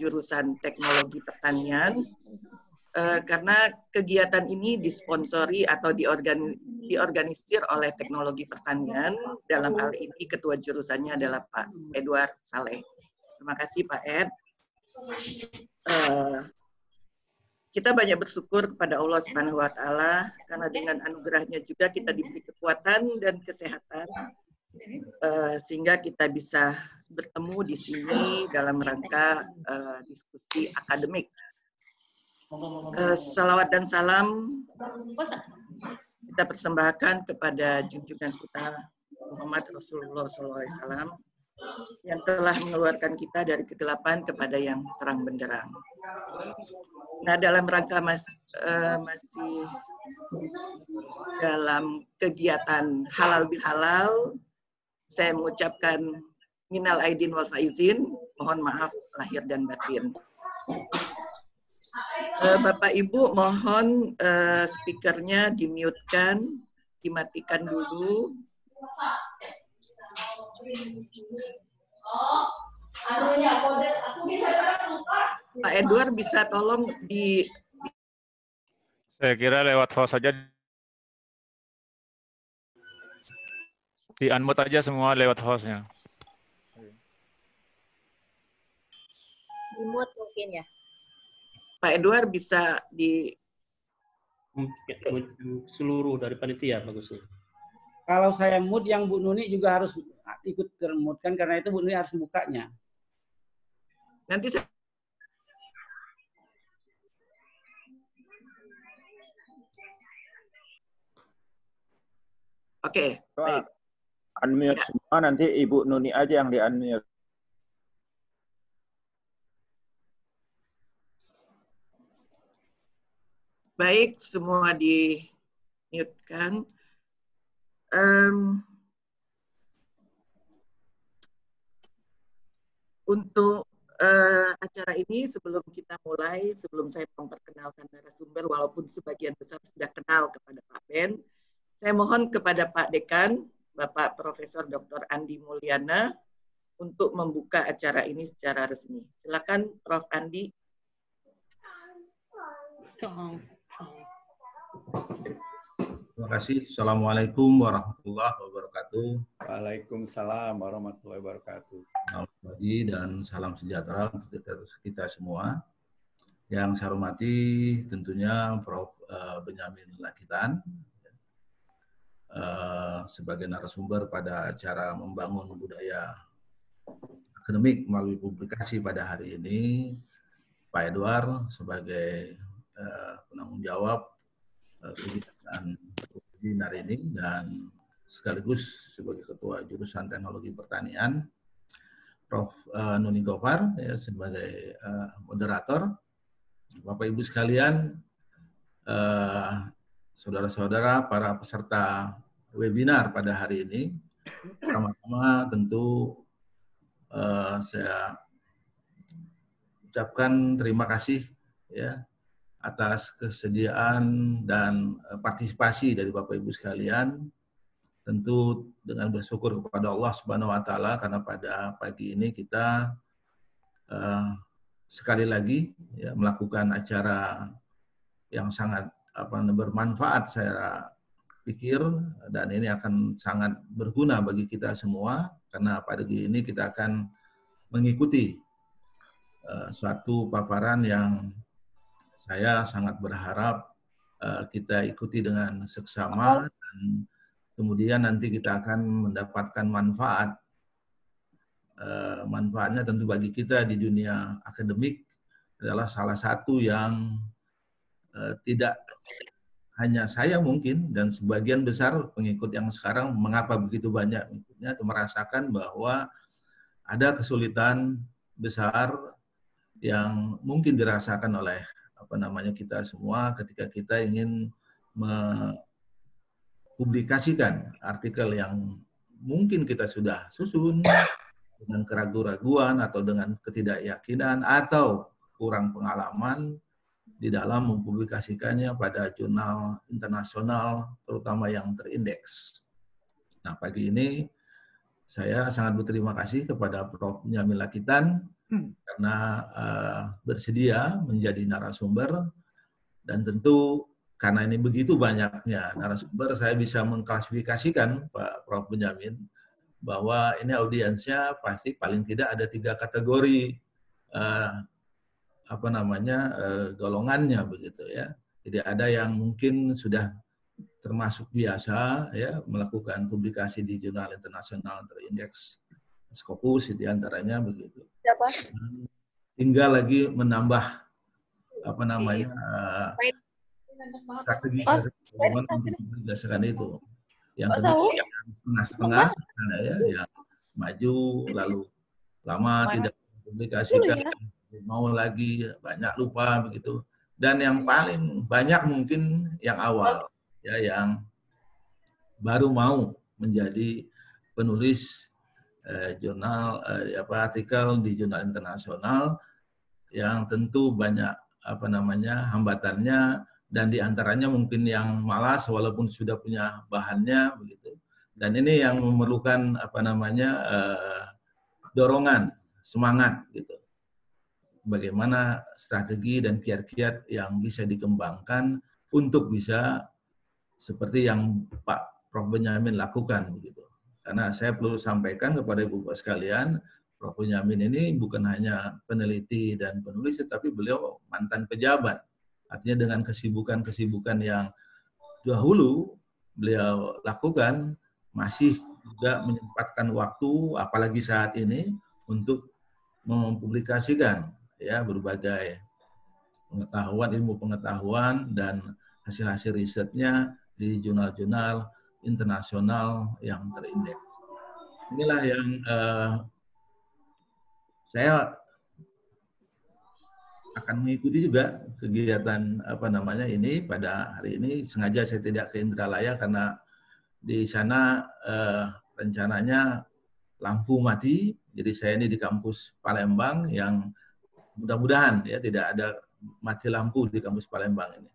jurusan teknologi pertanian eh, karena kegiatan ini disponsori atau diorgan, diorganisir oleh teknologi pertanian dalam hal ini ketua jurusannya adalah Pak Edward Saleh. Terima kasih Pak Ed. Eh, kita banyak bersyukur kepada Allah Subhanahu wa taala karena dengan anugerahnya juga kita diberi kekuatan dan kesehatan Eh, sehingga kita bisa bertemu di sini dalam rangka uh, diskusi akademik. Uh, salawat dan salam kita persembahkan kepada junjungan kita Muhammad Rasulullah SAW yang telah mengeluarkan kita dari kegelapan kepada yang terang benderang. Nah, dalam rangka mas, uh, masih dalam kegiatan halal bihalal saya mengucapkan minal aidin wal faizin, mohon maaf lahir dan batin. Eh, Bapak Ibu mohon uh, speakernya dimutekan, dimatikan dulu. Pak Edward bisa tolong di... Saya kira lewat host saja Di unmute aja semua lewat hostnya. unmute mungkin ya. Pak Edward bisa di seluruh dari panitia sih. Kalau saya mood yang Bu Nuni juga harus ikut termut kan karena itu Bu Nuni harus bukanya. Nanti saya Oke, okay, baik. Unmute semua nanti Ibu Nuni aja yang di unmute. Baik, semua di mute Um, untuk uh, acara ini sebelum kita mulai, sebelum saya memperkenalkan narasumber, walaupun sebagian besar sudah kenal kepada Pak Ben, saya mohon kepada Pak Dekan Bapak Profesor Dr. Andi Mulyana untuk membuka acara ini secara resmi. Silakan Prof. Andi. Terima kasih. Assalamualaikum warahmatullahi wabarakatuh. Waalaikumsalam warahmatullahi wabarakatuh. Selamat pagi dan salam sejahtera untuk kita semua. Yang saya hormati tentunya Prof. Eh, Benyamin Lakitan, Eh, sebagai narasumber pada acara membangun budaya akademik melalui publikasi pada hari ini. Pak Edward sebagai uh, penanggung jawab uh, webinar ini dan sekaligus sebagai ketua jurusan teknologi pertanian, Prof. Uh, Nuni Gopar ya, sebagai uh, moderator. Bapak Ibu sekalian, uh, saudara-saudara para peserta webinar pada hari ini. Pertama-tama tentu uh, saya ucapkan terima kasih ya atas kesediaan dan eh, partisipasi dari Bapak Ibu sekalian. Tentu dengan bersyukur kepada Allah Subhanahu wa taala karena pada pagi ini kita uh, sekali lagi ya, melakukan acara yang sangat apa bermanfaat saya pikir dan ini akan sangat berguna bagi kita semua karena pada pagi ini kita akan mengikuti uh, suatu paparan yang saya sangat berharap uh, kita ikuti dengan seksama dan kemudian nanti kita akan mendapatkan manfaat uh, manfaatnya tentu bagi kita di dunia akademik adalah salah satu yang uh, tidak hanya saya mungkin dan sebagian besar pengikut yang sekarang mengapa begitu banyak pengikutnya merasakan bahwa ada kesulitan besar yang mungkin dirasakan oleh apa namanya kita semua ketika kita ingin mempublikasikan artikel yang mungkin kita sudah susun dengan keraguan-raguan atau dengan ketidakyakinan atau kurang pengalaman di dalam mempublikasikannya pada jurnal internasional, terutama yang terindeks. Nah, pagi ini saya sangat berterima kasih kepada Prof. Nyamila Lakitan hmm. karena uh, bersedia menjadi narasumber dan tentu karena ini begitu banyaknya narasumber, saya bisa mengklasifikasikan Pak Prof. Benjamin bahwa ini audiensnya pasti paling tidak ada tiga kategori uh, apa namanya eh, golongannya begitu ya. Jadi ada yang mungkin sudah termasuk biasa ya melakukan publikasi di jurnal internasional terindeks Scopus antaranya begitu. Siapa? Tinggal lagi menambah apa namanya iya. eh, strategi berdasarkan oh, itu. Yang oh, setengah-setengah ya, yang maju lalu lama tidak publikasikan mau lagi banyak lupa begitu dan yang paling banyak mungkin yang awal ya yang baru mau menjadi penulis eh, jurnal eh, apa artikel di jurnal internasional yang tentu banyak apa namanya hambatannya dan diantaranya mungkin yang malas walaupun sudah punya bahannya begitu dan ini yang memerlukan apa namanya eh, dorongan semangat gitu bagaimana strategi dan kiat-kiat yang bisa dikembangkan untuk bisa seperti yang Pak Prof. Benyamin lakukan begitu. Karena saya perlu sampaikan kepada Ibu Bapak sekalian, Prof. Benyamin ini bukan hanya peneliti dan penulis, tetapi beliau mantan pejabat. Artinya dengan kesibukan-kesibukan yang dahulu beliau lakukan, masih juga menyempatkan waktu, apalagi saat ini, untuk mempublikasikan ya berbagai pengetahuan ilmu pengetahuan dan hasil-hasil risetnya di jurnal-jurnal internasional yang terindeks. Inilah yang uh, saya akan mengikuti juga kegiatan apa namanya ini pada hari ini sengaja saya tidak ke Indralaya karena di sana eh, rencananya lampu mati jadi saya ini di kampus Palembang yang mudah-mudahan ya tidak ada mati lampu di kampus Palembang ini.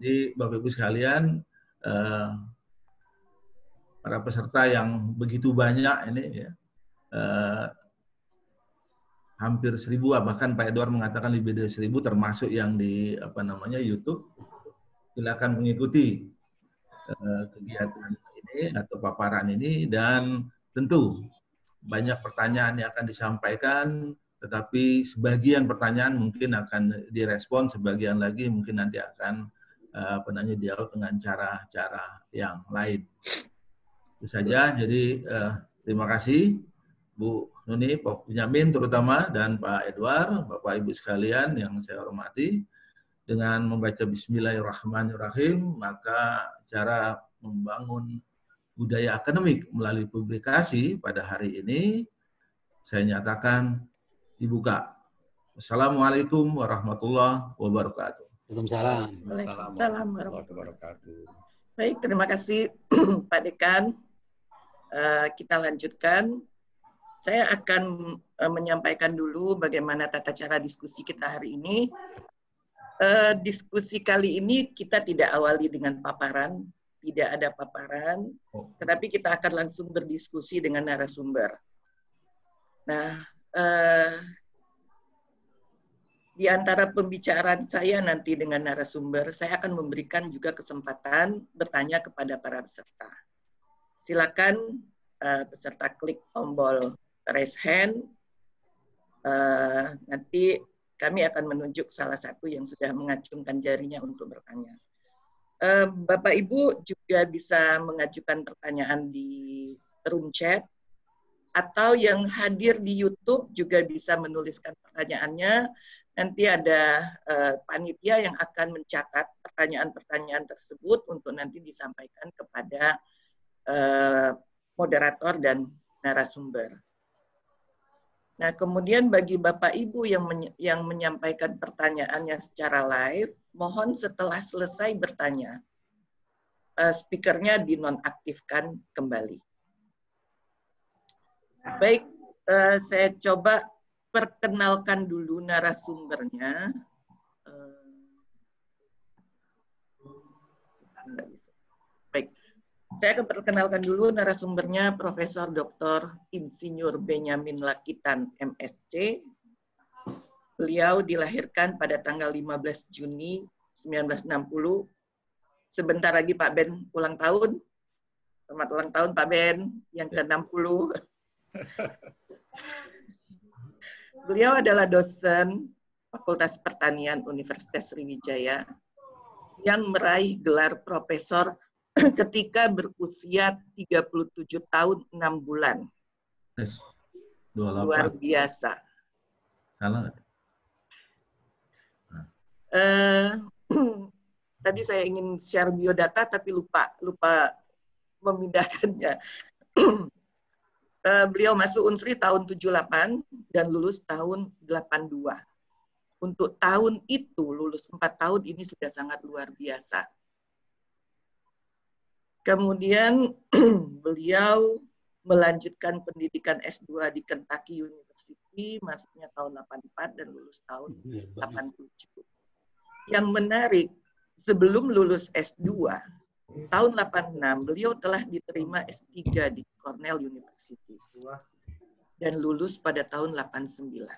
Jadi Bapak Ibu sekalian, eh, para peserta yang begitu banyak ini ya, eh, hampir seribu bahkan Pak Edward mengatakan lebih dari seribu termasuk yang di apa namanya YouTube silakan mengikuti eh, kegiatan ini atau paparan ini dan tentu banyak pertanyaan yang akan disampaikan tetapi sebagian pertanyaan mungkin akan direspon, sebagian lagi mungkin nanti akan uh, eh, penanya dialog dengan cara-cara yang lain. Itu saja. Jadi uh, terima kasih Bu Nuni, Pak Benyamin terutama dan Pak Edward, Bapak Ibu sekalian yang saya hormati. Dengan membaca Bismillahirrahmanirrahim, maka cara membangun budaya akademik melalui publikasi pada hari ini saya nyatakan dibuka. Assalamualaikum warahmatullahi wabarakatuh. Waalaikumsalam. Waalaikumsalam warahmatullahi wabarakatuh. Baik, terima kasih Pak Dekan. Uh, kita lanjutkan. Saya akan uh, menyampaikan dulu bagaimana tata cara diskusi kita hari ini. Uh, diskusi kali ini kita tidak awali dengan paparan, tidak ada paparan, oh. tetapi kita akan langsung berdiskusi dengan narasumber. Nah, uh, di antara pembicaraan saya nanti dengan narasumber, saya akan memberikan juga kesempatan bertanya kepada para peserta. Silakan uh, peserta klik tombol raise hand. Uh, nanti kami akan menunjuk salah satu yang sudah mengacungkan jarinya untuk bertanya. Uh, Bapak Ibu juga bisa mengajukan pertanyaan di room chat atau yang hadir di YouTube juga bisa menuliskan pertanyaannya Nanti ada uh, panitia yang akan mencatat pertanyaan-pertanyaan tersebut untuk nanti disampaikan kepada uh, moderator dan narasumber. Nah, kemudian bagi Bapak Ibu yang menye yang menyampaikan pertanyaannya secara live, mohon setelah selesai bertanya, uh, speakernya dinonaktifkan kembali. Baik, uh, saya coba perkenalkan dulu narasumbernya. Eh, baik, saya akan perkenalkan dulu narasumbernya Profesor Dr. Insinyur Benyamin Lakitan, MSc. Beliau dilahirkan pada tanggal 15 Juni 1960. Sebentar lagi Pak Ben ulang tahun. Selamat ulang tahun Pak Ben yang ke-60. Beliau adalah dosen Fakultas Pertanian Universitas Sriwijaya yang meraih gelar profesor ketika berusia 37 tahun 6 bulan. Yes. Luar biasa. Salah. Nah. Uh, tadi saya ingin share biodata tapi lupa lupa memindahkannya. Eh, beliau masuk Unsri tahun 78 dan lulus tahun 82. Untuk tahun itu, lulus 4 tahun ini sudah sangat luar biasa. Kemudian beliau melanjutkan pendidikan S2 di Kentucky University, masuknya tahun 84 dan lulus tahun 87. Iya, Yang menarik, sebelum lulus S2, tahun 86 beliau telah diterima S3 di Cornell University dan lulus pada tahun 89.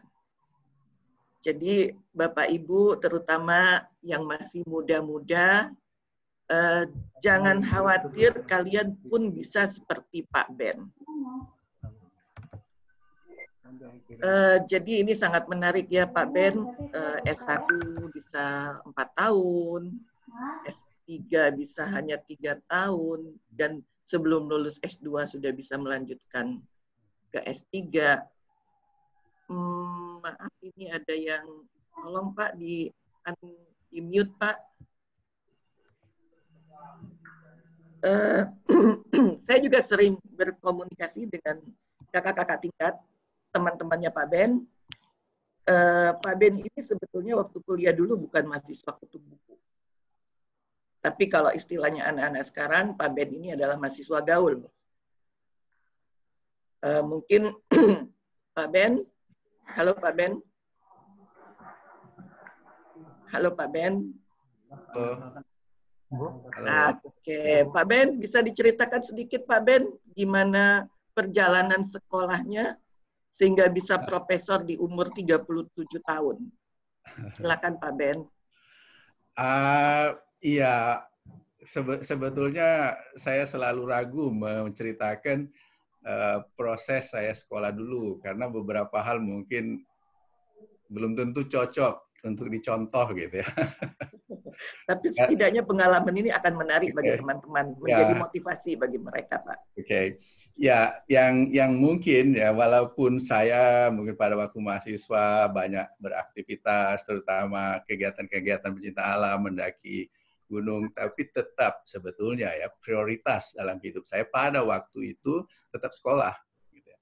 Jadi Bapak Ibu terutama yang masih muda-muda eh, jangan khawatir kalian pun bisa seperti Pak Ben. Uh, jadi ini sangat menarik ya Pak Ben, uh, eh, S1 bisa 4 tahun, S, tiga bisa hmm. hanya tiga tahun dan sebelum lulus S2 sudah bisa melanjutkan ke S3. Hmm, maaf ini ada yang tolong Pak di di mute Pak. Uh, saya juga sering berkomunikasi dengan kakak-kakak tingkat teman-temannya Pak Ben. Uh, Pak Ben ini sebetulnya waktu kuliah dulu bukan mahasiswa kutub buku. Tapi kalau istilahnya anak-anak sekarang, Pak Ben ini adalah mahasiswa gaul. Uh, mungkin Pak Ben, halo Pak Ben. Halo Pak Ben. Uh. Nah, Oke, okay. Pak Ben bisa diceritakan sedikit Pak Ben gimana perjalanan sekolahnya sehingga bisa profesor di umur 37 tahun. Silakan Pak Ben. Uh, Iya, sebetulnya saya selalu ragu menceritakan eh, proses saya sekolah dulu karena beberapa hal mungkin belum tentu cocok untuk dicontoh gitu ya. Tapi ya. setidaknya pengalaman ini akan menarik okay. bagi teman-teman ya. menjadi ya. motivasi bagi mereka, Pak. Oke. Okay. Ya, yang yang mungkin ya walaupun saya mungkin pada waktu mahasiswa banyak beraktivitas terutama kegiatan-kegiatan pencinta alam, mendaki gunung, tapi tetap sebetulnya ya prioritas dalam hidup saya pada waktu itu tetap sekolah. Gitu ya.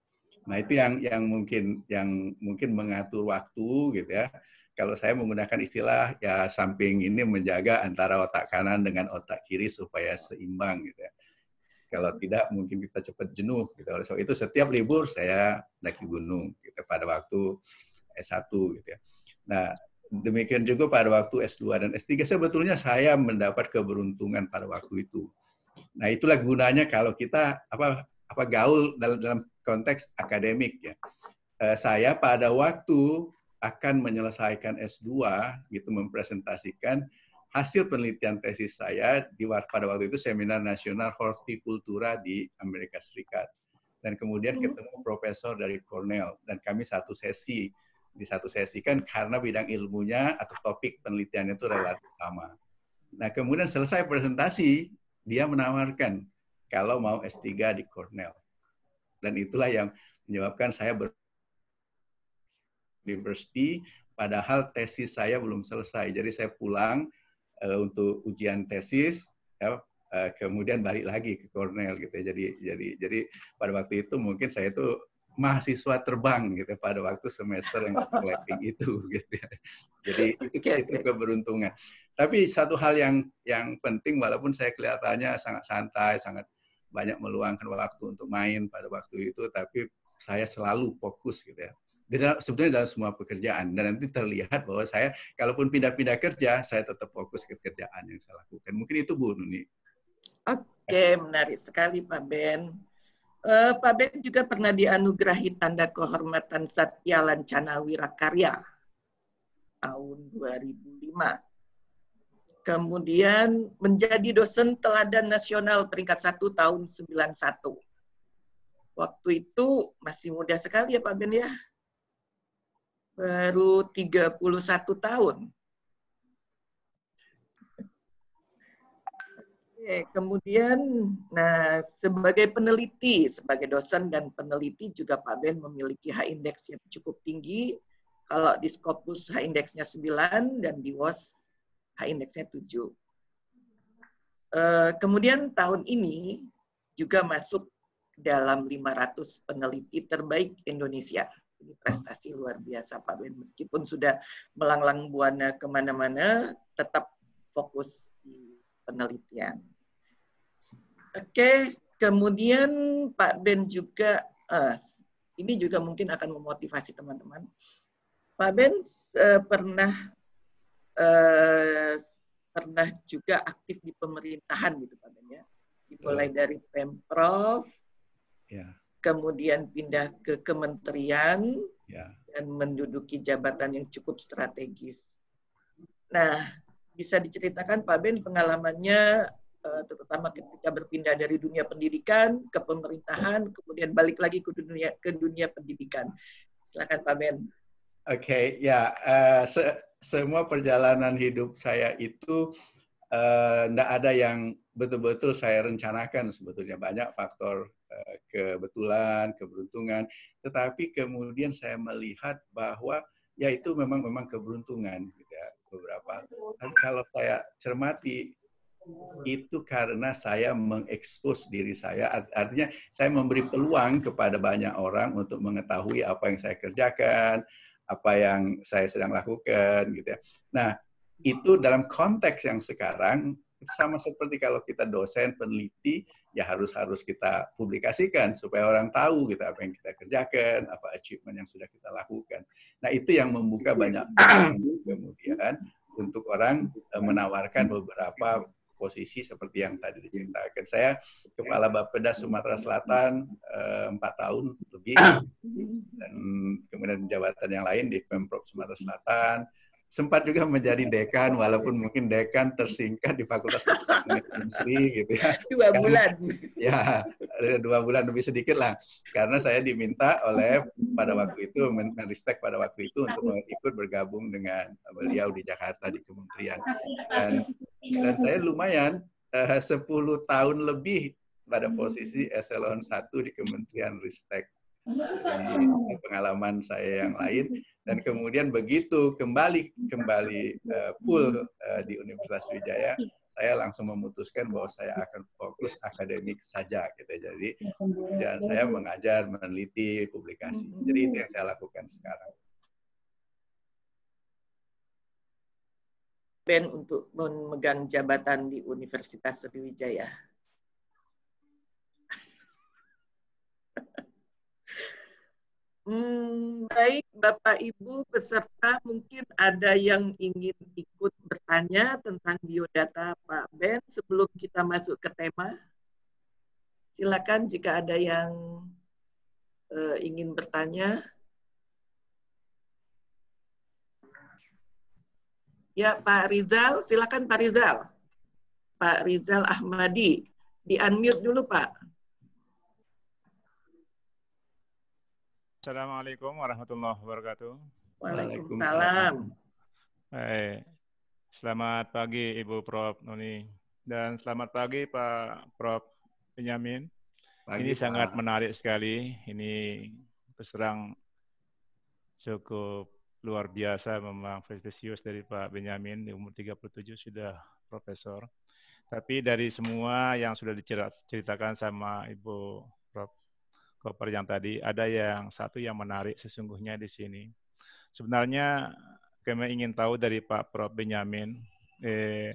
Nah itu yang yang mungkin yang mungkin mengatur waktu gitu ya. Kalau saya menggunakan istilah ya samping ini menjaga antara otak kanan dengan otak kiri supaya seimbang gitu ya. Kalau tidak mungkin kita cepat jenuh gitu. Oleh itu setiap libur saya naik gunung gitu pada waktu S1 gitu ya. Nah, Demikian juga pada waktu S2 dan S3 sebetulnya saya mendapat keberuntungan pada waktu itu. Nah, itulah gunanya kalau kita apa apa gaul dalam dalam konteks akademik ya. Eh, saya pada waktu akan menyelesaikan S2 gitu mempresentasikan hasil penelitian tesis saya di pada waktu itu seminar nasional hortikultura di Amerika Serikat dan kemudian hmm. ketemu profesor dari Cornell dan kami satu sesi di satu sesi kan karena bidang ilmunya atau topik penelitiannya itu relatif sama. Nah, kemudian selesai presentasi, dia menawarkan kalau mau S3 di Cornell. Dan itulah yang menyebabkan saya ber University, padahal tesis saya belum selesai. Jadi saya pulang uh, untuk ujian tesis, ya, uh, kemudian balik lagi ke Cornell gitu. ya. Jadi jadi jadi pada waktu itu mungkin saya itu mahasiswa terbang gitu pada waktu semester yang collecting itu gitu ya. Jadi itu, okay, keberuntungan. Tapi satu hal yang yang penting walaupun saya kelihatannya sangat santai, sangat banyak meluangkan waktu untuk main pada waktu itu tapi saya selalu fokus gitu ya. Dalam, sebenarnya dalam semua pekerjaan dan nanti terlihat bahwa saya kalaupun pindah-pindah kerja saya tetap fokus ke kerjaan yang saya lakukan. Mungkin itu Bu Nuni. Oke, okay, menarik sekali Pak Ben. Uh, Pak Ben juga pernah dianugerahi tanda kehormatan Satya Lancana Wirakarya tahun 2005 kemudian menjadi dosen teladan nasional peringkat 1 tahun 91. Waktu itu masih muda sekali ya Pak Ben ya. Baru 31 tahun. Oke, kemudian nah sebagai peneliti, sebagai dosen dan peneliti juga Pak Ben memiliki H indeks yang cukup tinggi. Kalau di Scopus H indeksnya 9 dan di WOS H indeksnya 7. Eh, kemudian tahun ini juga masuk dalam 500 peneliti terbaik Indonesia. Ini prestasi luar biasa Pak Ben. Meskipun sudah melanglang buana kemana-mana, tetap fokus di penelitian. Oke, okay. kemudian Pak Ben juga uh, ini juga mungkin akan memotivasi teman-teman. Pak Ben uh, pernah uh, pernah juga aktif di pemerintahan gitu Pak Ben ya. Dimulai iya. dari Pemprov, yeah. kemudian pindah ke kementerian yeah. dan menduduki jabatan yang cukup strategis. Nah, bisa diceritakan Pak Ben pengalamannya Eh, terutama ketika berpindah dari dunia pendidikan ke pemerintahan, kemudian balik lagi ke dunia ke dunia pendidikan. Silakan Pak Ben. Oke, okay, ya yeah. uh, se semua perjalanan hidup saya itu tidak eh, uh, ada yang betul-betul saya rencanakan sebetulnya banyak faktor uh, kebetulan, keberuntungan, tetapi kemudian saya melihat bahwa ya itu memang memang keberuntungan gitu ya beberapa. kalau saya cermati itu karena saya mengekspos diri saya artinya saya memberi peluang kepada banyak orang untuk mengetahui apa yang saya kerjakan apa yang saya sedang lakukan gitu ya nah itu dalam konteks yang sekarang sama seperti kalau kita dosen peneliti ya harus harus kita publikasikan supaya orang tahu gitu apa yang kita kerjakan apa achievement yang sudah kita lakukan nah itu yang membuka banyak kemudian untuk orang eh, menawarkan beberapa posisi seperti yang tadi diceritakan. Saya kepala ya. Bapeda Sumatera Selatan eh, empat tahun lebih dan kemudian jabatan yang lain di Pemprov Sumatera Selatan. Sempat juga menjadi dekan walaupun mungkin dekan tersingkat di Fakultas Industri, gitu ya. Dua bulan. Ya, dua bulan lebih sedikit lah. Karena saya diminta oleh pada waktu itu Menristek pada waktu itu untuk ikut bergabung dengan beliau di Jakarta di kementerian. Dan dan saya lumayan eh, uh, 10 tahun lebih pada hmm. posisi eselon 1 di Kementerian Ristek. Jadi, pengalaman saya yang lain dan kemudian begitu kembali kembali uh, full uh, di Universitas Wijaya saya langsung memutuskan bahwa saya akan fokus akademik saja gitu jadi dan saya mengajar meneliti publikasi jadi itu yang saya lakukan sekarang Ben untuk memegang jabatan di Universitas Sriwijaya? hmm, baik, Bapak Ibu peserta mungkin ada yang ingin ikut bertanya tentang biodata Pak Ben sebelum kita masuk ke tema. Silakan jika ada yang uh, ingin bertanya. Ya, Pak Rizal, silakan Pak Rizal. Pak Rizal Ahmadi, di-unmute dulu, Pak. Assalamualaikum warahmatullahi wabarakatuh. Waalaikumsalam. Hai, Selamat pagi Ibu Prof. Nuni dan selamat pagi Pak Prof. Benyamin. Pagi, ini Pak. sangat menarik sekali. Ini terserang cukup luar biasa memang prestisius dari Pak Benyamin di umur 37 sudah profesor. Tapi dari semua yang sudah diceritakan sama Ibu Prof. Koper yang tadi, ada yang satu yang menarik sesungguhnya di sini. Sebenarnya kami ingin tahu dari Pak Prof. Benyamin, eh,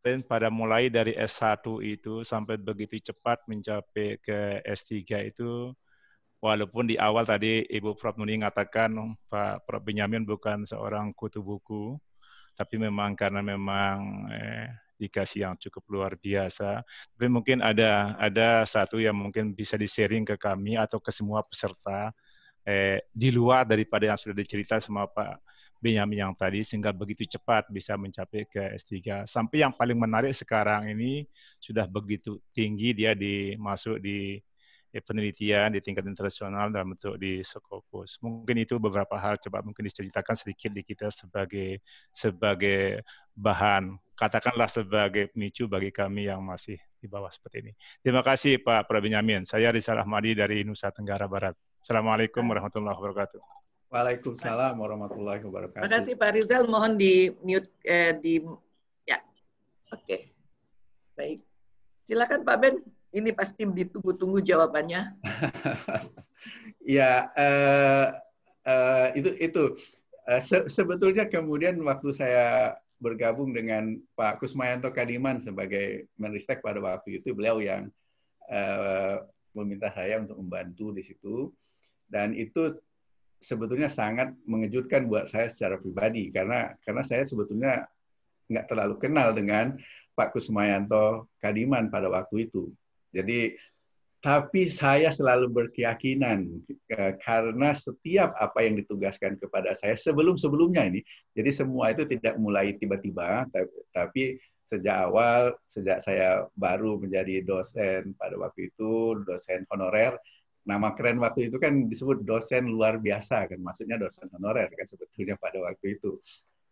dan pada mulai dari S1 itu sampai begitu cepat mencapai ke S3 itu walaupun di awal tadi Ibu Prof Nuni mengatakan Pak Prof Benyamin bukan seorang kutu buku, tapi memang karena memang eh, dikasih yang cukup luar biasa. Tapi mungkin ada ada satu yang mungkin bisa di-sharing ke kami atau ke semua peserta eh, di luar daripada yang sudah dicerita sama Pak Benyamin yang tadi sehingga begitu cepat bisa mencapai ke S3. Sampai yang paling menarik sekarang ini sudah begitu tinggi dia dimasuk di penelitian di tingkat internasional dalam bentuk di Sokopus Mungkin itu beberapa hal coba mungkin diceritakan sedikit di kita sebagai sebagai bahan katakanlah sebagai pemicu bagi kami yang masih di bawah seperti ini. Terima kasih Pak Prabinyamin. Saya Rizal Ahmadi dari Nusa Tenggara Barat. Assalamualaikum warahmatullahi wabarakatuh. Waalaikumsalam warahmatullahi wabarakatuh. Terima kasih Pak Rizal. Mohon di mute eh, di ya. Oke. Okay. Baik. Silakan Pak Ben. Ini pasti ditunggu-tunggu jawabannya. ya, uh, uh, itu itu uh, se sebetulnya kemudian waktu saya bergabung dengan Pak Kusmayanto Kadiman sebagai Menristek pada waktu itu beliau yang uh, meminta saya untuk membantu di situ dan itu sebetulnya sangat mengejutkan buat saya secara pribadi karena karena saya sebetulnya nggak terlalu kenal dengan Pak Kusmayanto Kadiman pada waktu itu jadi tapi saya selalu berkeyakinan e, karena setiap apa yang ditugaskan kepada saya sebelum-sebelumnya ini, jadi semua itu tidak mulai tiba-tiba, tapi, sejak awal, sejak saya baru menjadi dosen pada waktu itu, dosen honorer, nama keren waktu itu kan disebut dosen luar biasa kan, maksudnya dosen honorer kan sebetulnya pada waktu itu.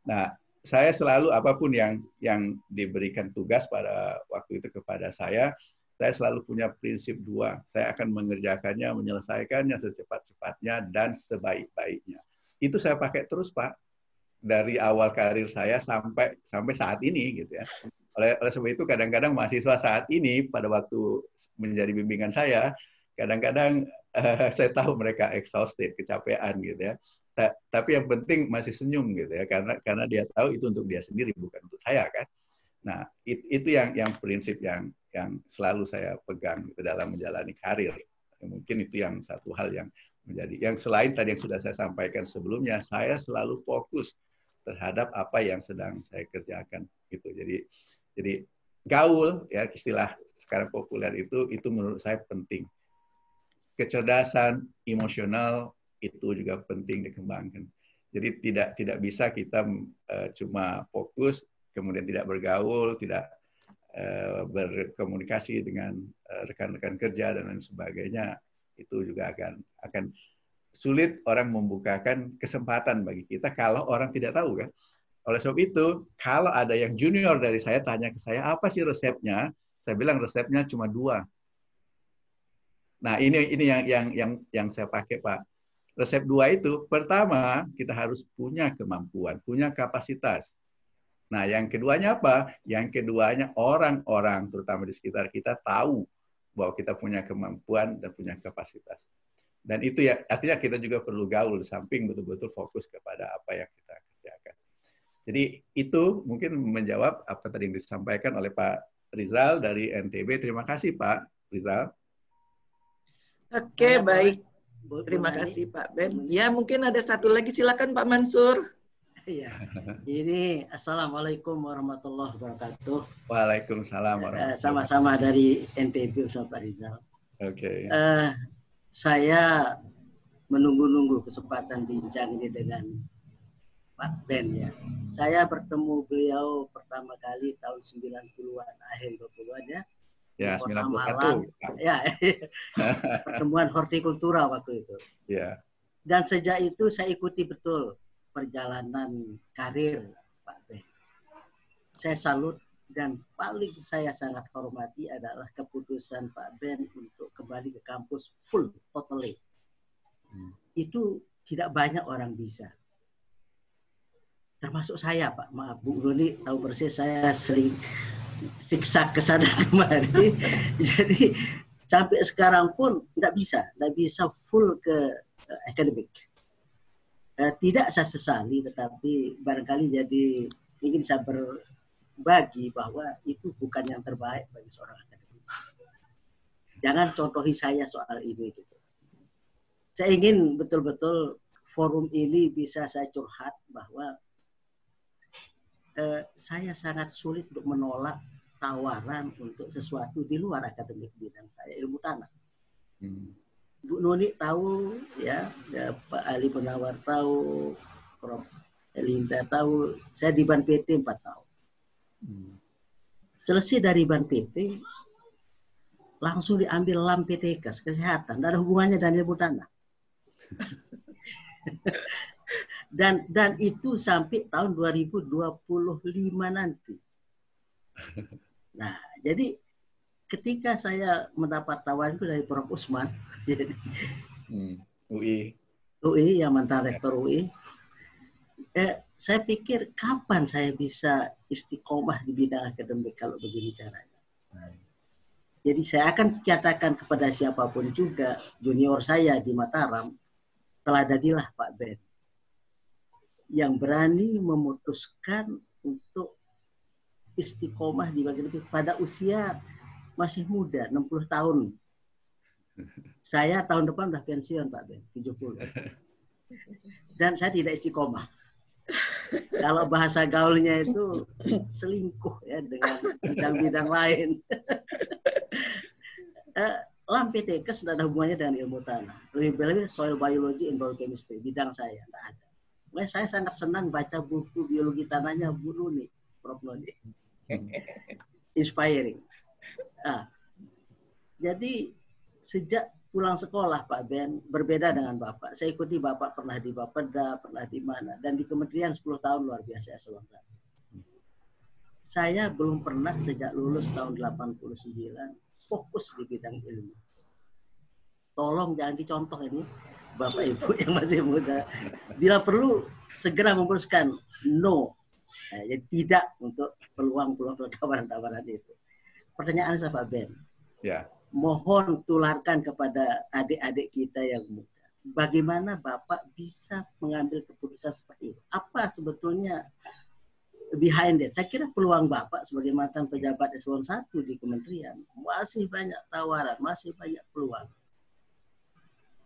Nah, saya selalu apapun yang yang diberikan tugas pada waktu itu kepada saya, saya selalu punya prinsip dua. Saya akan mengerjakannya, menyelesaikannya secepat-cepatnya dan sebaik-baiknya. Itu saya pakai terus, Pak. Dari awal karir saya sampai sampai saat ini gitu ya. Oleh, oleh sebab itu kadang-kadang mahasiswa saat ini pada waktu menjadi bimbingan saya, kadang-kadang uh, saya tahu mereka exhausted, kecapean gitu ya. Ta tapi yang penting masih senyum gitu ya karena karena dia tahu itu untuk dia sendiri bukan untuk saya kan. Nah, itu yang yang prinsip yang yang selalu saya pegang gitu, dalam menjalani karir. Mungkin itu yang satu hal yang menjadi yang selain tadi yang sudah saya sampaikan sebelumnya, saya selalu fokus terhadap apa yang sedang saya kerjakan gitu. Jadi jadi gaul ya istilah sekarang populer itu itu menurut saya penting. Kecerdasan emosional itu juga penting dikembangkan. Jadi tidak tidak bisa kita uh, cuma fokus kemudian tidak bergaul, tidak Eh, berkomunikasi dengan eh, rekan-rekan kerja dan lain sebagainya itu juga akan akan sulit orang membukakan kesempatan bagi kita kalau orang tidak tahu kan. Oleh sebab itu, kalau ada yang junior dari saya tanya ke saya apa sih resepnya, saya bilang resepnya cuma dua. Nah ini ini yang yang yang yang saya pakai pak. Resep dua itu pertama kita harus punya kemampuan, punya kapasitas Nah, yang keduanya apa? Yang keduanya orang-orang, terutama di sekitar kita, tahu bahwa kita punya kemampuan dan punya kapasitas. Dan itu ya artinya kita juga perlu gaul di samping betul-betul fokus kepada apa yang kita kerjakan. Jadi itu mungkin menjawab apa tadi yang disampaikan oleh Pak Rizal dari NTB. Terima kasih Pak Rizal. Oke, baik. Terima kasih Pak Ben. Ya, mungkin ada satu lagi silakan Pak Mansur. Iya. Ini assalamualaikum warahmatullahi wabarakatuh. Waalaikumsalam eh, warahmatullahi Sama-sama dari NTB Ustaz Pak Rizal. Oke. Okay. Uh, eh, saya menunggu-nunggu kesempatan bincang ini dengan Pak Ben ya. Saya bertemu beliau pertama kali tahun 90-an, akhir 20-an ya. Ya, 91. Ya, ya. pertemuan hortikultura waktu itu. Ya. Dan sejak itu saya ikuti betul perjalanan karir Pak Ben. Saya salut dan paling saya sangat hormati adalah keputusan Pak Ben untuk kembali ke kampus full totally. Hmm. Itu tidak banyak orang bisa. Termasuk saya Pak, maaf Bu Roni tahu persis saya sering siksa ke sana kemari. Jadi sampai sekarang pun tidak bisa, tidak bisa full ke uh, eh, akademik eh, tidak saya sesali tetapi barangkali jadi ingin saya berbagi bahwa itu bukan yang terbaik bagi seorang akademisi. Jangan contohi saya soal ini gitu. Saya ingin betul-betul forum ini bisa saya curhat bahwa eh, saya sangat sulit untuk menolak tawaran untuk sesuatu di luar akademik bidang saya ilmu tanah. Hmm. Bu Noni tahu, ya, ya Pak Ali Penawar tahu, Prof. Elinda tahu, saya di Ban PT 4 tahun. Hmm. Selesai dari Ban PT, langsung diambil LAM PTKES, kesehatan. Tidak ada hubungannya dengan Ibu tanah. dan dan itu sampai tahun 2025 nanti. Nah, jadi ketika saya mendapat tawaran itu dari Prof. Usman, hmm. UI. UI yang mantan rektor UI. Eh, saya pikir kapan saya bisa istiqomah di bidang akademik kalau begini caranya. Jadi saya akan katakan kepada siapapun juga junior saya di Mataram, teladanilah Pak Ben. Yang berani memutuskan untuk istiqomah di bagian pada usia masih muda, 60 tahun saya tahun depan udah pensiun Pak Ben, 70. Dan saya tidak isi koma Kalau bahasa gaulnya itu selingkuh ya dengan bidang-bidang lain. Eh, lamp PTK sudah ada hubungannya dengan ilmu tanah. Lebih lebih soil biology and biochemistry, bidang saya. Tidak ada. Mulai saya sangat senang baca buku biologi tanahnya Bu Runi, Prof. Inspiring. Nah, jadi sejak pulang sekolah Pak Ben berbeda dengan Bapak. Saya ikuti Bapak pernah di Bapeda, pernah di mana dan di kementerian 10 tahun luar biasa eselon ya, Saya belum pernah sejak lulus tahun 89 fokus di bidang ilmu. Tolong jangan dicontoh ini Bapak Ibu yang masih muda. Bila perlu segera memutuskan no. Nah, jadi tidak untuk peluang-peluang tawaran-tawaran itu. Pertanyaan saya Pak Ben. Ya mohon tularkan kepada adik-adik kita yang muda. Bagaimana Bapak bisa mengambil keputusan seperti itu? Apa sebetulnya behind it? Saya kira peluang Bapak sebagai mantan pejabat eselon 1 di kementerian masih banyak tawaran, masih banyak peluang.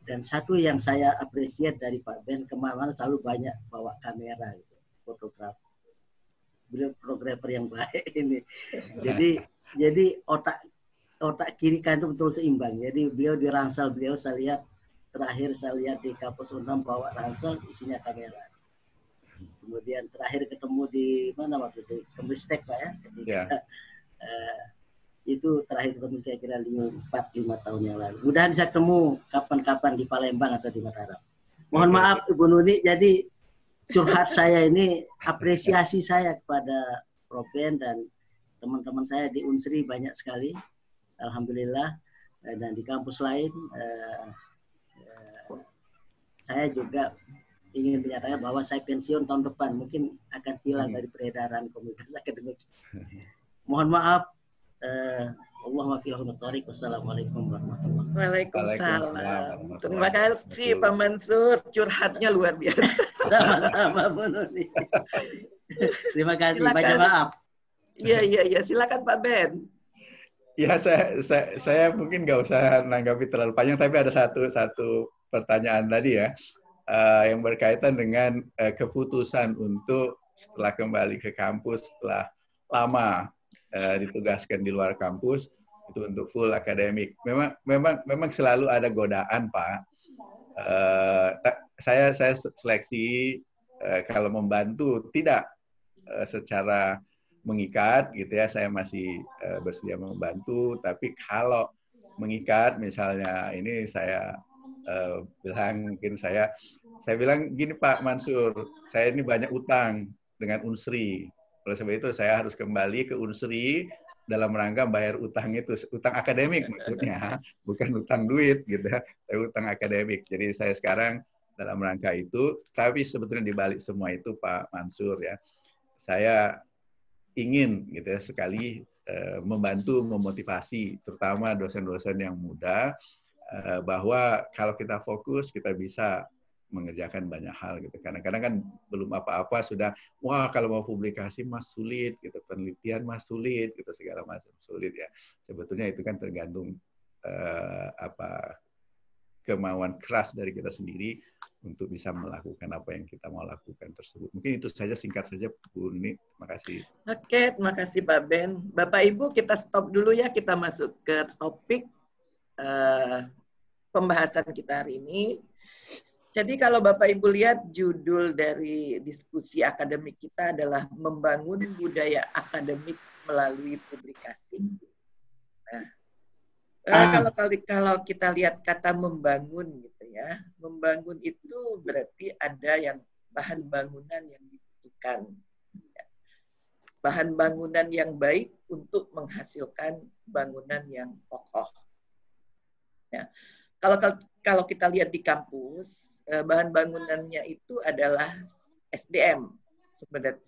Dan satu yang saya apresiat dari Pak Ben kemarin selalu banyak bawa kamera gitu, fotografer. Beliau programmer yang baik ini. Jadi jadi otak otak kiri kan itu betul seimbang. Jadi beliau di ransel beliau saya lihat terakhir saya lihat di kampus Unam bawa ransel isinya kamera. Kemudian terakhir ketemu di mana waktu itu Kemristek pak ya ketika yeah. Ya. uh, itu terakhir ketemu kira-kira empat lima tahun yang lalu. Mudah bisa ketemu kapan-kapan di Palembang atau di Mataram. Mohon okay. maaf Ibu Nuni, jadi curhat saya ini apresiasi saya kepada Proben dan teman-teman saya di Unsri banyak sekali alhamdulillah eh, dan di kampus lain eh, eh, saya juga ingin menyatakan bahwa saya pensiun tahun depan mungkin akan hilang hmm. dari peredaran komunitas akademik. Mohon maaf. Allah Eh, Allah Wassalamualaikum warahmatullahi wabarakatuh. Waalaikumsalam. Terima kasih Pak Mansur, curhatnya luar biasa. Sama-sama Bu Terima kasih, Silakan. banyak maaf. Iya, iya, iya. Silakan Pak Ben. Ya saya saya, saya mungkin nggak usah menanggapi terlalu panjang, tapi ada satu satu pertanyaan tadi ya uh, yang berkaitan dengan uh, keputusan untuk setelah kembali ke kampus setelah lama uh, ditugaskan di luar kampus itu untuk full akademik. Memang memang memang selalu ada godaan pak. Uh, ta, saya saya seleksi uh, kalau membantu tidak uh, secara mengikat gitu ya saya masih eh, bersedia membantu tapi kalau mengikat misalnya ini saya eh, bilang mungkin saya saya bilang gini Pak Mansur saya ini banyak utang dengan Unsri oleh sebab itu saya harus kembali ke Unsri dalam rangka bayar utang itu utang akademik maksudnya bukan utang duit gitu ya, tapi utang akademik jadi saya sekarang dalam rangka itu tapi sebetulnya dibalik semua itu Pak Mansur ya saya ingin gitu ya sekali eh, membantu memotivasi terutama dosen-dosen yang muda eh, bahwa kalau kita fokus kita bisa mengerjakan banyak hal gitu. Kadang-kadang kan belum apa-apa sudah wah kalau mau publikasi mas sulit gitu, penelitian mas sulit gitu segala macam sulit ya. Sebetulnya itu kan tergantung uh, apa kemauan keras dari kita sendiri untuk bisa melakukan apa yang kita mau lakukan tersebut. Mungkin itu saja singkat saja Bu Uni. Terima kasih. Oke, terima kasih Pak Ben. Bapak Ibu kita stop dulu ya, kita masuk ke topik uh, pembahasan kita hari ini. Jadi kalau Bapak Ibu lihat judul dari diskusi akademik kita adalah membangun budaya akademik melalui publikasi. Eh, ah. Kalau, kalau kalau kita lihat kata membangun gitu ya, membangun itu berarti ada yang bahan bangunan yang dibutuhkan, ya. bahan bangunan yang baik untuk menghasilkan bangunan yang kokoh. Ya. Kalau kalau kita lihat di kampus, eh, bahan bangunannya itu adalah SDM,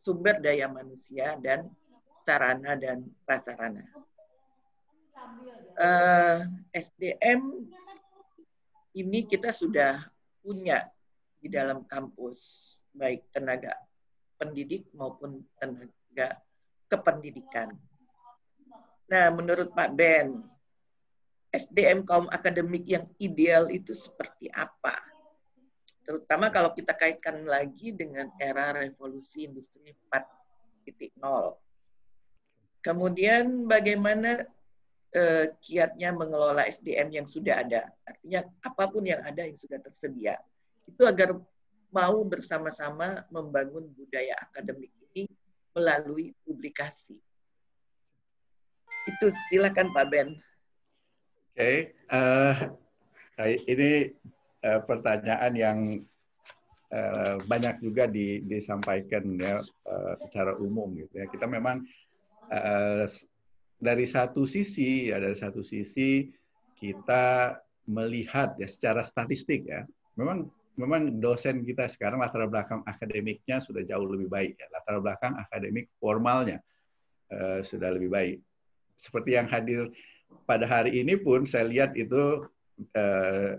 sumber daya manusia dan sarana dan prasarana uh, gitu. eh, SDM ini kita sudah punya di dalam kampus baik tenaga pendidik maupun tenaga kependidikan. Nah, menurut Pak Ben, SDM kaum akademik yang ideal itu seperti apa? Terutama kalau kita kaitkan lagi dengan era revolusi industri 4.0. Kemudian bagaimana eh, kiatnya mengelola SDM yang sudah ada. Artinya apapun yang ada yang sudah tersedia. Itu agar mau bersama-sama membangun budaya akademik ini melalui publikasi. Itu silakan Pak Ben. Oke, okay. uh, eh, eh, ini uh, pertanyaan yang uh, banyak juga di, disampaikan ya uh, secara umum gitu ya. Kita memang uh, dari satu sisi ya dari satu sisi kita melihat ya secara statistik ya memang memang dosen kita sekarang latar belakang akademiknya sudah jauh lebih baik ya latar belakang akademik formalnya uh, sudah lebih baik seperti yang hadir pada hari ini pun saya lihat itu uh,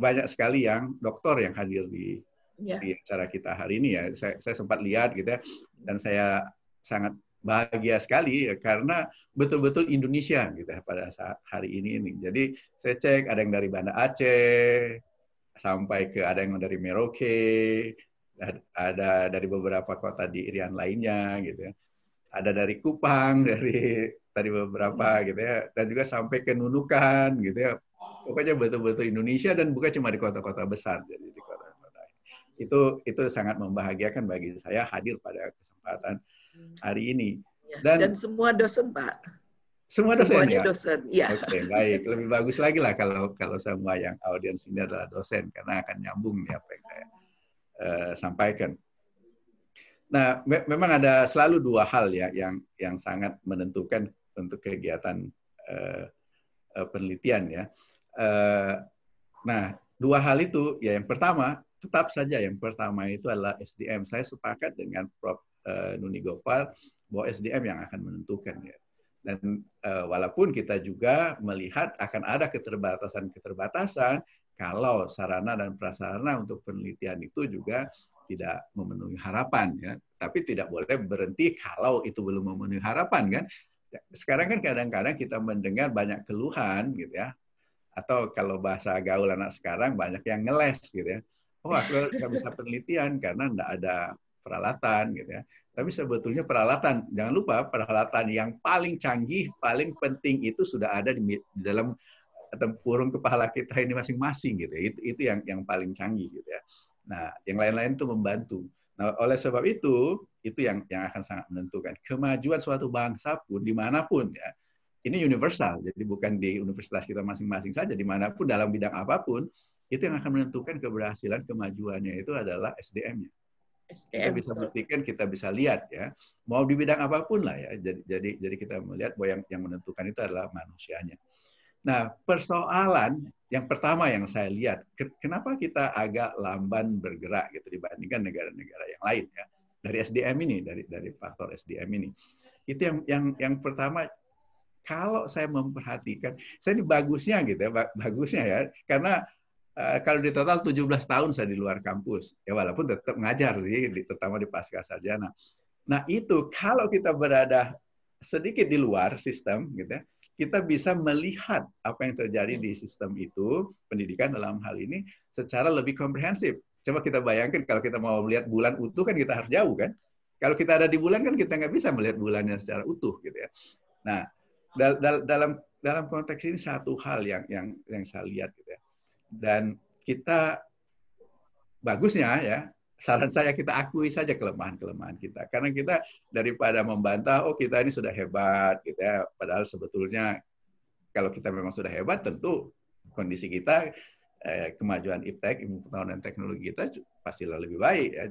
banyak sekali yang doktor yang hadir di yeah. di acara kita hari ini ya saya, saya sempat lihat gitu ya dan saya sangat bahagia sekali ya, karena betul-betul Indonesia gitu ya pada saat hari ini ini. Jadi saya cek ada yang dari Banda Aceh sampai ke ada yang dari Merauke, ada dari beberapa kota di Irian lainnya gitu ya. Ada dari Kupang, dari tadi beberapa gitu ya dan juga sampai ke Nunukan gitu ya. Pokoknya betul-betul Indonesia dan bukan cuma di kota-kota besar jadi di kota-kota itu itu sangat membahagiakan bagi saya hadir pada kesempatan hari ini. Ya, dan, Dan semua dosen, Pak. Semua dosen Semuanya ya? dosen, ya. Oke, okay, baik. Lebih bagus lagi lah kalau kalau semua yang audiens ini adalah dosen, karena akan nyambung nih apa yang saya uh, sampaikan. Nah, me memang ada selalu dua hal ya yang yang sangat menentukan untuk kegiatan uh, uh, penelitian ya. Uh, nah, dua hal itu ya yang pertama tetap saja yang pertama itu adalah SDM. Saya sepakat dengan Prof. Eh, Nuni Gopal bahwa SDM yang akan menentukan ya. Dan uh, walaupun kita juga melihat akan ada keterbatasan-keterbatasan kalau sarana dan prasarana untuk penelitian itu juga tidak memenuhi harapan ya. Tapi tidak boleh berhenti kalau itu belum memenuhi harapan kan. Ya, sekarang kan kadang-kadang kita mendengar banyak keluhan gitu ya. Atau kalau bahasa gaul anak sekarang banyak yang ngeles gitu ya. Oh aku nggak bisa penelitian karena nggak ada peralatan gitu ya. Tapi sebetulnya peralatan, jangan lupa peralatan yang paling canggih, paling penting itu sudah ada di, dalam tempurung kepala kita ini masing-masing gitu ya. Itu, itu yang yang paling canggih gitu ya. Nah, yang lain-lain itu membantu. Nah, oleh sebab itu, itu yang yang akan sangat menentukan kemajuan suatu bangsa pun dimanapun ya. Ini universal, jadi bukan di universitas kita masing-masing saja, dimanapun dalam bidang apapun, itu yang akan menentukan keberhasilan kemajuannya itu adalah SDM-nya. SDM. Kita bisa buktikan, kita bisa lihat ya. Mau di bidang apapun lah ya. Jadi jadi jadi kita melihat bahwa yang yang menentukan itu adalah manusianya. Nah, persoalan yang pertama yang saya lihat, kenapa kita agak lamban bergerak gitu dibandingkan negara-negara yang lain ya dari SDM ini, dari dari faktor SDM ini. Itu yang yang yang pertama kalau saya memperhatikan, saya ini bagusnya gitu ya, bagusnya ya, karena Eh, kalau di total 17 tahun saya di luar kampus. Ya walaupun tetap ngajar sih, terutama di pasca sarjana. Nah itu kalau kita berada sedikit di luar sistem, gitu ya, kita bisa melihat apa yang terjadi di sistem itu, pendidikan dalam hal ini, secara lebih komprehensif. Coba kita bayangkan kalau kita mau melihat bulan utuh kan kita harus jauh kan. Kalau kita ada di bulan kan kita nggak bisa melihat bulannya secara utuh gitu ya. Nah dal dal dalam dalam konteks ini satu hal yang yang yang saya lihat gitu ya dan kita bagusnya ya saran saya kita akui saja kelemahan-kelemahan kita karena kita daripada membantah oh kita ini sudah hebat gitu ya padahal sebetulnya kalau kita memang sudah hebat tentu kondisi kita eh, kemajuan iptek ilmu pengetahuan dan teknologi kita pastilah lebih baik ya.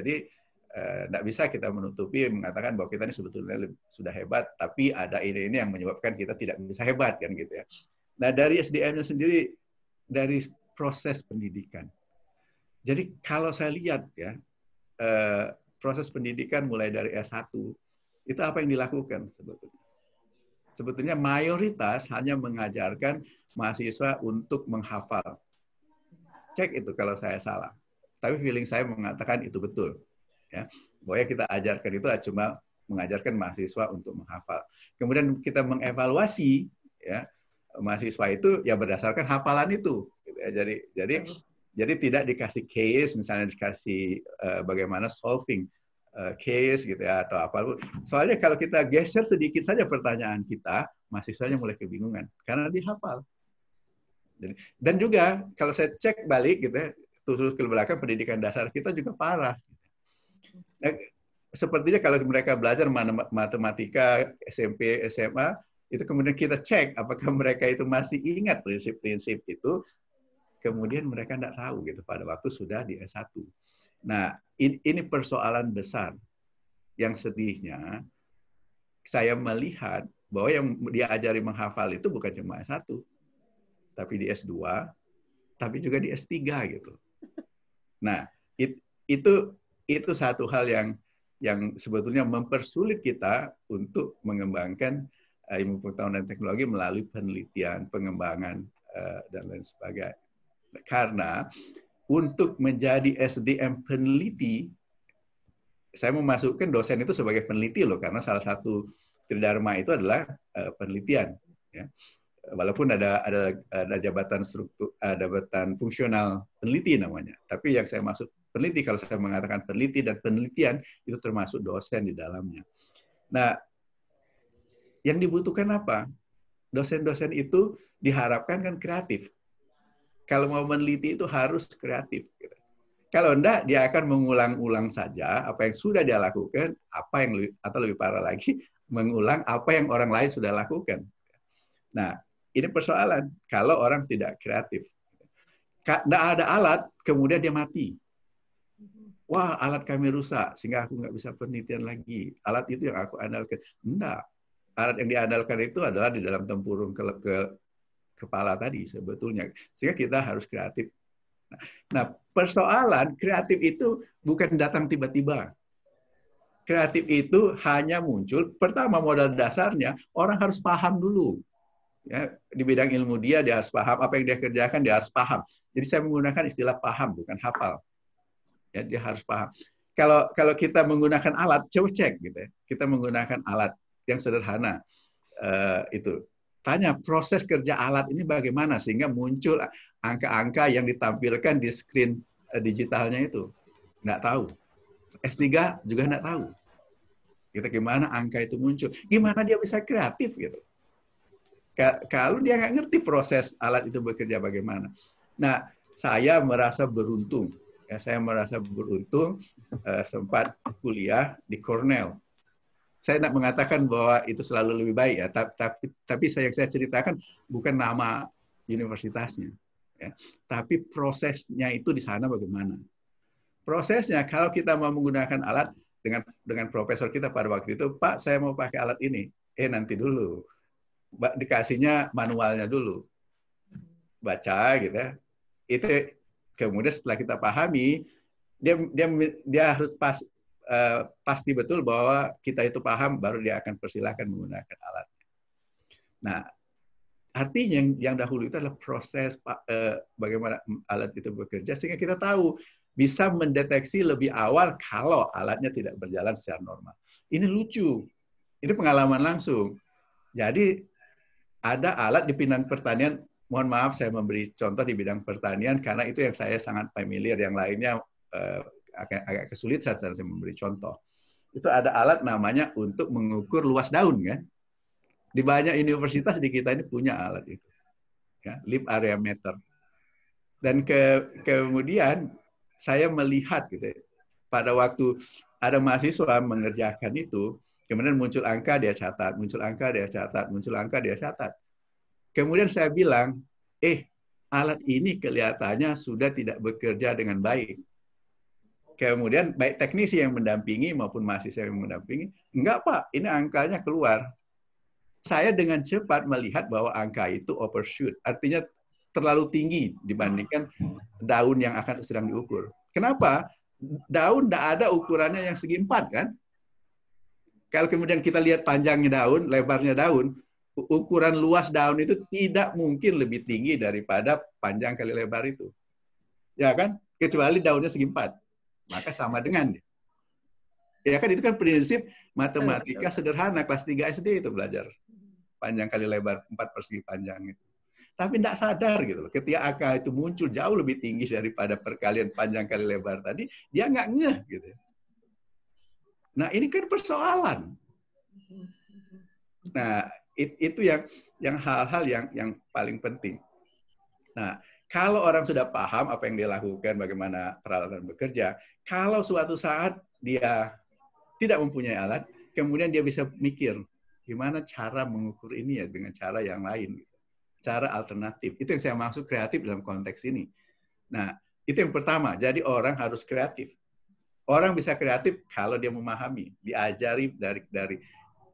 jadi tidak eh, bisa kita menutupi mengatakan bahwa kita ini sebetulnya sudah hebat tapi ada ini ini yang menyebabkan kita tidak bisa hebat kan gitu ya nah dari SDM-nya sendiri dari proses pendidikan. Jadi kalau saya lihat ya, eh, proses pendidikan mulai dari S1, itu apa yang dilakukan sebetulnya? Sebetulnya mayoritas hanya mengajarkan mahasiswa untuk menghafal. Cek itu kalau saya salah. Tapi feeling saya mengatakan itu betul. Ya, bahwa kita ajarkan itu cuma mengajarkan mahasiswa untuk menghafal. Kemudian kita mengevaluasi ya mahasiswa itu ya berdasarkan hafalan itu. Gitu ya. Jadi jadi jadi tidak dikasih case misalnya dikasih uh, bagaimana solving uh, case gitu ya atau apa. Soalnya kalau kita geser sedikit saja pertanyaan kita, mahasiswanya mulai kebingungan karena dihafal. Jadi, dan juga kalau saya cek balik gitu ya, terus ke belakang pendidikan dasar kita juga parah. Nah, sepertinya kalau mereka belajar matematika SMP SMA itu kemudian kita cek apakah mereka itu masih ingat prinsip-prinsip itu, kemudian mereka tidak tahu gitu pada waktu sudah di S1. Nah, ini persoalan besar. Yang sedihnya, saya melihat bahwa yang diajari menghafal itu bukan cuma S1, tapi di S2, tapi juga di S3 gitu. Nah, it, itu itu satu hal yang yang sebetulnya mempersulit kita untuk mengembangkan Eh, ilmu pengetahuan dan teknologi melalui penelitian, pengembangan, eh, dan lain sebagainya. Karena untuk menjadi SDM peneliti, saya memasukkan dosen itu sebagai peneliti loh, karena salah satu tridharma itu adalah eh, penelitian. Ya. Walaupun ada, ada ada jabatan struktur, ada jabatan fungsional peneliti namanya, tapi yang saya maksud peneliti kalau saya mengatakan peneliti dan penelitian itu termasuk dosen di dalamnya. Nah, yang dibutuhkan apa? Dosen-dosen itu diharapkan kan kreatif. Kalau mau meneliti itu harus kreatif. Gitu. Kalau enggak, dia akan mengulang-ulang saja apa yang sudah dia lakukan, apa yang lebih, atau lebih parah lagi, mengulang apa yang orang lain sudah lakukan. Nah, ini persoalan kalau orang tidak kreatif. Tidak ada alat, kemudian dia mati. Wah, alat kami rusak, sehingga aku nggak bisa penelitian lagi. Alat itu yang aku andalkan. Enggak alat yang diandalkan itu adalah di dalam tempurung ke, ke kepala tadi sebetulnya. Sehingga kita harus kreatif. Nah, persoalan kreatif itu bukan datang tiba-tiba. Kreatif itu hanya muncul pertama modal dasarnya orang harus paham dulu. Ya, di bidang ilmu dia dia harus paham apa yang dia kerjakan dia harus paham. Jadi saya menggunakan istilah paham bukan hafal. Ya, dia harus paham. Kalau kalau kita menggunakan alat coba cek gitu ya. Kita menggunakan alat yang sederhana eh, itu. Tanya proses kerja alat ini bagaimana sehingga muncul angka-angka yang ditampilkan di screen eh, digitalnya itu. Nggak tahu. S3 juga nggak tahu. Kita gimana angka itu muncul. Gimana dia bisa kreatif gitu. Kalau dia nggak ngerti proses alat itu bekerja bagaimana. Nah, saya merasa beruntung. Ya, saya merasa beruntung eh, sempat kuliah di Cornell saya nak mengatakan bahwa itu selalu lebih baik ya, tapi tapi, tapi saya saya ceritakan bukan nama universitasnya, ya. tapi prosesnya itu di sana bagaimana. Prosesnya kalau kita mau menggunakan alat dengan dengan profesor kita pada waktu itu, Pak saya mau pakai alat ini, eh nanti dulu, dikasihnya manualnya dulu, baca gitu ya. Itu kemudian setelah kita pahami, dia dia dia harus pas Eh, pasti betul bahwa kita itu paham, baru dia akan persilahkan menggunakan alat. Nah, artinya yang, yang dahulu itu adalah proses uh, bagaimana alat itu bekerja, sehingga kita tahu bisa mendeteksi lebih awal kalau alatnya tidak berjalan secara normal. Ini lucu. Ini pengalaman langsung. Jadi ada alat di bidang pertanian, mohon maaf saya memberi contoh di bidang pertanian karena itu yang saya sangat familiar, yang lainnya eh, agak, agak kesulitan saya memberi contoh. Itu ada alat namanya untuk mengukur luas daun kan. Di banyak universitas di kita ini punya alat itu. Ya, kan? leaf area meter. Dan ke, kemudian saya melihat gitu pada waktu ada mahasiswa mengerjakan itu, kemudian muncul angka dia catat, muncul angka dia catat, muncul angka dia catat. Kemudian saya bilang, eh alat ini kelihatannya sudah tidak bekerja dengan baik kemudian baik teknisi yang mendampingi maupun mahasiswa yang mendampingi, enggak Pak, ini angkanya keluar. Saya dengan cepat melihat bahwa angka itu overshoot, artinya terlalu tinggi dibandingkan daun yang akan sedang diukur. Kenapa? Daun tidak ada ukurannya yang segi empat kan? Kalau kemudian kita lihat panjangnya daun, lebarnya daun, ukuran luas daun itu tidak mungkin lebih tinggi daripada panjang kali lebar itu. Ya kan? Kecuali daunnya segi empat. Maka sama dengan. Ya kan itu kan prinsip matematika sederhana kelas 3 SD itu belajar. Panjang kali lebar, empat persegi panjang itu. Tapi tidak sadar gitu loh. Ketika angka itu muncul jauh lebih tinggi daripada perkalian panjang kali lebar tadi, dia nggak ngeh gitu. Nah ini kan persoalan. Nah it, itu yang yang hal-hal yang yang paling penting. Nah kalau orang sudah paham apa yang dia lakukan, bagaimana peralatan bekerja, kalau suatu saat dia tidak mempunyai alat, kemudian dia bisa mikir gimana cara mengukur ini ya dengan cara yang lain, cara alternatif. Itu yang saya maksud kreatif dalam konteks ini. Nah, itu yang pertama. Jadi orang harus kreatif. Orang bisa kreatif kalau dia memahami, diajari dari dari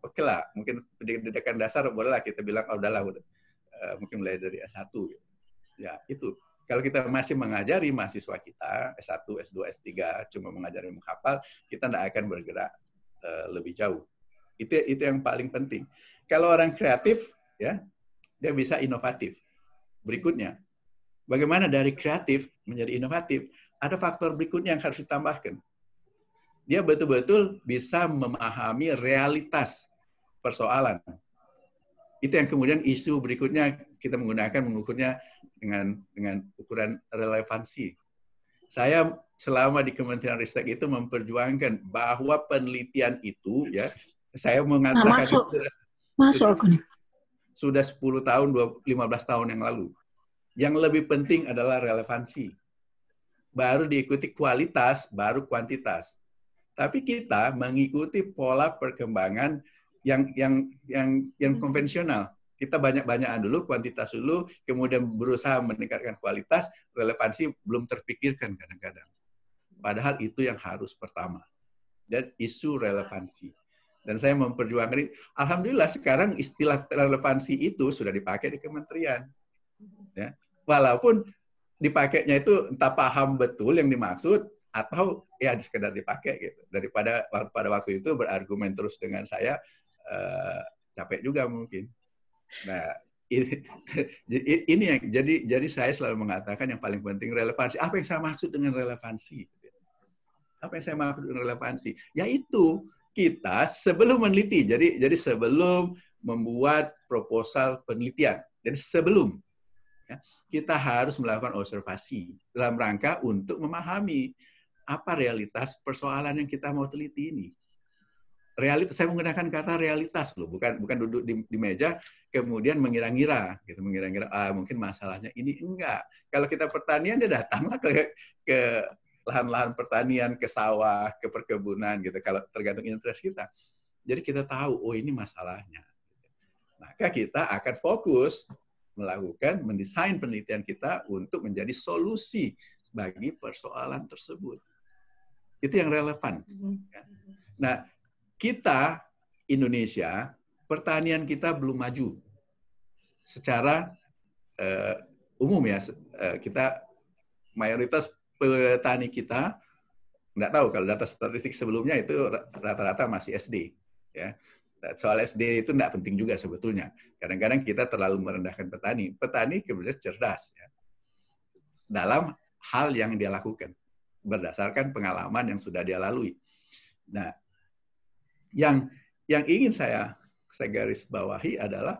oke lah, mungkin pendidikan dasar bolehlah kita bilang oh, udahlah udah. Eh, mungkin mulai dari S1 gitu. Ya, itu. Kalau kita masih mengajari mahasiswa kita S1, S2, S3 cuma mengajari menghafal, kita tidak akan bergerak uh, lebih jauh. Itu itu yang paling penting. Kalau orang kreatif ya, dia bisa inovatif. Berikutnya, bagaimana dari kreatif menjadi inovatif? Ada faktor berikutnya yang harus ditambahkan. Dia betul-betul bisa memahami realitas persoalan. Itu yang kemudian isu berikutnya kita menggunakan mengukurnya dengan dengan ukuran relevansi. Saya selama di Kementerian Riset itu memperjuangkan bahwa penelitian itu ya saya mengatakan nah, masuk. Sudah, masuk sudah, aku nih. sudah 10 tahun 15 tahun yang lalu. Yang lebih penting adalah relevansi. Baru diikuti kualitas, baru kuantitas. Tapi kita mengikuti pola perkembangan yang yang yang yang hmm. konvensional kita banyak-banyakan dulu, kuantitas dulu, kemudian berusaha meningkatkan kualitas, relevansi belum terpikirkan kadang-kadang. Padahal itu yang harus pertama. Dan isu relevansi. Dan saya memperjuangkan Alhamdulillah sekarang istilah relevansi itu sudah dipakai di kementerian. Ya. Walaupun dipakainya itu entah paham betul yang dimaksud atau ya sekedar dipakai gitu. Daripada pada waktu itu berargumen terus dengan saya eh, capek juga mungkin. Nah, ini, ini yang jadi jadi saya selalu mengatakan yang paling penting relevansi. Apa yang saya maksud dengan relevansi? Apa yang saya maksud dengan relevansi? Yaitu kita sebelum meneliti. Jadi jadi sebelum membuat proposal penelitian. Jadi sebelum ya, kita harus melakukan observasi dalam rangka untuk memahami apa realitas persoalan yang kita mau teliti ini realitas saya menggunakan kata realitas loh bukan bukan duduk di, di meja kemudian mengira-ngira gitu mengira-ngira ah, mungkin masalahnya ini enggak kalau kita pertanian dia datanglah ke ke lahan-lahan pertanian ke sawah ke perkebunan gitu kalau tergantung interest kita jadi kita tahu oh ini masalahnya maka kita akan fokus melakukan mendesain penelitian kita untuk menjadi solusi bagi persoalan tersebut itu yang relevan. Mm-hmm. Kan? Nah, kita Indonesia pertanian kita belum maju secara uh, umum ya uh, kita mayoritas petani kita nggak tahu kalau data statistik sebelumnya itu rata-rata masih SD ya nah, soal SD itu nggak penting juga sebetulnya kadang-kadang kita terlalu merendahkan petani petani kemudian cerdas ya. dalam hal yang dia lakukan berdasarkan pengalaman yang sudah dia lalui nah yang yang ingin saya saya garis bawahi adalah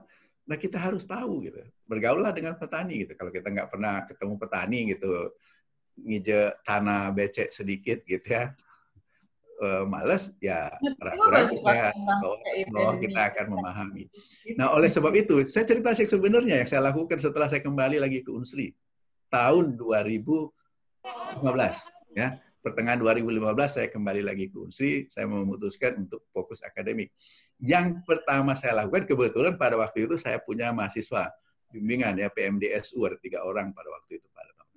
nah kita harus tahu gitu bergaullah dengan petani gitu kalau kita nggak pernah ketemu petani gitu ngije tanah becek sedikit gitu ya e, males ya ragu-ragu saya kita akan memahami gitu. nah oleh sebab itu saya cerita sih sebenarnya yang saya lakukan setelah saya kembali lagi ke Unsri tahun 2015 ya pertengahan 2015 saya kembali lagi ke Unsri, saya memutuskan untuk fokus akademik. Yang pertama saya lakukan kebetulan pada waktu itu saya punya mahasiswa bimbingan ya PMDSU ada tiga orang pada waktu itu pada tahun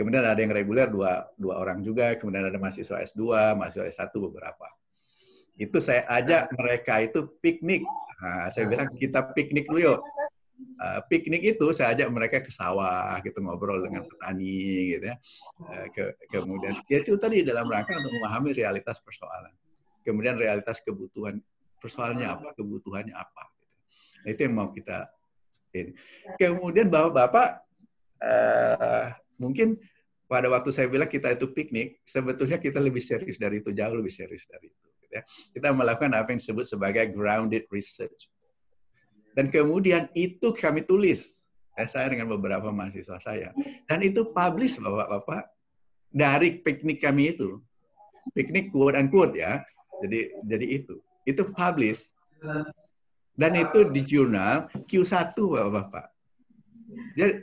Kemudian ada yang reguler dua, dua orang juga, kemudian ada mahasiswa S2, mahasiswa S1 beberapa. Itu saya ajak mereka itu piknik. Nah, saya bilang kita piknik dulu yuk uh, piknik itu saya ajak mereka ke sawah gitu ngobrol dengan oh. petani gitu ya. Uh, ke, kemudian oh. ya itu tadi dalam rangka untuk memahami realitas persoalan. Kemudian realitas kebutuhan persoalannya apa, hmm. kebutuhannya apa gitu. Nah, itu yang mau kita ini. Kemudian Bapak-bapak uh, eh, mungkin pada waktu saya bilang kita itu piknik, sebetulnya kita lebih serius dari itu, jauh lebih serius dari itu. Gitu ya. Kita melakukan apa yang disebut sebagai grounded research dan kemudian itu kami tulis, eh, saya dengan beberapa mahasiswa saya. Dan itu publish Bapak-Bapak dari piknik kami itu. Piknik quote unquote ya. Jadi jadi itu. Itu publish. Dan itu di jurnal Q1 Bapak-Bapak.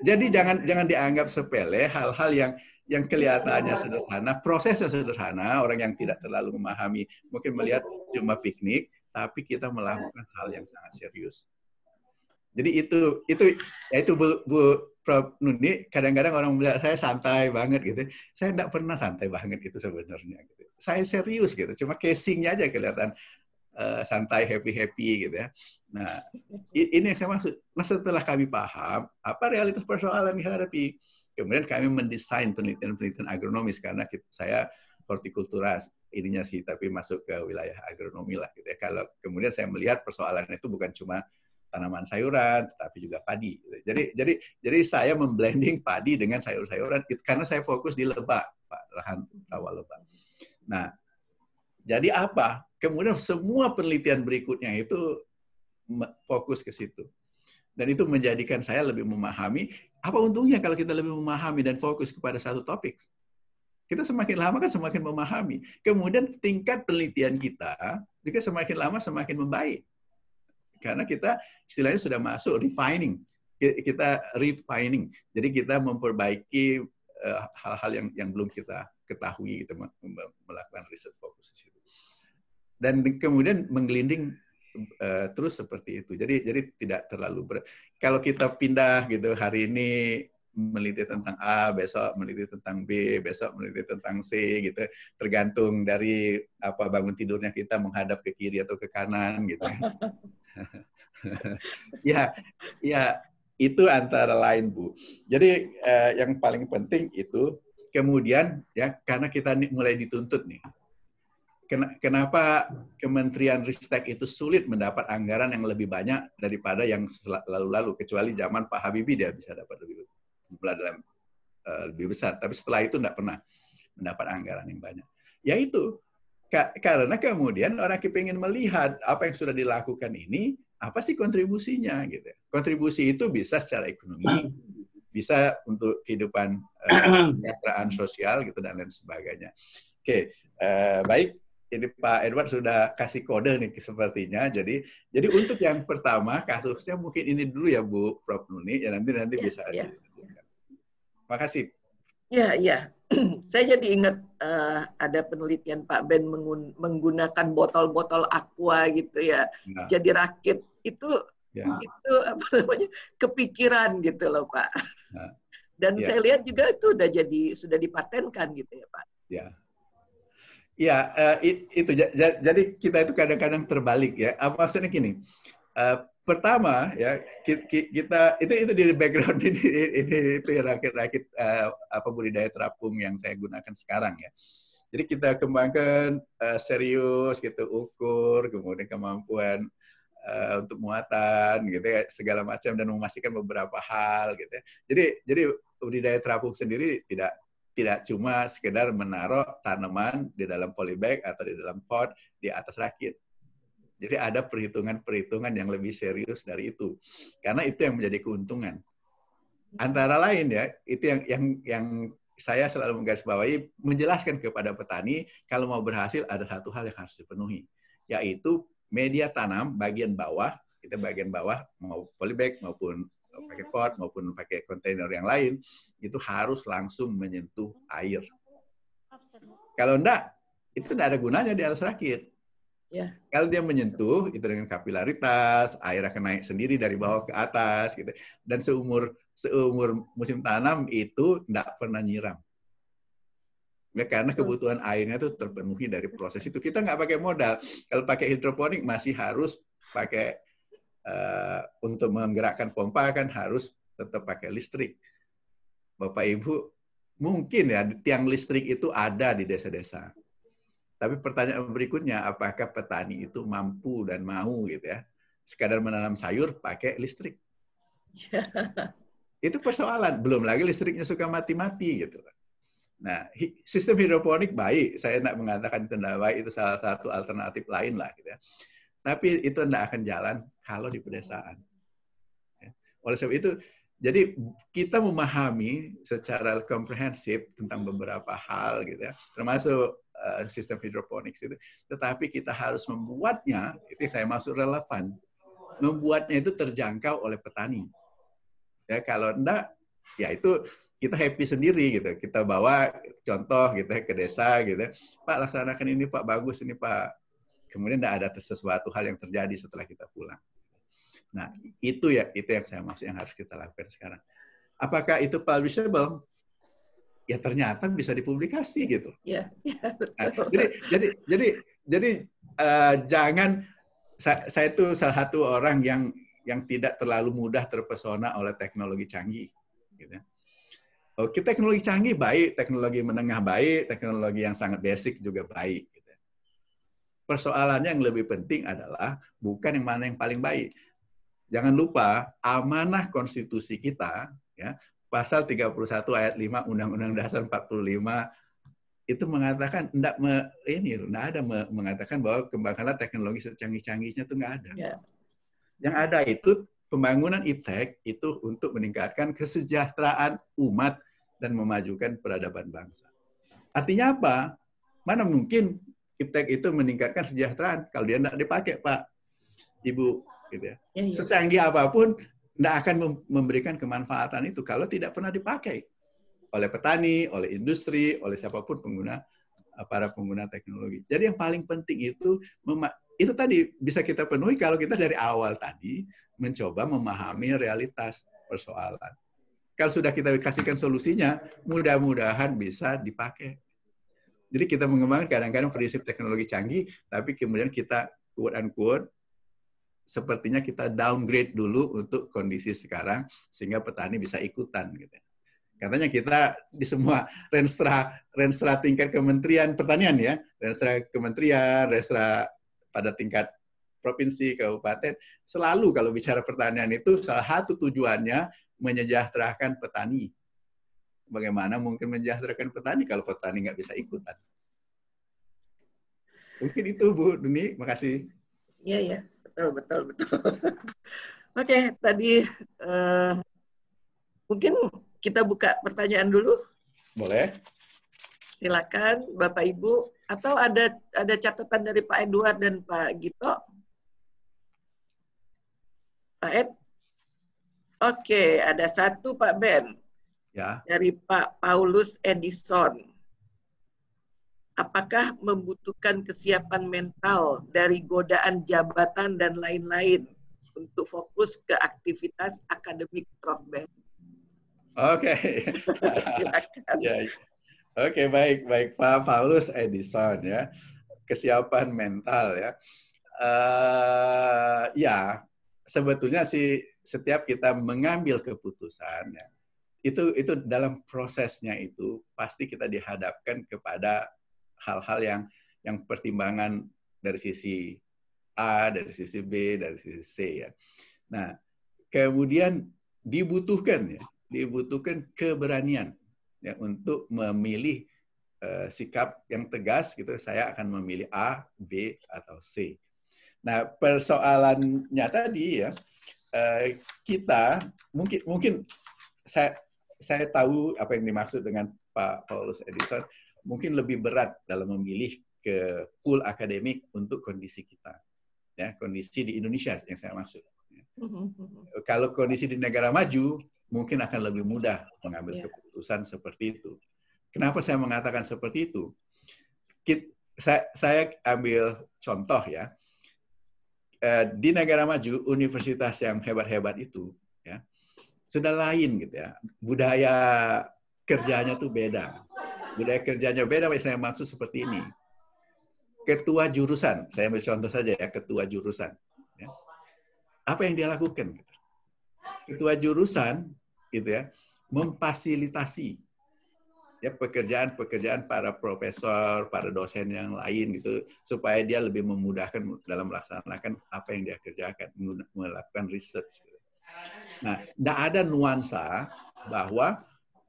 Jadi jangan jangan dianggap sepele hal-hal yang yang kelihatannya sederhana, prosesnya sederhana, orang yang tidak terlalu memahami mungkin melihat cuma piknik, tapi kita melakukan hal yang sangat serius. Jadi itu itu ya itu Bu, Bu Prof Nuni kadang-kadang orang melihat saya santai banget gitu. Saya tidak pernah santai banget itu sebenarnya. Gitu. Saya serius gitu. Cuma casingnya aja kelihatan uh, santai happy happy gitu ya. Nah ini yang saya maksud. Nah setelah kami paham apa realitas persoalan yang dihadapi, kemudian kami mendesain penelitian-penelitian agronomis karena kita, saya hortikultura ininya sih tapi masuk ke wilayah agronomi lah gitu ya. Kalau kemudian saya melihat persoalannya itu bukan cuma tanaman sayuran, tapi juga padi. Jadi jadi jadi saya memblending padi dengan sayur-sayuran karena saya fokus di lebak, Pak, lahan rawa lebak. Nah, jadi apa? Kemudian semua penelitian berikutnya itu fokus ke situ. Dan itu menjadikan saya lebih memahami apa untungnya kalau kita lebih memahami dan fokus kepada satu topik. Kita semakin lama kan semakin memahami. Kemudian tingkat penelitian kita juga semakin lama semakin membaik karena kita istilahnya sudah masuk refining. Kita refining. Jadi kita memperbaiki eh, hal-hal yang yang belum kita ketahui kita gitu, melakukan riset fokus di situ. Dan kemudian menggelinding uh, terus seperti itu. Jadi jadi tidak terlalu ber... kalau kita pindah gitu hari ini meliti tentang A, besok meliti tentang B, besok meliti tentang C gitu. Tergantung dari apa bangun tidurnya kita menghadap ke kiri atau ke kanan gitu. ya, ya itu antara lain Bu. Jadi eh, yang paling penting itu kemudian ya karena kita mulai dituntut nih. Kenapa Kementerian Ristek itu sulit mendapat anggaran yang lebih banyak daripada yang lalu-lalu kecuali zaman Pak Habibie dia bisa dapat lebih jumlah dalam uh, lebih besar. Tapi setelah itu tidak pernah mendapat anggaran yang banyak. Yaitu karena kemudian orang ingin melihat apa yang sudah dilakukan ini, apa sih kontribusinya gitu. Ya. Kontribusi itu bisa secara ekonomi, bisa untuk kehidupan eh, kesejahteraan uh, sosial gitu dan lain sebagainya. Oke, okay. uh, eh, baik. Jadi Pak Edward sudah kasih kode nih sepertinya. Jadi jadi untuk yang pertama kasusnya mungkin ini dulu ya Bu Prof Nuni ya nanti nanti bisa ya, ya. Makasih. Ya, ya. Saya jadi ingat uh, ada penelitian Pak Ben menggunakan botol-botol aqua gitu ya. Nah. Jadi rakit itu ya. itu apa namanya kepikiran gitu loh Pak. Nah. Dan ya. saya lihat juga itu sudah jadi sudah dipatenkan gitu ya Pak. Ya. Ya, uh, eh, it, itu jadi kita itu kadang-kadang terbalik ya. Apa Maksudnya gini, uh, pertama ya kita itu itu di background ini ini itu ya rakit-rakit uh, apa budidaya terapung yang saya gunakan sekarang ya. Jadi kita kembangkan uh, serius gitu ukur kemudian kemampuan uh, untuk muatan gitu ya, segala macam dan memastikan beberapa hal gitu ya. Jadi jadi budidaya terapung sendiri tidak tidak cuma sekedar menaruh tanaman di dalam polybag atau di dalam pot di atas rakit jadi ada perhitungan-perhitungan yang lebih serius dari itu. Karena itu yang menjadi keuntungan. Antara lain ya, itu yang yang yang saya selalu menggarisbawahi menjelaskan kepada petani kalau mau berhasil ada satu hal yang harus dipenuhi, yaitu media tanam bagian bawah, kita bagian bawah mau polybag maupun pakai pot maupun pakai kontainer yang lain itu harus langsung menyentuh air. Kalau enggak, itu enggak ada gunanya di atas rakit. Yeah. Kalau dia menyentuh itu dengan kapilaritas, air akan naik sendiri dari bawah ke atas gitu. Dan seumur seumur musim tanam itu tidak pernah nyiram. Ya, karena kebutuhan airnya itu terpenuhi dari proses itu. Kita nggak pakai modal. Kalau pakai hidroponik masih harus pakai uh, untuk menggerakkan pompa kan harus tetap pakai listrik. Bapak Ibu, mungkin ya tiang listrik itu ada di desa-desa tapi pertanyaan berikutnya, apakah petani itu mampu dan mau gitu ya, sekadar menanam sayur pakai listrik? Itu persoalan. Belum lagi listriknya suka mati-mati gitu. Nah, sistem hidroponik baik. Saya tidak mengatakan itu tidak baik, itu salah satu alternatif lain lah. Gitu ya. Tapi itu tidak akan jalan kalau di pedesaan. Ya. Oleh sebab itu, jadi kita memahami secara komprehensif tentang hmm. beberapa hal gitu ya, termasuk Eh, sistem hidroponik itu. Tetapi kita harus membuatnya, itu yang saya maksud relevan, membuatnya itu terjangkau oleh petani. Ya kalau enggak, ya itu kita happy sendiri gitu. Kita bawa contoh gitu ya, ke desa gitu. Ya. Pak laksanakan ini Pak bagus ini Pak. Kemudian enggak ada sesuatu hal yang terjadi setelah kita pulang. Nah, itu ya itu yang saya maksud yang harus kita lakukan sekarang. Apakah itu publishable? ya ternyata bisa dipublikasi gitu. Yeah, iya, iya, betul. nah, jadi jadi jadi jadi uh, jangan saya, saya itu salah satu orang yang yang tidak terlalu mudah terpesona oleh teknologi canggih. Gitu. Ya. Oke, teknologi canggih baik, teknologi menengah baik, teknologi yang sangat basic juga baik. Gitu. Ya. Persoalannya yang lebih penting adalah bukan yang mana yang paling baik. Jangan lupa amanah konstitusi kita ya pasal 31 ayat 5 Undang-Undang Dasar 45 itu mengatakan tidak me, ini enggak ada me, mengatakan bahwa kembangkanlah teknologi secanggih-canggihnya itu enggak ada. Yeah. Yang ada itu pembangunan iptek itu untuk meningkatkan kesejahteraan umat dan memajukan peradaban bangsa. Artinya apa? Mana mungkin iptek itu meningkatkan kesejahteraan kalau dia tidak dipakai, Pak, Ibu, gitu ya. ya, ya. Secanggih apapun, tidak akan memberikan kemanfaatan itu kalau tidak pernah dipakai oleh petani, oleh industri, oleh siapapun pengguna para pengguna teknologi. Jadi yang paling penting itu itu tadi bisa kita penuhi kalau kita dari awal tadi mencoba memahami realitas persoalan. Kalau sudah kita kasihkan solusinya, mudah-mudahan bisa dipakai. Jadi kita mengembangkan kadang-kadang prinsip teknologi canggih, tapi kemudian kita quote unquote sepertinya kita downgrade dulu untuk kondisi sekarang sehingga petani bisa ikutan gitu. Katanya kita di semua renstra renstra tingkat kementerian pertanian ya, renstra kementerian, renstra pada tingkat provinsi, kabupaten, selalu kalau bicara pertanian itu salah satu tujuannya menyejahterakan petani. Bagaimana mungkin menyejahterakan petani kalau petani nggak bisa ikutan? Mungkin itu Bu Duni, makasih. Iya, yeah, iya betul betul betul. Oke, okay, tadi uh, mungkin kita buka pertanyaan dulu. Boleh. Silakan Bapak Ibu atau ada ada catatan dari Pak Edward dan Pak Gito. Pak Ed. Oke, okay, ada satu Pak Ben. Ya. Dari Pak Paulus Edison apakah membutuhkan kesiapan mental dari godaan jabatan dan lain-lain untuk fokus ke aktivitas akademik Prof. Ben? Oke. Okay. yeah. Ya. Oke, okay, baik, baik Pak Paulus Edison ya. Kesiapan mental ya. Uh, ya, sebetulnya sih setiap kita mengambil keputusan ya, itu itu dalam prosesnya itu pasti kita dihadapkan kepada hal-hal yang yang pertimbangan dari sisi A, dari sisi B, dari sisi C ya. Nah, kemudian dibutuhkan ya, dibutuhkan keberanian ya untuk memilih uh, sikap yang tegas gitu saya akan memilih A, B atau C. Nah, persoalannya tadi ya eh, kita mungkin mungkin saya saya tahu apa yang dimaksud dengan Pak Paulus Edison mungkin lebih berat dalam memilih ke pool akademik untuk kondisi kita. Ya, kondisi di Indonesia yang saya maksud. Ya. Kalau kondisi di negara maju, mungkin akan lebih mudah mengambil yeah. keputusan seperti itu. Kenapa saya mengatakan seperti itu? Kita, saya, saya ambil contoh ya. Eh, di negara maju, universitas yang hebat-hebat itu ya sudah lain gitu ya. Budaya kerjanya tuh beda budaya kerjanya beda, saya maksud seperti ini. Ketua jurusan, saya ambil contoh saja ya, ketua jurusan. Ya. Apa yang dia lakukan? Ketua jurusan, gitu ya, memfasilitasi ya pekerjaan-pekerjaan para profesor, para dosen yang lain gitu supaya dia lebih memudahkan dalam melaksanakan apa yang dia kerjakan, melakukan research. Gitu. Nah, tidak ada nuansa bahwa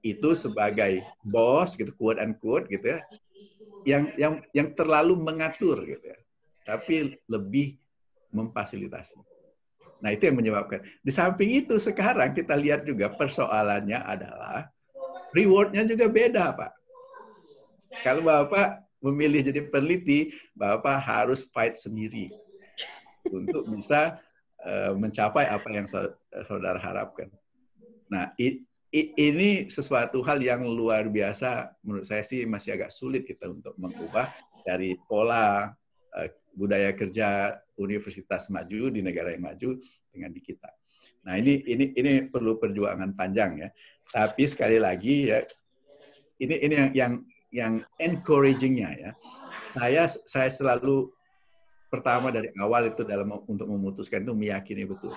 itu sebagai bos gitu quote and quote gitu ya yang yang yang terlalu mengatur gitu ya tapi lebih memfasilitasi nah itu yang menyebabkan di samping itu sekarang kita lihat juga persoalannya adalah rewardnya juga beda pak kalau bapak memilih jadi peneliti bapak harus fight sendiri untuk bisa eh, mencapai apa yang saudara harapkan. Nah, it, ini sesuatu hal yang luar biasa menurut saya sih masih agak sulit kita untuk mengubah dari pola eh, budaya kerja universitas maju di negara yang maju dengan di kita. Nah, ini ini ini perlu perjuangan panjang ya. Tapi sekali lagi ya ini ini yang yang yang encouragingnya ya. Saya saya selalu pertama dari awal itu dalam untuk memutuskan itu meyakini betul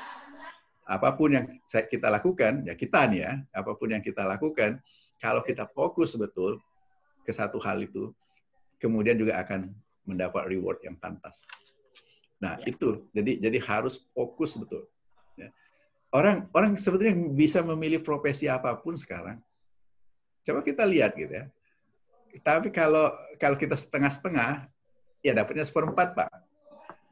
apapun yang kita lakukan, ya kita nih ya, apapun yang kita lakukan, kalau kita fokus betul ke satu hal itu, kemudian juga akan mendapat reward yang pantas. Nah ya. itu, jadi jadi harus fokus betul. Ya. Orang orang sebetulnya bisa memilih profesi apapun sekarang. Coba kita lihat gitu ya. Tapi kalau kalau kita setengah-setengah, ya dapatnya seperempat pak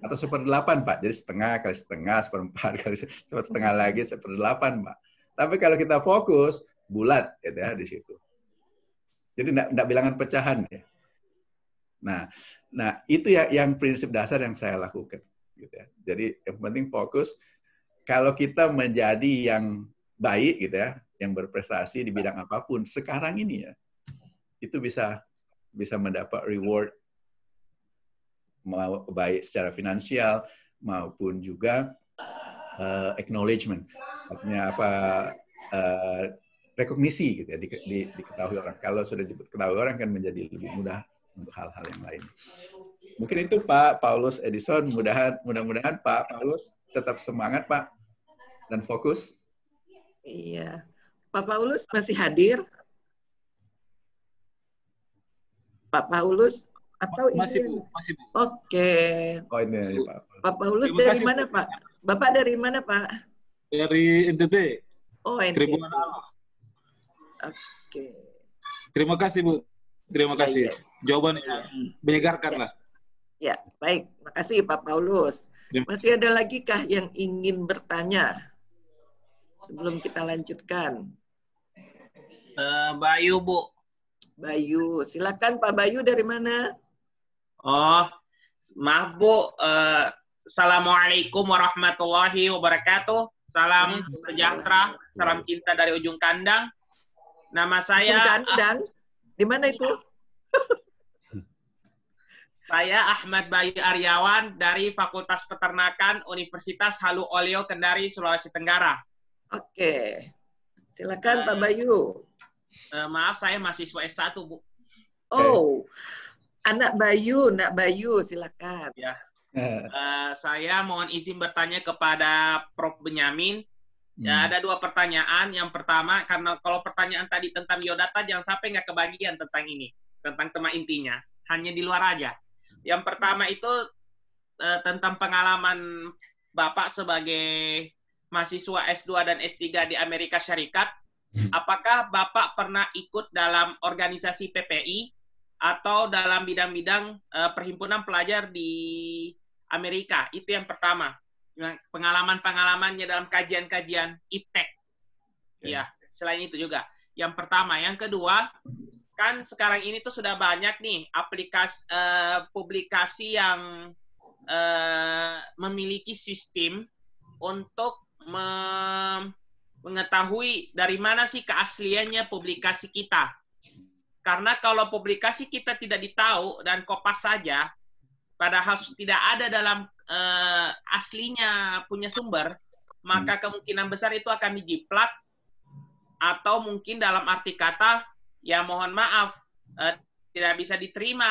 atau seperdelapan pak jadi setengah kali setengah seperempat kali setengah hmm. lagi seperdelapan pak tapi kalau kita fokus bulat gitu ya di situ jadi tidak bilangan pecahan ya nah nah itu ya yang prinsip dasar yang saya lakukan gitu ya jadi yang penting fokus kalau kita menjadi yang baik gitu ya yang berprestasi di bidang apapun sekarang ini ya itu bisa bisa mendapat reward baik secara finansial maupun juga uh, acknowledgement artinya apa uh, rekognisi gitu ya di, di, diketahui orang kalau sudah diketahui orang kan menjadi lebih mudah untuk hal-hal yang lain mungkin itu Pak Paulus Edison mudahan mudah-mudahan Pak Paulus tetap semangat Pak dan fokus iya Pak Paulus masih hadir Pak Paulus atau masih ini? Bu, masih Bu. Oke. Okay. Oh, Pak. Pak Paulus dari kasih, mana, Bu. Pak? Bapak dari mana, Pak? Dari NTT. Oh, NTT. Oke. Okay. Terima kasih, Bu. Terima ya, kasih. Ya. Jawabannya ya. menyegarkan ya. lah. Ya, baik. Makasih Pak Paulus. Masih ada lagi kah yang ingin bertanya? Sebelum kita lanjutkan. Uh, Bayu, Bu. Bayu. Silakan Pak Bayu dari mana? Oh, maaf Bu. Uh, Assalamualaikum warahmatullahi wabarakatuh. Salam hmm. sejahtera, salam cinta dari ujung kandang. Nama saya ujung kandang. Di mana itu? saya Ahmad Bayu Aryawan dari Fakultas Peternakan Universitas Halu Oleo Kendari Sulawesi Tenggara. Oke. Silakan uh, Pak eh, Bayu. Uh, maaf saya mahasiswa S1, Bu. Oh. Anak Bayu, Nak Bayu, silakan. Ya. Uh, saya mohon izin bertanya kepada Prof. Benyamin. Ya, hmm. ada dua pertanyaan. Yang pertama, karena kalau pertanyaan tadi tentang biodata, jangan sampai nggak kebagian tentang ini, tentang tema intinya. Hanya di luar aja. Yang pertama itu uh, tentang pengalaman Bapak sebagai mahasiswa S2 dan S3 di Amerika Syarikat. Hmm. Apakah Bapak pernah ikut dalam organisasi PPI atau dalam bidang-bidang uh, perhimpunan pelajar di Amerika. Itu yang pertama. Nah, pengalaman-pengalamannya dalam kajian-kajian IPTEK. Okay. Ya, selain itu juga. Yang pertama, yang kedua, kan sekarang ini tuh sudah banyak nih aplikasi uh, eh, publikasi yang uh, memiliki sistem untuk mengetahui dari mana sih keasliannya publikasi kita karena kalau publikasi kita tidak ditahu dan kopas saja, padahal tidak ada dalam uh, aslinya punya sumber, maka hmm. kemungkinan besar itu akan dijiplak atau mungkin dalam arti kata ya mohon maaf uh, tidak bisa diterima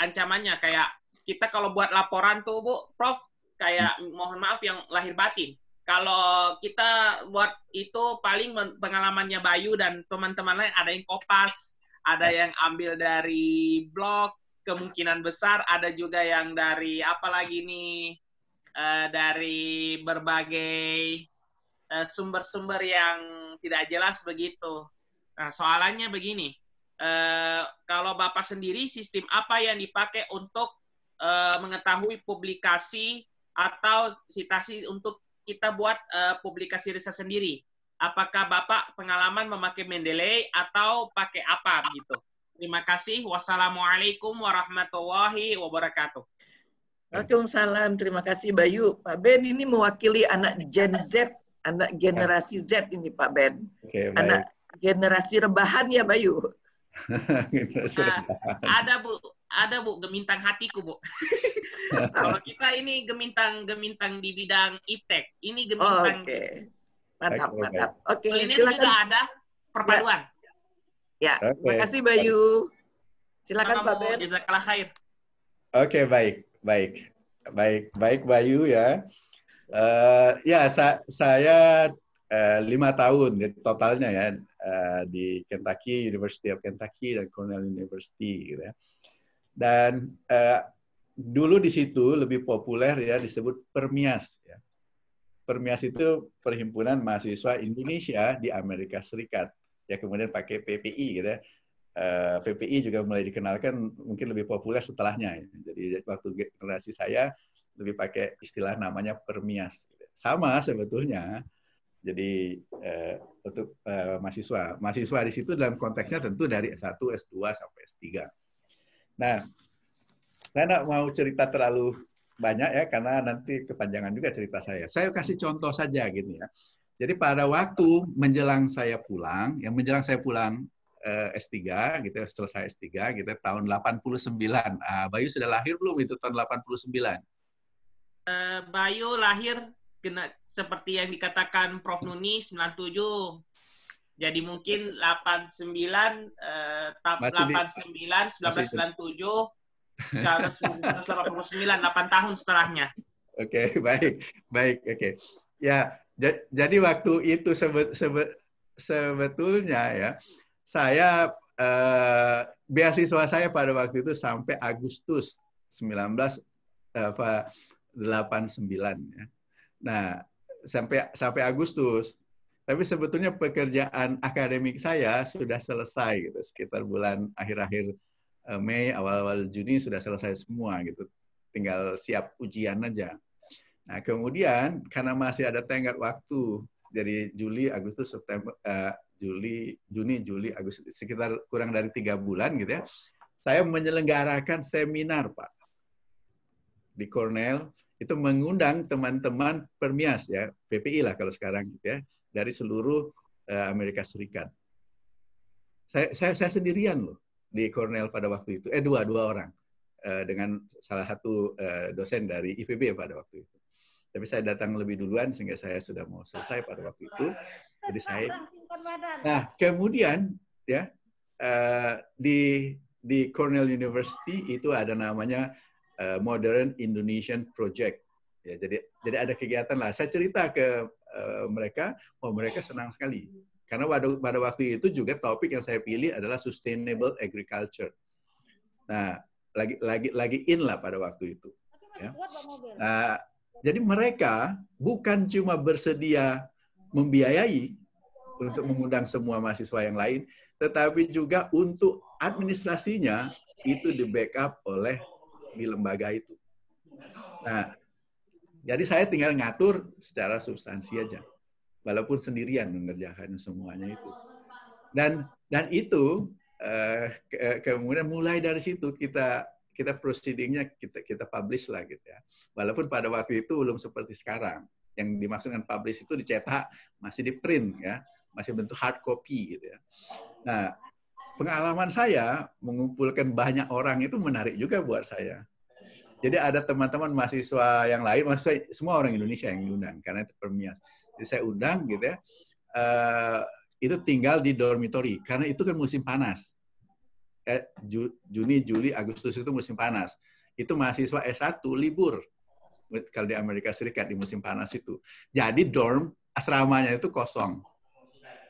ancamannya kayak kita kalau buat laporan tuh Bu Prof kayak hmm. mohon maaf yang lahir batin. Kalau kita buat itu paling pengalamannya Bayu dan teman-teman lain ada yang kopas ada ya. yang ambil dari blog kemungkinan besar ada juga yang dari apalagi nih uh, dari berbagai eh, sumber-sumber uh, yang tidak jelas begitu. Nah, soalannya begini, uh, kalau Bapak sendiri sistem apa yang dipakai untuk uh, mengetahui publikasi atau citasi untuk kita buat uh, publikasi riset sendiri? apakah Bapak pengalaman memakai Mendeley atau pakai apa gitu. Terima kasih. Wassalamualaikum warahmatullahi wabarakatuh. Waalaikumsalam. Terima kasih Bayu. Pak Ben ini mewakili anak Gen Z, anak generasi Z ini Pak Ben. Oke, baik. Anak generasi rebahan ya Bayu. Uh, ah, ada Bu, ada Bu gemintang hatiku Bu. Kalau kita ini gemintang-gemintang di bidang iptek, ini oh, gemintang oh, okay Mantap, okay. mantap. Oke, okay, ini silakan. juga ada perpaduan. Ya, ya okay. terima kasih Bayu. Silakan Pak Ben. khair. Oke, baik, baik. Baik, baik Bayu ya. Uh, ya, sa saya uh, lima tahun totalnya ya uh, di Kentucky, University of Kentucky dan Cornell University gitu ya. Dan uh, dulu di situ lebih populer ya disebut permias ya Permias itu perhimpunan mahasiswa Indonesia di Amerika Serikat. Ya kemudian pakai PPI gitu ya. Eh, PPI juga mulai dikenalkan mungkin lebih populer setelahnya. Ya. Jadi waktu generasi saya lebih pakai istilah namanya permias. Sama sebetulnya. Jadi eh, untuk eh, mahasiswa, mahasiswa di situ dalam konteksnya tentu dari S1, S2 sampai S3. Nah, saya nggak mau cerita terlalu banyak ya karena nanti kepanjangan juga cerita saya. Saya kasih contoh saja gini ya. Jadi pada waktu menjelang saya pulang, yang menjelang saya pulang eh, S3 gitu ya, selesai S3 gitu ya, tahun 89. Ah, Bayu sudah lahir belum itu tahun 89? Uh, eh, Bayu lahir kena, seperti yang dikatakan Prof Nuni 97. Jadi mungkin 89 eh, 89 1997 1989, 8 tahun setelahnya. Oke, okay, baik, baik, oke. Okay. Ya, jadi waktu itu sebe sebe sebetulnya ya, saya eh, beasiswa saya pada waktu itu sampai Agustus 1989 eh, ya. Nah, sampai sampai Agustus. Tapi sebetulnya pekerjaan akademik saya sudah selesai gitu sekitar bulan akhir-akhir Eh, Mei awal-awal Juni sudah selesai semua gitu tinggal siap ujian aja nah kemudian karena masih ada tenggat waktu dari Juli Agustus September uh, Juli Juni Juli Agustus sekitar kurang dari tiga bulan gitu ya saya menyelenggarakan seminar Pak di Cornell itu mengundang teman-teman permias ya PPI lah kalau sekarang gitu ya dari seluruh uh, Amerika Serikat. Saya, saya saya sendirian loh di Cornell pada waktu itu. Eh dua dua orang uh, dengan salah satu uh, dosen dari IPB pada waktu itu. Tapi saya datang lebih duluan sehingga saya sudah mau selesai pada waktu itu. Jadi saya. Nah kemudian ya uh, di di Cornell University itu ada namanya uh, Modern Indonesian Project. Ya, jadi jadi ada kegiatan lah. Saya cerita ke uh, mereka, oh mereka senang sekali karena pada, waktu itu juga topik yang saya pilih adalah sustainable agriculture. Nah, lagi lagi lagi in lah pada waktu itu. Ya. Nah, jadi mereka bukan cuma bersedia membiayai untuk mengundang semua mahasiswa yang lain, tetapi juga untuk administrasinya itu di backup oleh di lembaga itu. Nah, jadi saya tinggal ngatur secara substansi aja walaupun sendirian mengerjakan semuanya itu. Dan dan itu uh, ke, kemudian mulai dari situ kita kita proceedingnya kita kita publish lah gitu ya. Walaupun pada waktu itu belum seperti sekarang. Yang dimaksud dengan publish itu dicetak, masih di print ya, masih bentuk hard copy gitu ya. Nah, pengalaman saya mengumpulkan banyak orang itu menarik juga buat saya. Jadi ada teman-teman mahasiswa yang lain, mahasiswa semua orang Indonesia yang diundang karena itu permias saya undang gitu ya, uh, itu tinggal di dormitory karena itu kan musim panas. Eh, Juni, Juli, Agustus itu musim panas. Itu mahasiswa S1 libur kalau di Amerika Serikat di musim panas itu. Jadi dorm asramanya itu kosong.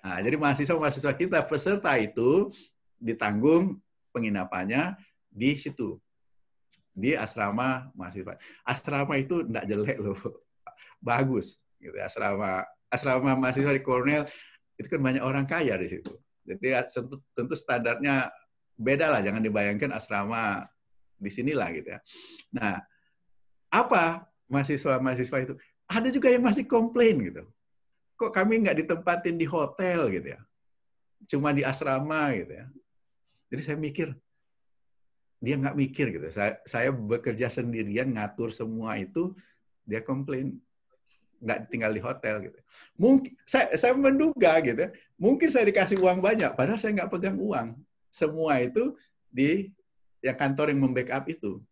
Nah, jadi mahasiswa-mahasiswa kita peserta itu ditanggung penginapannya di situ di asrama mahasiswa. Asrama itu tidak jelek loh. Bagus gitu, asrama asrama mahasiswa di Cornell itu kan banyak orang kaya di situ. Jadi ya, tentu, standarnya beda lah, jangan dibayangkan asrama di sinilah gitu ya. Nah, apa mahasiswa-mahasiswa itu? Ada juga yang masih komplain gitu. Kok kami nggak ditempatin di hotel gitu ya? Cuma di asrama gitu ya. Jadi saya mikir, dia nggak mikir gitu. Saya, saya bekerja sendirian, ngatur semua itu, dia komplain nggak tinggal di hotel gitu. Mungkin saya, saya menduga gitu, ya, mungkin saya dikasih uang banyak, padahal saya nggak pegang uang. Semua itu di yang kantor yang membackup itu.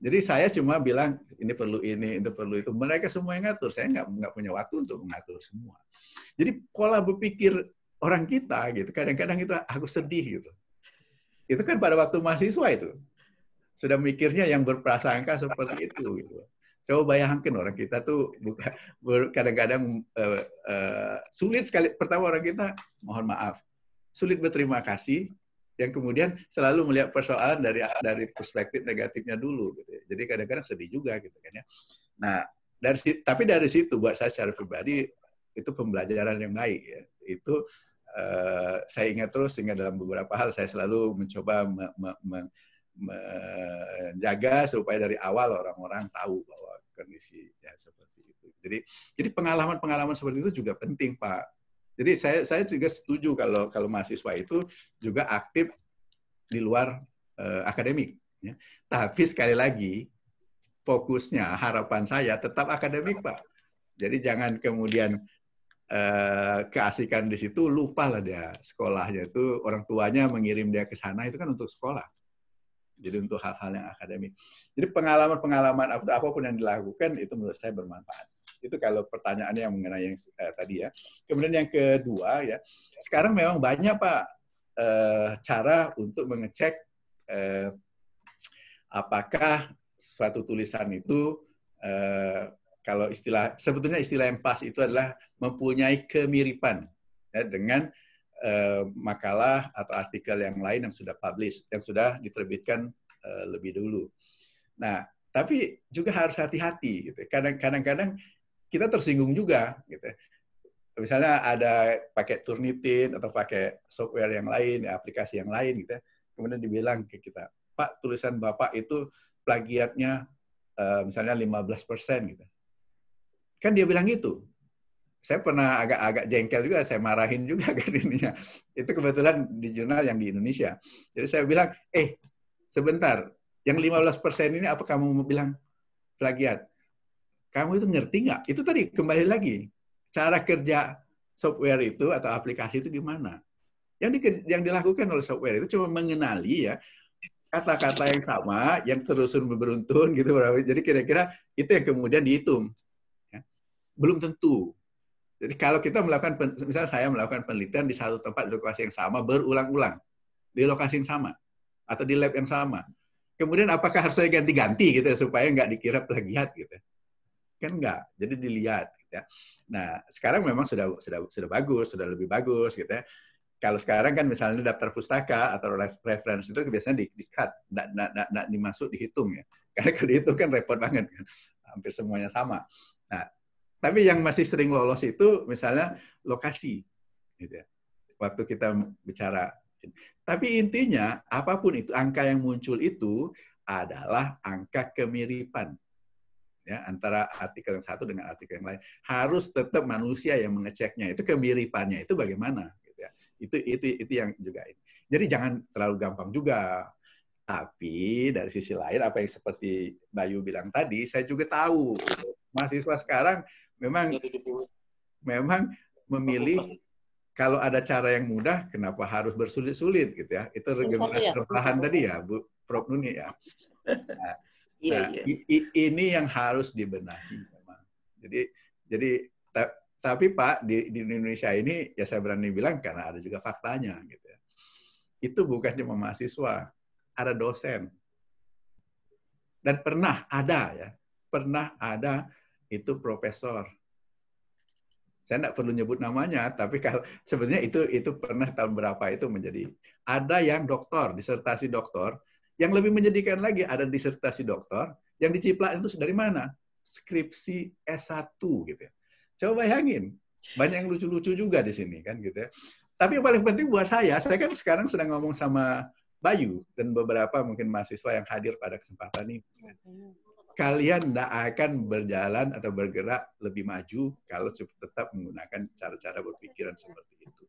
Jadi saya cuma bilang ini perlu ini, itu perlu itu. Mereka semua yang ngatur. Saya nggak nggak punya waktu untuk mengatur semua. Jadi pola berpikir orang kita gitu. Kadang-kadang itu aku sedih gitu. Itu kan pada waktu mahasiswa itu sudah mikirnya yang berprasangka seperti itu gitu Coba bayangkan orang kita tuh kadang-kadang uh, uh, sulit sekali. Pertama orang kita, mohon maaf, sulit berterima kasih. Yang kemudian selalu melihat persoalan dari dari perspektif negatifnya dulu. Gitu. Ya. Jadi kadang-kadang sedih juga gitu kan ya. Nah, dari tapi dari situ buat saya secara pribadi itu pembelajaran yang baik ya. Itu uh, saya ingat terus sehingga dalam beberapa hal saya selalu mencoba me, me, me, menjaga supaya dari awal orang-orang tahu bahwa kondisi ya seperti itu. Jadi jadi pengalaman-pengalaman seperti itu juga penting, Pak. Jadi saya saya juga setuju kalau kalau mahasiswa itu juga aktif di luar uh, akademik. Ya. Tapi sekali lagi fokusnya harapan saya tetap akademik, Pak. Jadi jangan kemudian uh, keasikan di situ lupa lah dia sekolahnya itu orang tuanya mengirim dia ke sana itu kan untuk sekolah jadi untuk hal-hal yang akademik. Jadi pengalaman-pengalaman apa apapun yang dilakukan itu menurut saya bermanfaat. Itu kalau pertanyaannya yang mengenai yang eh, tadi ya. Kemudian yang kedua ya, sekarang memang banyak Pak eh, cara untuk mengecek eh, apakah suatu tulisan itu eh, kalau istilah sebetulnya istilah yang pas itu adalah mempunyai kemiripan ya, dengan Eh, makalah atau artikel yang lain yang sudah publish, yang sudah diterbitkan eh, lebih dulu. Nah, tapi juga harus hati-hati. Gitu. Kadang-kadang kita tersinggung juga. Gitu. Misalnya ada pakai Turnitin atau pakai software yang lain, aplikasi yang lain, gitu. Ya. Kemudian dibilang ke kita, Pak, tulisan Bapak itu plagiatnya eh, misalnya 15 persen gitu. Kan dia bilang gitu saya pernah agak-agak jengkel juga, saya marahin juga kan Itu kebetulan di jurnal yang di Indonesia. Jadi saya bilang, eh sebentar, yang 15 persen ini apa kamu mau bilang plagiat? Kamu itu ngerti nggak? Itu tadi kembali lagi cara kerja software itu atau aplikasi itu gimana? Yang di, yang dilakukan oleh software itu cuma mengenali ya kata-kata yang sama yang terusun beruntun gitu Jadi kira-kira itu yang kemudian dihitung. Ya. Belum tentu jadi kalau kita melakukan, misalnya saya melakukan penelitian di satu tempat di lokasi yang sama berulang-ulang, di lokasi yang sama, atau di lab yang sama. Kemudian apakah harus saya ganti-ganti gitu ya, supaya nggak dikira plagiat gitu? Ya? Kan nggak. Jadi dilihat. Gitu ya. Nah sekarang memang sudah sudah sudah bagus, sudah lebih bagus gitu ya. Kalau sekarang kan misalnya daftar pustaka atau reference itu biasanya di, di cut, nggak, nggak, nggak, nggak dimasuk dihitung ya. Karena kalau dihitung kan repot banget kan, hampir semuanya sama. Nah tapi yang masih sering lolos itu misalnya lokasi. Gitu ya. Waktu kita bicara. Tapi intinya apapun itu angka yang muncul itu adalah angka kemiripan ya antara artikel yang satu dengan artikel yang lain harus tetap manusia yang mengeceknya itu kemiripannya itu bagaimana gitu ya itu itu itu yang juga ini jadi jangan terlalu gampang juga tapi dari sisi lain apa yang seperti Bayu bilang tadi saya juga tahu gitu. mahasiswa sekarang memang memang memilih kalau ada cara yang mudah, kenapa harus bersulit-sulit gitu ya? Itu regenerasi ya. tadi ya, Bu Prof Nuni ya. Nah, iya, nah iya. ini yang harus dibenahi memang. Jadi jadi tapi Pak di, di Indonesia ini ya saya berani bilang karena ada juga faktanya gitu ya. Itu bukan cuma mahasiswa, ada dosen. Dan pernah ada ya, pernah ada itu profesor. Saya tidak perlu nyebut namanya, tapi kalau sebenarnya itu itu pernah tahun berapa itu menjadi ada yang doktor, disertasi doktor, yang lebih menjadikan lagi ada disertasi doktor yang diciplak itu dari mana? Skripsi S1 gitu ya. Coba bayangin, banyak yang lucu-lucu juga di sini kan gitu ya. Tapi yang paling penting buat saya, saya kan sekarang sedang ngomong sama Bayu dan beberapa mungkin mahasiswa yang hadir pada kesempatan ini kalian tidak akan berjalan atau bergerak lebih maju kalau tetap menggunakan cara-cara berpikiran seperti itu.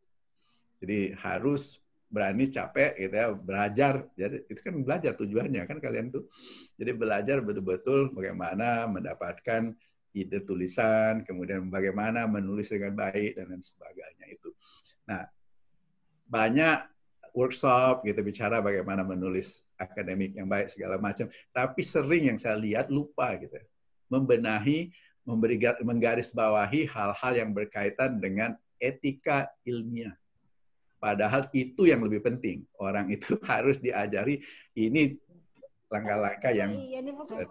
Jadi harus berani capek gitu ya, belajar. Jadi itu kan belajar tujuannya kan kalian tuh. Jadi belajar betul-betul bagaimana mendapatkan ide tulisan, kemudian bagaimana menulis dengan baik dan lain sebagainya itu. Nah, banyak workshop gitu bicara bagaimana menulis akademik yang baik segala macam tapi sering yang saya lihat lupa gitu ya, membenahi memberi bawahi hal-hal yang berkaitan dengan etika ilmiah padahal itu yang lebih penting orang itu harus diajari ini langkah-langkah yang iya, eh,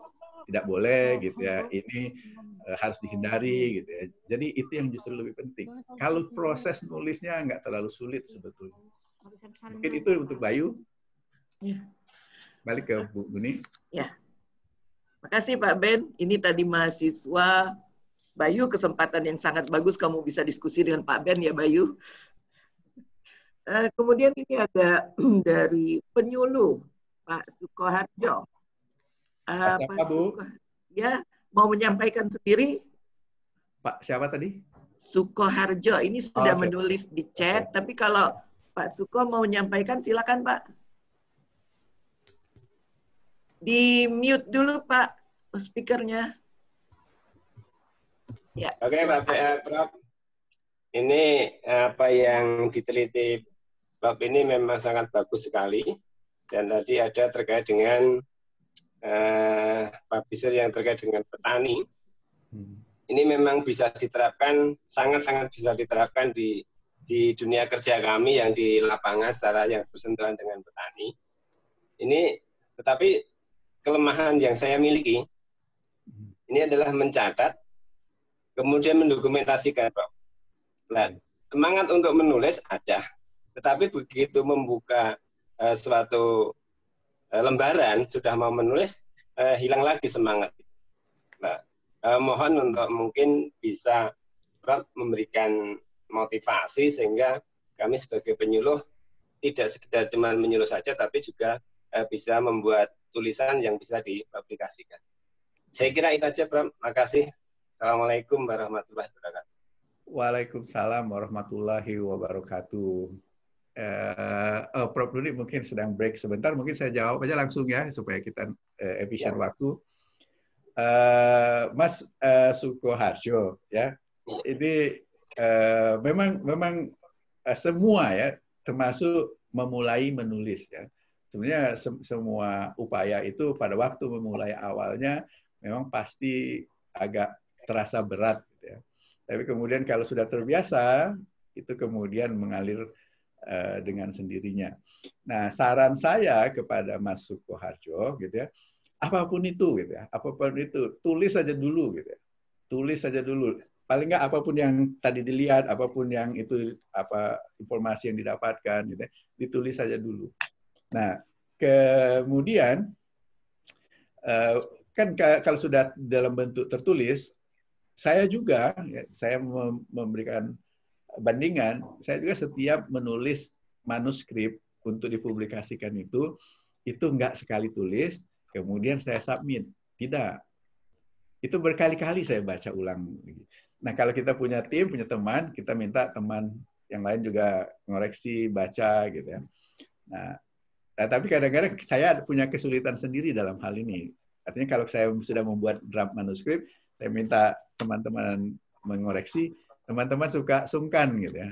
tidak boleh oh, gitu ya oh, ini oh. Eh, harus dihindari gitu ya jadi itu yang justru lebih penting kalau proses nulisnya nggak terlalu sulit sebetulnya Mungkin itu untuk Bayu. Ya. Balik ke Bu Buni. Ya. kasih Pak Ben. Ini tadi mahasiswa Bayu kesempatan yang sangat bagus kamu bisa diskusi dengan Pak Ben ya Bayu. Eh, kemudian ini ada dari penyuluh Pak Sukoharjo. Pak, siapa, Bu? Ya, mau menyampaikan sendiri. Pak siapa tadi? Sukoharjo ini sudah oh, okay. menulis di chat, okay. tapi kalau Pak Suko mau menyampaikan, silakan Pak. Di mute dulu Pak speakernya. Ya. Oke Pak Pak eh, Prof. Ini eh, apa yang diteliti Prof ini memang sangat bagus sekali. Dan tadi ada terkait dengan eh, pak Bisa yang terkait dengan petani. Hmm. Ini memang bisa diterapkan, sangat-sangat bisa diterapkan di di dunia kerja kami yang di lapangan secara yang bersentuhan dengan petani. Ini tetapi kelemahan yang saya miliki ini adalah mencatat kemudian mendokumentasikan Pak. Nah, semangat untuk menulis ada, tetapi begitu membuka uh, suatu uh, lembaran sudah mau menulis uh, hilang lagi semangat. Nah, uh, mohon untuk mungkin bisa Rob memberikan motivasi sehingga kami sebagai penyuluh tidak sekedar cuma menyuluh saja tapi juga eh, bisa membuat tulisan yang bisa dipublikasikan. Saya kira itu saja, Pram. Makasih. Assalamualaikum warahmatullahi wabarakatuh. Waalaikumsalam warahmatullahi wabarakatuh. Uh, oh, Prof. Dudi mungkin sedang break sebentar, mungkin saya jawab aja langsung ya supaya kita uh, efisien ya. waktu. Uh, Mas uh, Suko Harjo, ya. ya, ini Eh, memang memang uh, semua ya termasuk memulai menulis ya. Sebenarnya se semua upaya itu pada waktu memulai awalnya memang pasti agak terasa berat gitu ya. Tapi kemudian kalau sudah terbiasa itu kemudian mengalir uh, dengan sendirinya. Nah, saran saya kepada Mas sukoharjo gitu ya, apapun itu gitu ya, apapun itu tulis saja dulu gitu ya. Tulis saja dulu paling nggak apapun yang tadi dilihat, apapun yang itu apa informasi yang didapatkan, gitu, ya, ditulis saja dulu. Nah, kemudian eh, kan kalau sudah dalam bentuk tertulis, saya juga ya, saya memberikan bandingan, saya juga setiap menulis manuskrip untuk dipublikasikan itu, itu nggak sekali tulis, kemudian saya submit. Tidak. Itu berkali-kali saya baca ulang. Nah, kalau kita punya tim, punya teman, kita minta teman yang lain juga ngoreksi, baca gitu ya. Nah, nah tapi kadang-kadang saya punya kesulitan sendiri dalam hal ini. Artinya kalau saya sudah membuat draft manuskrip, saya minta teman-teman mengoreksi, teman-teman suka sungkan gitu ya.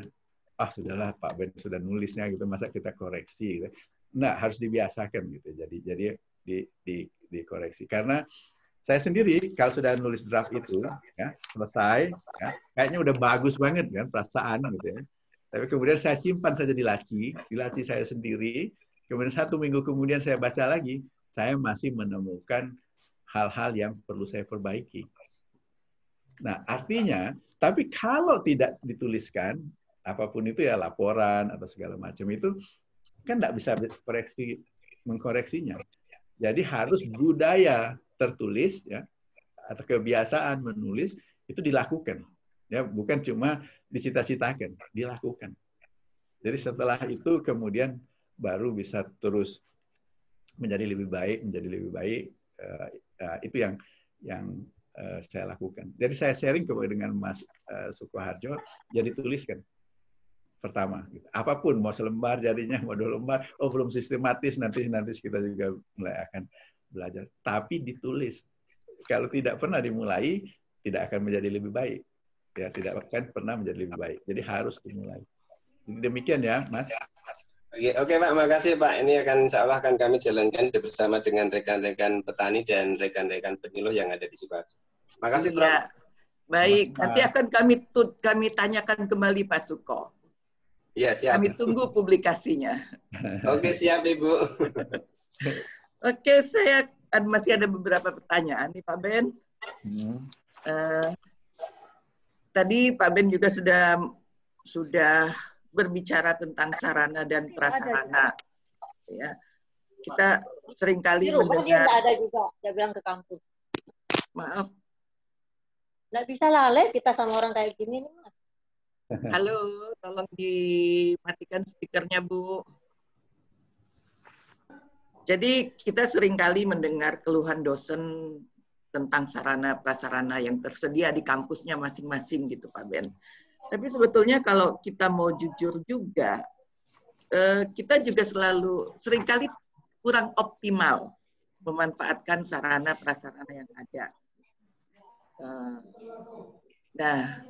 Ah, sudahlah Pak Ben sudah nulisnya gitu, masa kita koreksi gitu. Nah, harus dibiasakan gitu. Jadi jadi di, di dikoreksi karena saya sendiri kalau sudah nulis draft itu ya selesai ya, kayaknya udah bagus banget kan perasaan gitu ya tapi kemudian saya simpan saja di laci di laci saya sendiri kemudian satu minggu kemudian saya baca lagi saya masih menemukan hal-hal yang perlu saya perbaiki nah artinya tapi kalau tidak dituliskan apapun itu ya laporan atau segala macam itu kan tidak bisa koreksi mengkoreksinya jadi harus budaya tertulis ya atau kebiasaan menulis itu dilakukan ya bukan cuma dicita-citakan dilakukan jadi setelah itu kemudian baru bisa terus menjadi lebih baik menjadi lebih baik uh, uh, itu yang yang uh, saya lakukan jadi saya sharing kepada dengan Mas uh, Sukoharjo jadi ya tuliskan pertama gitu. apapun mau selembar jadinya mau dua lembar oh belum sistematis nanti nanti kita juga mulai akan belajar, tapi ditulis. Kalau tidak pernah dimulai, tidak akan menjadi lebih baik. Ya, tidak akan pernah menjadi lebih baik. Jadi harus dimulai. demikian ya, ya, Mas. Oke, oke Pak, makasih Pak. Ini akan insya Allah akan kami jalankan bersama dengan rekan-rekan petani dan rekan-rekan penyuluh yang ada di Sukarso. Makasih Pak. Ya. Baik, nanti akan kami tut, kami tanyakan kembali Pak Suko. ya siap. Kami tunggu publikasinya. Oke, siap Ibu. Oke, saya masih ada beberapa pertanyaan nih Pak Ben. Hmm. Uh, tadi Pak Ben juga sudah sudah berbicara tentang sarana dan prasarana. Ya, kita seringkali di rumah mendengar, dia ada juga. Dia bilang ke kampus. Maaf. Nggak bisa lale kita sama orang kayak gini nih, Mas. Halo, tolong dimatikan speakernya Bu. Jadi kita seringkali mendengar keluhan dosen tentang sarana prasarana yang tersedia di kampusnya masing-masing gitu Pak Ben. Tapi sebetulnya kalau kita mau jujur juga, eh, kita juga selalu seringkali kurang optimal memanfaatkan sarana prasarana yang ada. Eh, nah,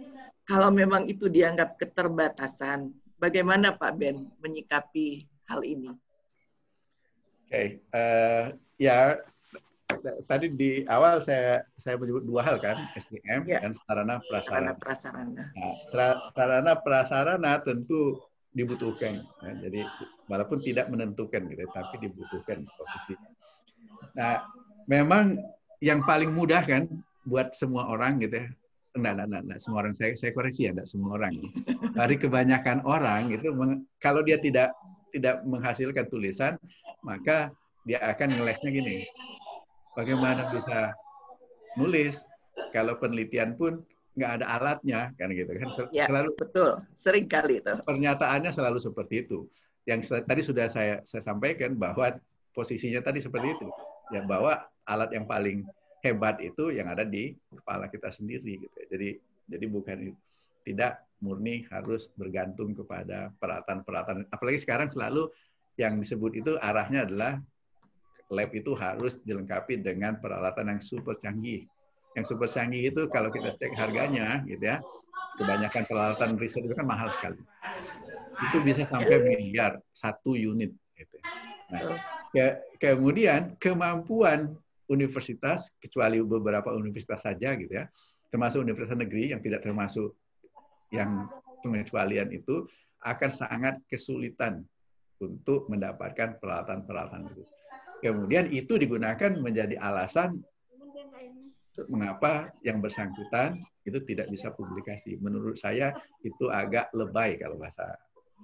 kalau memang itu dianggap keterbatasan, bagaimana Pak Ben menyikapi hal ini? okay. uh, eh, ya tadi di awal saya saya menyebut dua hal kan SDM ya. dan sarana prasarana. Sarana prasarana. Nah, sarana prasarana tentu dibutuhkan. Ya. jadi walaupun tidak menentukan gitu, tapi dibutuhkan posisinya. Nah, memang yang paling mudah kan buat semua orang gitu ya. Enggak, enggak, enggak, enggak semua orang. Saya, saya koreksi ya, enggak semua orang. Dari kebanyakan orang itu, kalau dia tidak tidak menghasilkan tulisan, maka dia akan ngelesnya gini. Bagaimana bisa nulis kalau penelitian pun nggak ada alatnya kan gitu kan ya, selalu betul sering kali itu pernyataannya selalu seperti itu yang tadi sudah saya saya sampaikan bahwa posisinya tadi seperti itu ya bahwa alat yang paling hebat itu yang ada di kepala kita sendiri gitu ya. jadi jadi bukan itu tidak murni harus bergantung kepada peralatan-peralatan. Apalagi sekarang selalu yang disebut itu arahnya adalah lab itu harus dilengkapi dengan peralatan yang super canggih. Yang super canggih itu kalau kita cek harganya, gitu ya, kebanyakan peralatan riset itu kan mahal sekali. Itu bisa sampai miliar satu unit. Gitu. Ya. Nah, ke kemudian kemampuan universitas, kecuali beberapa universitas saja, gitu ya, termasuk universitas negeri yang tidak termasuk yang pengecualian itu akan sangat kesulitan untuk mendapatkan peralatan-peralatan itu. Kemudian itu digunakan menjadi alasan mengapa yang bersangkutan itu tidak bisa publikasi. Menurut saya itu agak lebay kalau bahasa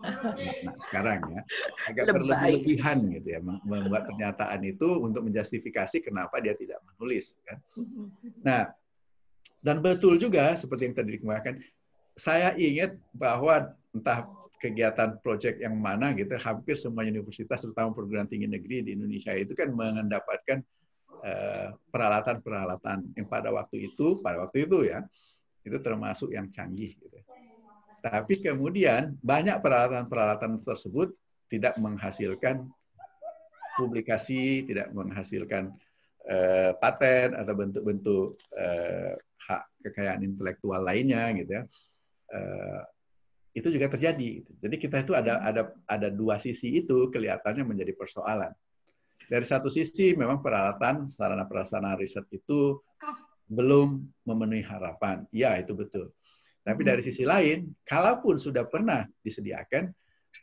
nah, sekarang ya, agak berlebihan gitu ya membuat pernyataan itu untuk menjustifikasi kenapa dia tidak menulis kan. Mm-hmm. Nah, dan betul juga seperti yang tadi dikemukakan, saya ingat bahwa entah kegiatan proyek yang mana gitu, hampir semua universitas, terutama perguruan tinggi negeri di Indonesia itu kan mendapatkan eh, peralatan-peralatan yang pada waktu itu, pada waktu itu ya, itu termasuk yang canggih. Gitu. Tapi kemudian banyak peralatan-peralatan tersebut tidak menghasilkan publikasi, tidak menghasilkan eh, paten atau bentuk-bentuk eh, hak kekayaan intelektual lainnya gitu ya. Eh, itu juga terjadi. Jadi kita itu ada hmm. ada ada dua sisi itu kelihatannya menjadi persoalan. Dari satu sisi memang peralatan sarana prasarana riset itu ah. belum memenuhi harapan. Ya, itu betul. Tapi dari hmm. sisi lain, kalaupun sudah pernah disediakan,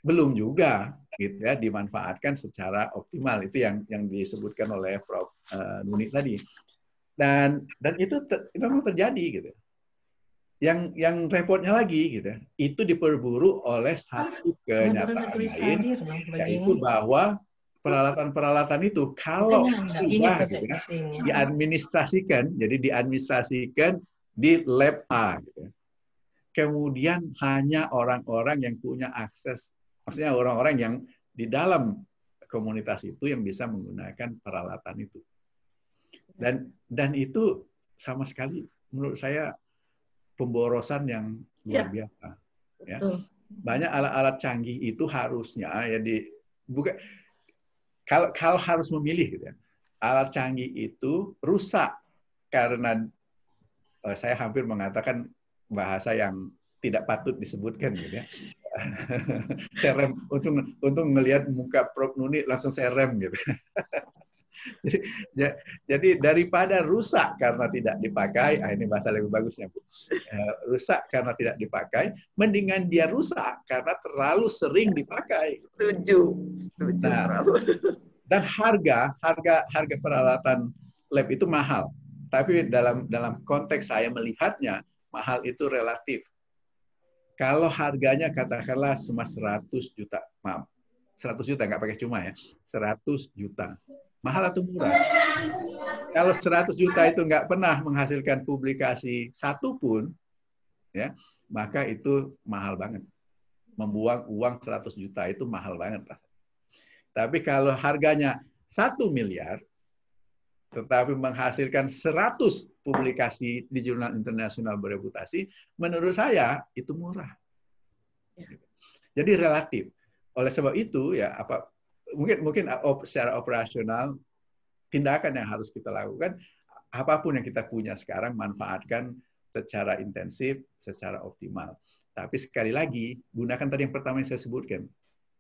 belum juga gitu ya dimanfaatkan secara optimal. Itu yang yang disebutkan oleh Prof eh, Nuni tadi. Dan dan itu ter, memang terjadi gitu yang yang repotnya lagi gitu ya. itu diperburu oleh satu ah, kenyataan lain yaitu bahwa peralatan-peralatan itu kalau sudah gitu, ya, diadministrasikan jadi diadministrasikan di lab A gitu. Ya. kemudian hanya orang-orang yang punya akses maksudnya orang-orang yang di dalam komunitas itu yang bisa menggunakan peralatan itu dan dan itu sama sekali menurut saya pemborosan yang luar ya. biasa. Ya. Banyak alat-alat canggih itu harusnya ya di bukan kalau kalau harus memilih gitu ya. Alat canggih itu rusak karena eh, saya hampir mengatakan bahasa yang tidak patut disebutkan gitu ya. saya rem untung untung ngelihat muka Prof Nuni langsung saya gitu. Ya, jadi, daripada rusak karena tidak dipakai, ah ini bahasa lebih bagusnya bu, eh, rusak karena tidak dipakai, mendingan dia rusak karena terlalu sering dipakai. Setuju. Nah, dan harga harga harga peralatan lab itu mahal, tapi dalam dalam konteks saya melihatnya mahal itu relatif. Kalau harganya katakanlah cuma 100 juta, maaf, 100 juta nggak pakai cuma ya 100 juta Mahal atau murah? Kalau 100 juta itu nggak pernah menghasilkan publikasi satu pun, ya, maka itu mahal banget. Membuang uang 100 juta itu mahal banget. Tapi kalau harganya satu miliar, tetapi menghasilkan 100 publikasi di jurnal internasional bereputasi, menurut saya itu murah. Ya. Jadi relatif. Oleh sebab itu ya apa mungkin mungkin secara operasional tindakan yang harus kita lakukan apapun yang kita punya sekarang manfaatkan secara intensif, secara optimal. Tapi sekali lagi gunakan tadi yang pertama yang saya sebutkan.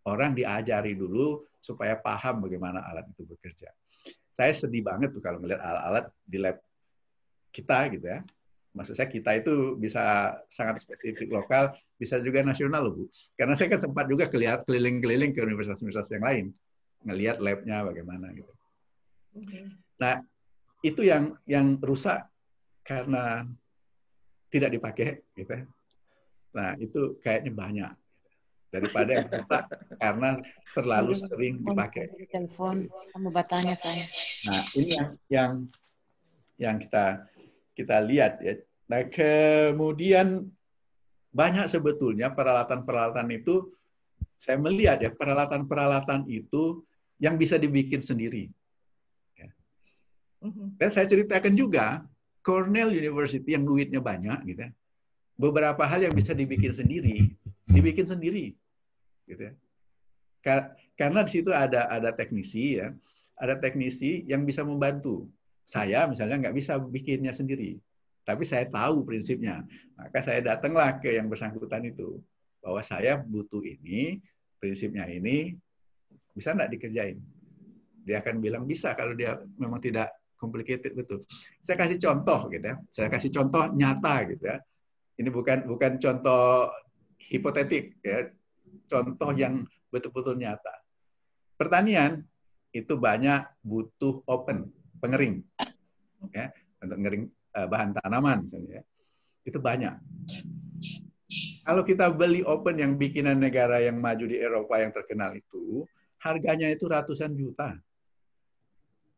Orang diajari dulu supaya paham bagaimana alat itu bekerja. Saya sedih banget tuh kalau melihat alat-alat di lab kita gitu ya maksud saya kita itu bisa sangat spesifik lokal, bisa juga nasional loh Bu. Karena saya kan sempat juga kelihat keliling-keliling ke universitas-universitas yang lain, ngelihat labnya bagaimana gitu. Nah itu yang yang rusak karena tidak dipakai gitu. Nah itu kayaknya banyak daripada yang rusak karena terlalu sering dipakai. Telepon, kamu batanya saya. Nah ini yang yang yang kita kita lihat ya. Nah, kemudian banyak sebetulnya peralatan-peralatan itu saya melihat ya peralatan-peralatan itu yang bisa dibikin sendiri. Ya. Mm-hmm. Dan saya ceritakan juga Cornell University yang duitnya banyak gitu ya, Beberapa hal yang bisa dibikin sendiri, dibikin sendiri. Gitu ya. Karena di situ ada ada teknisi ya, ada teknisi yang bisa membantu saya misalnya nggak bisa bikinnya sendiri, tapi saya tahu prinsipnya. Maka saya datanglah ke yang bersangkutan itu bahwa saya butuh ini, prinsipnya ini, bisa nggak dikerjain? Dia akan bilang bisa kalau dia memang tidak complicated betul. Saya kasih contoh gitu ya. Saya kasih contoh nyata gitu ya. Ini bukan bukan contoh hipotetik ya. Contoh yang betul-betul nyata. Pertanian itu banyak butuh open pengering, ya, untuk ngering uh, bahan tanaman misalnya. Ya. Itu banyak. Kalau kita beli open yang bikinan negara yang maju di Eropa yang terkenal itu, harganya itu ratusan juta.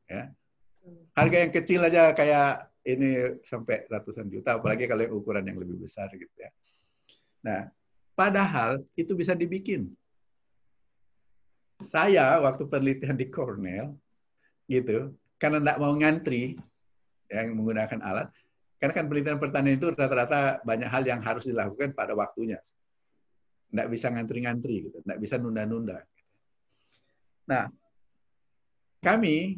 Ya. Harga yang kecil aja kayak ini sampai ratusan juta, apalagi kalau yang ukuran yang lebih besar gitu ya. Nah, padahal itu bisa dibikin. Saya waktu penelitian di Cornell, gitu, karena tidak mau ngantri yang menggunakan alat, karena kan penelitian pertanian itu rata-rata banyak hal yang harus dilakukan pada waktunya. Tidak bisa ngantri-ngantri, gitu. tidak bisa nunda-nunda. Nah, kami,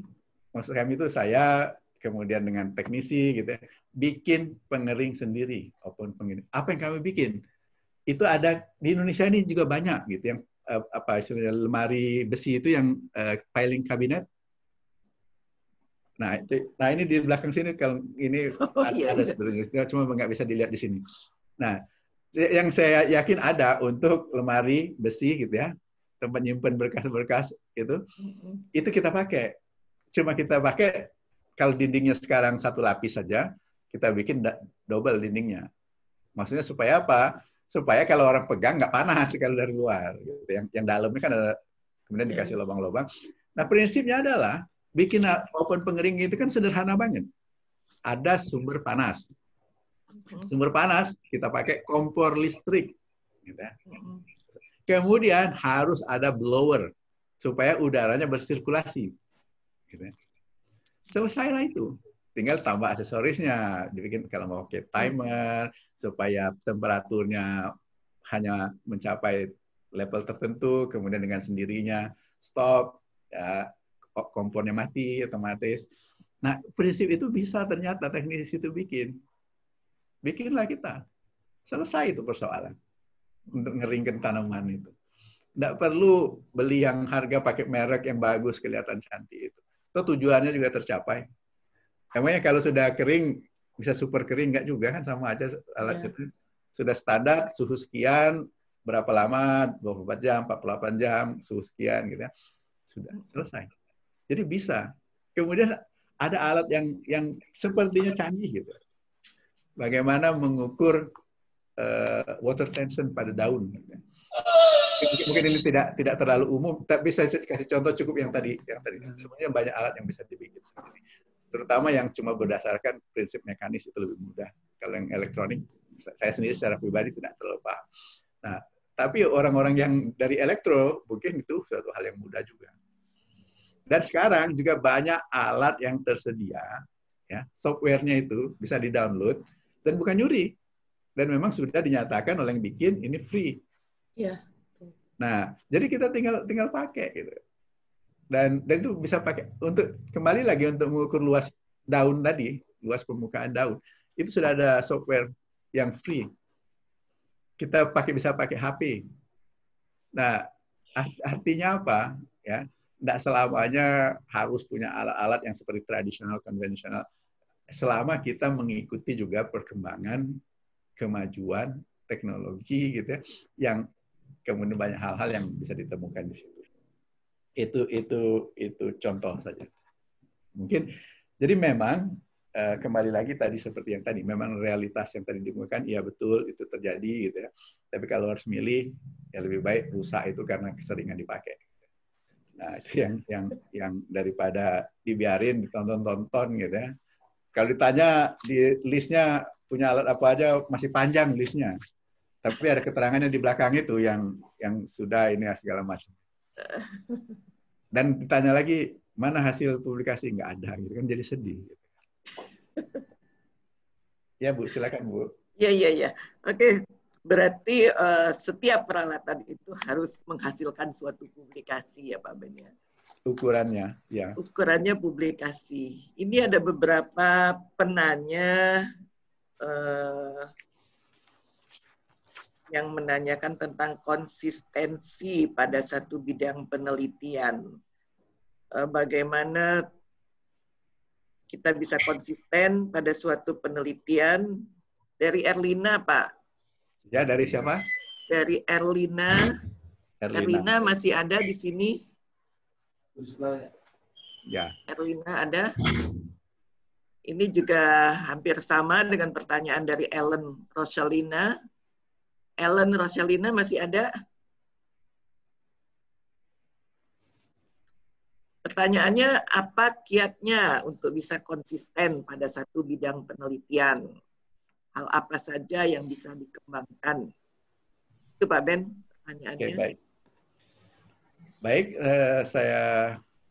maksud kami itu saya, kemudian dengan teknisi, gitu, ya, bikin pengering sendiri, open pengering. Apa yang kami bikin? Itu ada di Indonesia ini juga banyak, gitu, yang eh, apa istilahnya lemari besi itu yang uh, eh, piling kabinet Nah, itu, nah ini di belakang sini kalau ini oh, ada, iya, ada iya. cuma nggak bisa dilihat di sini. Nah, ya, yang saya yakin ada untuk lemari besi gitu ya, tempat nyimpan berkas-berkas itu, mm-hmm. itu kita pakai. Cuma kita pakai kalau dindingnya sekarang satu lapis saja, kita bikin double dindingnya. Maksudnya supaya apa? Supaya kalau orang pegang nggak panas kalau dari luar. Gitu. Yang yang dalamnya kan ada kemudian dikasih iya. lubang-lubang. Nah prinsipnya adalah bikin open pengering itu kan sederhana banget. Ada sumber panas. Mm-hmm. Sumber panas kita pakai kompor listrik. Gitu ya. mm-hmm. Kemudian harus ada blower supaya udaranya bersirkulasi. Selesai gitu ya. Selesailah itu. Tinggal tambah aksesorisnya, dibikin kalau mau pakai timer supaya temperaturnya hanya mencapai level tertentu, kemudian dengan sendirinya stop. Ya kompornya mati otomatis. Nah, prinsip itu bisa ternyata teknis itu bikin. Bikinlah kita. Selesai itu persoalan untuk ngeringkan tanaman itu. Tidak perlu beli yang harga pakai merek yang bagus kelihatan cantik itu. Itu tujuannya juga tercapai. Emangnya kalau sudah kering bisa super kering nggak juga kan sama aja alat yeah. itu. Sudah standar suhu sekian, berapa lama, 24 jam, 48 jam, suhu sekian gitu ya. Sudah selesai. Jadi bisa. Kemudian ada alat yang yang sepertinya canggih gitu. Bagaimana mengukur uh, water tension pada daun. Gitu. Mungkin ini tidak tidak terlalu umum, tapi saya kasih contoh cukup yang tadi yang tadi. Hmm. Sebenarnya banyak alat yang bisa dibikin Terutama yang cuma berdasarkan prinsip mekanis itu lebih mudah. Kalau yang elektronik, saya sendiri secara pribadi tidak terlalu paham. Nah, tapi orang-orang yang dari elektro mungkin itu suatu hal yang mudah juga. Dan sekarang juga banyak alat yang tersedia, ya, softwarenya itu bisa di-download dan bukan nyuri. Dan memang sudah dinyatakan oleh yang bikin ini free. Iya. Nah, jadi kita tinggal tinggal pakai gitu. Dan dan itu bisa pakai untuk kembali lagi untuk mengukur luas daun tadi, luas permukaan daun. Itu sudah ada software yang free. Kita pakai bisa pakai HP. Nah, artinya apa? Ya, tidak selamanya harus punya alat-alat yang seperti tradisional, konvensional. Selama kita mengikuti juga perkembangan, kemajuan, teknologi gitu ya, yang kemudian banyak hal-hal yang bisa ditemukan di situ. Itu itu itu contoh saja. Mungkin jadi memang eh, kembali lagi tadi seperti yang tadi, memang realitas yang tadi ditemukan, iya betul itu terjadi gitu ya. Tapi kalau harus milih, ya lebih baik rusak itu karena keseringan dipakai. Nah, iya. yang yang yang daripada dibiarin ditonton-tonton gitu ya. Kalau ditanya di listnya punya alat apa aja masih panjang listnya. Tapi ada keterangannya di belakang itu yang yang sudah ini ya, segala macam. Dan ditanya lagi mana hasil publikasi nggak ada gitu kan jadi sedih. Gitu. Ya Bu, silakan Bu. Iya iya iya. Oke, Berarti uh, setiap peralatan itu harus menghasilkan suatu publikasi ya Pak Ben ya? Ukurannya, ya. Ukurannya publikasi. Ini ada beberapa penanya uh, yang menanyakan tentang konsistensi pada satu bidang penelitian. Uh, bagaimana kita bisa konsisten pada suatu penelitian dari Erlina, Pak Ya, dari siapa? Dari Erlina. Erlina, Erlina masih ada di sini. Ya. ya. Erlina ada. Ini juga hampir sama dengan pertanyaan dari Ellen Rosalina. Ellen Rosalina masih ada? Pertanyaannya, apa kiatnya untuk bisa konsisten pada satu bidang penelitian? hal apa saja yang bisa dikembangkan. Itu Pak Ben pertanyaannya. Okay, baik, baik uh, saya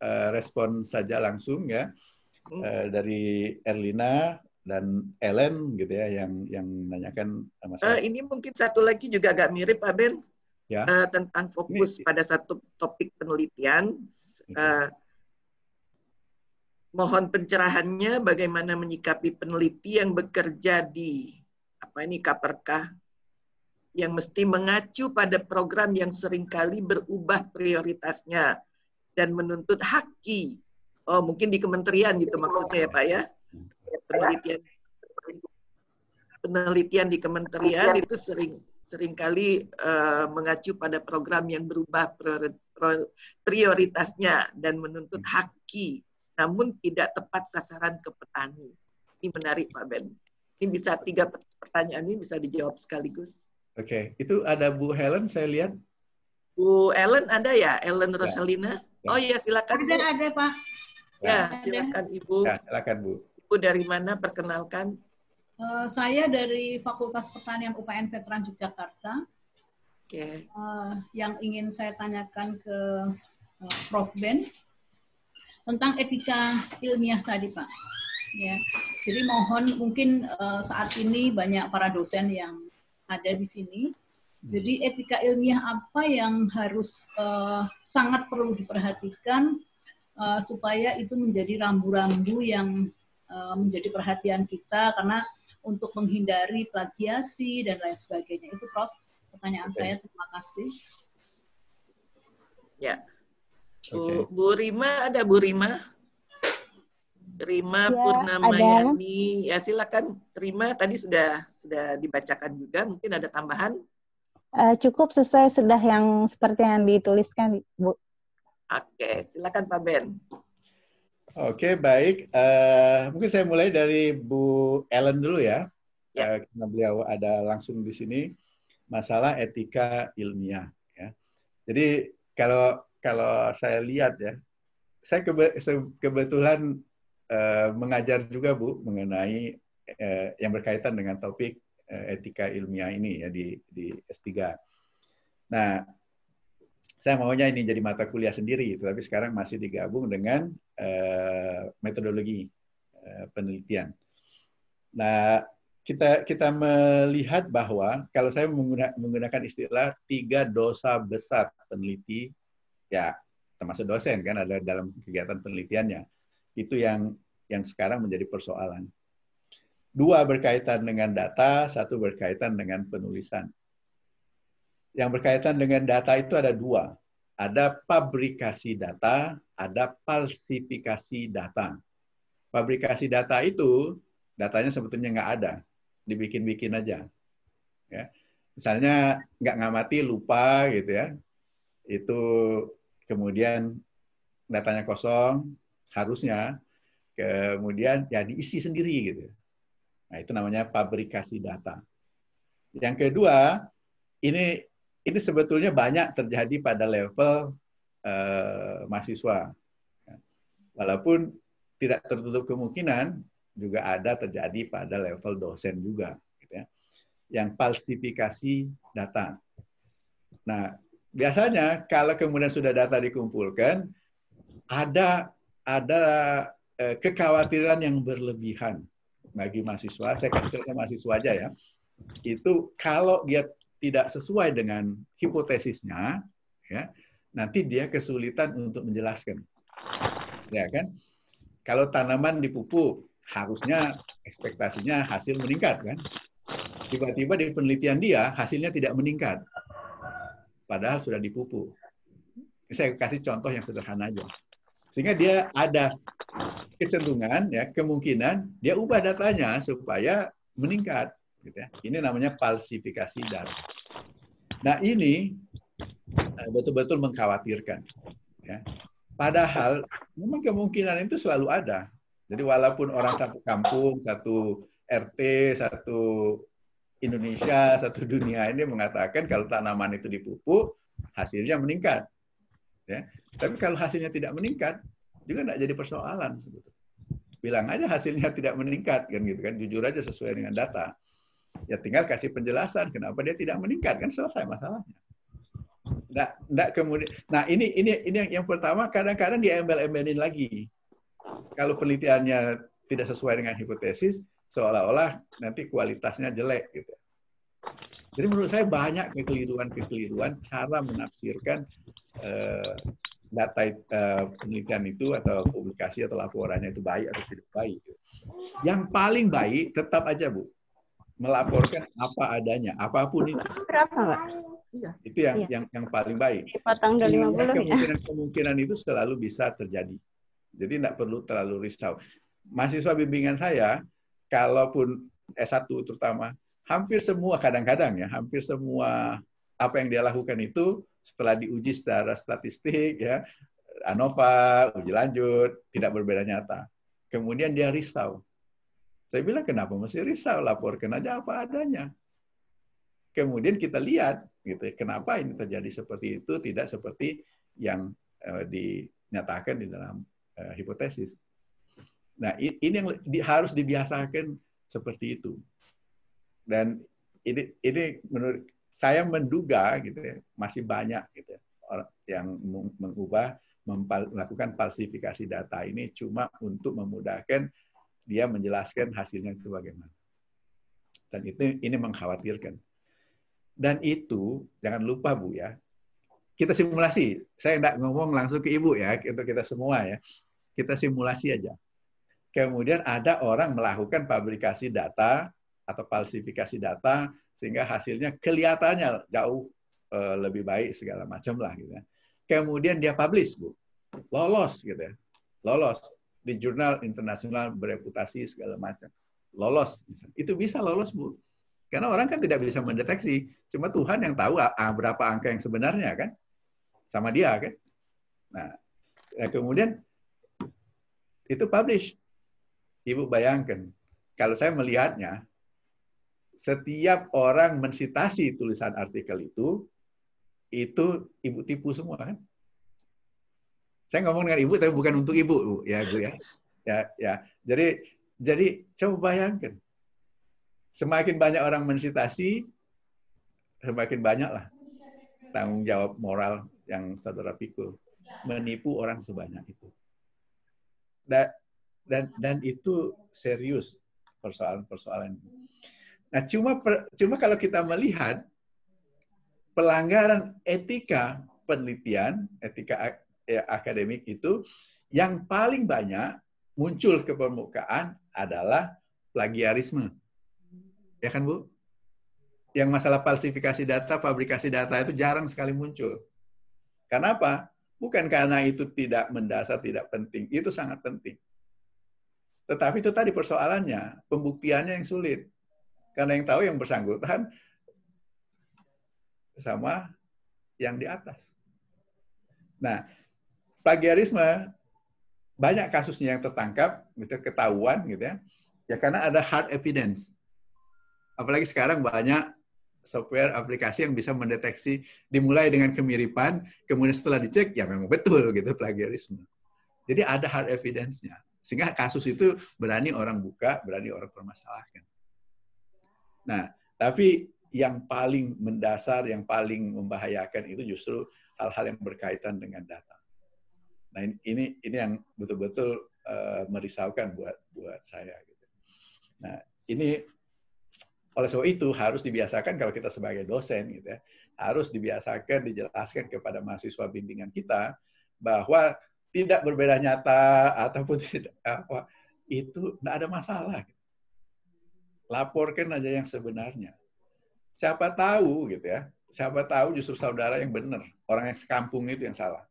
uh, respon saja langsung ya Uh, dari Erlina dan Ellen gitu ya yang yang menanyakan saya. Uh, ini mungkin satu lagi juga agak mirip Pak Ben ya. uh, tentang fokus ini. pada satu topik penelitian. Uh, Mohon pencerahannya bagaimana menyikapi peneliti yang bekerja di apa ini Kaperkah yang mesti mengacu pada program yang seringkali berubah prioritasnya dan menuntut haki. Oh, mungkin di kementerian gitu maksudnya ya, Pak ya. Penelitian penelitian di kementerian itu sering seringkali uh, mengacu pada program yang berubah prioritasnya dan menuntut haki namun tidak tepat sasaran ke petani. Ini menarik Pak Ben. Ini bisa tiga pertanyaan ini bisa dijawab sekaligus. Oke, okay. itu ada Bu Helen saya lihat. Bu Ellen ada ya? Ellen ya. Rosalina? Ya. Oh iya silakan. Ada ada Pak. Ya, ya, silakan Ibu. Ya, silakan Bu. Ibu dari mana? Perkenalkan. Uh, saya dari Fakultas Pertanian UPN Veteran Yogyakarta. Oke. Okay. Uh, eh, yang ingin saya tanyakan ke uh, Prof Ben tentang etika ilmiah tadi Pak. Ya. Jadi mohon mungkin uh, saat ini banyak para dosen yang ada di sini. Hmm. Jadi etika ilmiah apa yang harus uh, sangat perlu diperhatikan uh, supaya itu menjadi rambu-rambu yang uh, menjadi perhatian kita karena untuk menghindari plagiasi dan lain sebagainya. Itu Prof, pertanyaan okay. saya. Terima kasih. Ya, Okay. Bu, Rima ada Bu Rima? Rima ya, Purnamayani. Ada. Ya silakan Rima tadi sudah sudah dibacakan juga mungkin ada tambahan? Uh, cukup sesuai sudah yang seperti yang dituliskan Bu. Oke, silakan Pak Ben. Oke, baik. Uh, mungkin saya mulai dari Bu Ellen dulu ya. ya. Uh, karena beliau ada langsung di sini masalah etika ilmiah. Ya. Jadi kalau kalau saya lihat ya, saya kebe kebetulan uh, mengajar juga Bu mengenai uh, yang berkaitan dengan topik uh, etika ilmiah ini ya di di S3. Nah, saya maunya ini jadi mata kuliah sendiri, tetapi sekarang masih digabung dengan uh, metodologi uh, penelitian. Nah, kita kita melihat bahwa kalau saya menggunakan istilah tiga dosa besar peneliti ya termasuk dosen kan ada dalam kegiatan penelitiannya. Itu yang yang sekarang menjadi persoalan. Dua berkaitan dengan data, satu berkaitan dengan penulisan. Yang berkaitan dengan data itu ada dua. Ada pabrikasi data, ada falsifikasi data. Pabrikasi data itu datanya sebetulnya nggak ada, dibikin-bikin aja. Ya. Misalnya nggak ngamati lupa gitu ya, itu kemudian datanya kosong, harusnya kemudian ya diisi sendiri gitu. Nah, itu namanya pabrikasi data. Yang kedua, ini ini sebetulnya banyak terjadi pada level eh, mahasiswa. Walaupun tidak tertutup kemungkinan juga ada terjadi pada level dosen juga gitu ya. Yang falsifikasi data. Nah, biasanya kalau kemudian sudah data dikumpulkan ada ada eh, kekhawatiran yang berlebihan bagi mahasiswa. Saya kasih contoh mahasiswa aja ya. Itu kalau dia tidak sesuai dengan hipotesisnya, ya nanti dia kesulitan untuk menjelaskan, ya kan? Kalau tanaman dipupuk, harusnya ekspektasinya hasil meningkat kan? Tiba-tiba di penelitian dia hasilnya tidak meningkat, padahal sudah dipupuk. Saya kasih contoh yang sederhana aja. Sehingga dia ada kecenderungan, ya kemungkinan dia ubah datanya supaya meningkat. Gitu ya. Ini namanya falsifikasi data. Nah ini eh, betul-betul mengkhawatirkan. Ya. Padahal memang kemungkinan itu selalu ada. Jadi walaupun orang satu kampung, satu RT, satu Indonesia, satu dunia ini mengatakan kalau tanaman itu dipupuk, hasilnya meningkat. Ya. Tapi kalau hasilnya tidak meningkat, juga tidak jadi persoalan sebetulnya. Bilang aja hasilnya tidak meningkat kan gitu kan, jujur aja sesuai dengan data. Ya tinggal kasih penjelasan kenapa dia tidak meningkat kan selesai masalahnya. Nggak, nggak kemudian. Nah ini ini ini yang, yang pertama kadang-kadang diembel-embelin lagi. Kalau penelitiannya tidak sesuai dengan hipotesis, seolah-olah nanti kualitasnya jelek gitu. Jadi menurut saya banyak kekeliruan-kekeliruan cara menafsirkan eh, data eh, penelitian itu atau publikasi atau laporannya itu baik atau tidak baik. Gitu. Yang paling baik tetap aja Bu melaporkan apa adanya, apapun itu. Berapa, Pak? Iya. Itu yang iya. yang yang paling baik. Ya? Kemungkinan-kemungkinan ya. kemungkinan itu selalu bisa terjadi. Jadi tidak perlu terlalu risau. Mahasiswa bimbingan saya kalaupun S1 terutama, hampir semua kadang-kadang ya, hampir semua apa yang dia lakukan itu setelah diuji secara statistik ya, ANOVA, uji lanjut, tidak berbeda nyata. Kemudian dia risau. Saya bilang kenapa mesti risau, laporkan aja apa adanya. Kemudian kita lihat gitu, kenapa ini terjadi seperti itu, tidak seperti yang uh, dinyatakan di dalam uh, hipotesis. Nah, ini yang di, harus dibiasakan seperti itu. Dan ini ini menurut saya menduga gitu ya, masih banyak gitu ya, orang yang mengubah melakukan falsifikasi data ini cuma untuk memudahkan dia menjelaskan hasilnya itu bagaimana. Dan itu ini mengkhawatirkan. Dan itu jangan lupa Bu ya, kita simulasi. Saya tidak ngomong langsung ke Ibu ya, untuk kita semua ya. Kita simulasi aja kemudian ada orang melakukan publikasi data atau falsifikasi data sehingga hasilnya kelihatannya jauh eh, lebih baik segala macam lah gitu ya. Kemudian dia publish, Bu. Lolos gitu ya. Lolos di jurnal internasional bereputasi segala macam. Lolos. Itu bisa lolos, Bu. Karena orang kan tidak bisa mendeteksi, cuma Tuhan yang tahu ah, ah, berapa angka yang sebenarnya kan. Sama dia kan. Nah, eh, kemudian itu publish Ibu bayangkan, kalau saya melihatnya, setiap orang mensitasi tulisan artikel itu, itu ibu tipu semua kan? Saya ngomong dengan ibu, tapi bukan untuk ibu, bu. ya bu ya. Ya, ya. Jadi, jadi coba bayangkan, semakin banyak orang mensitasi, semakin banyaklah tanggung jawab moral yang saudara pikul menipu orang sebanyak itu dan dan itu serius persoalan-persoalan ini. Nah, cuma per, cuma kalau kita melihat pelanggaran etika penelitian, etika ya, akademik itu yang paling banyak muncul ke permukaan adalah plagiarisme. Ya kan, Bu? Yang masalah falsifikasi data, fabrikasi data itu jarang sekali muncul. Kenapa? Bukan karena itu tidak mendasar, tidak penting. Itu sangat penting. Tetapi itu tadi persoalannya, pembuktiannya yang sulit. Karena yang tahu yang bersangkutan sama yang di atas. Nah, plagiarisme banyak kasusnya yang tertangkap, gitu, ketahuan gitu ya. Ya karena ada hard evidence. Apalagi sekarang banyak software aplikasi yang bisa mendeteksi dimulai dengan kemiripan, kemudian setelah dicek ya memang betul gitu plagiarisme. Jadi ada hard evidence-nya. Sehingga kasus itu berani orang buka, berani orang permasalahkan. Nah, tapi yang paling mendasar, yang paling membahayakan itu justru hal-hal yang berkaitan dengan data. Nah, ini ini yang betul-betul uh, merisaukan buat buat saya. Gitu. Nah, ini oleh sebab itu harus dibiasakan kalau kita sebagai dosen gitu ya, harus dibiasakan dijelaskan kepada mahasiswa bimbingan kita bahwa tidak berbeda nyata ataupun tidak apa itu tidak ada masalah. Laporkan aja yang sebenarnya. Siapa tahu gitu ya. Siapa tahu justru saudara yang benar, orang yang sekampung itu yang salah.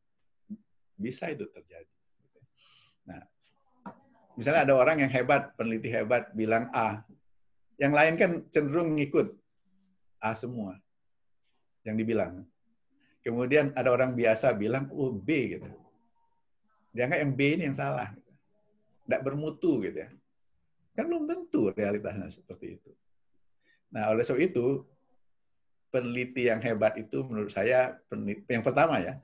Bisa itu terjadi. Nah, misalnya ada orang yang hebat, peneliti hebat bilang A. Yang lain kan cenderung ngikut A semua yang dibilang. Kemudian ada orang biasa bilang oh B gitu Jangan yang B ini yang salah. Tidak bermutu gitu ya. Kan belum tentu realitasnya seperti itu. Nah, oleh sebab itu, peneliti yang hebat itu menurut saya, peneliti, yang pertama ya,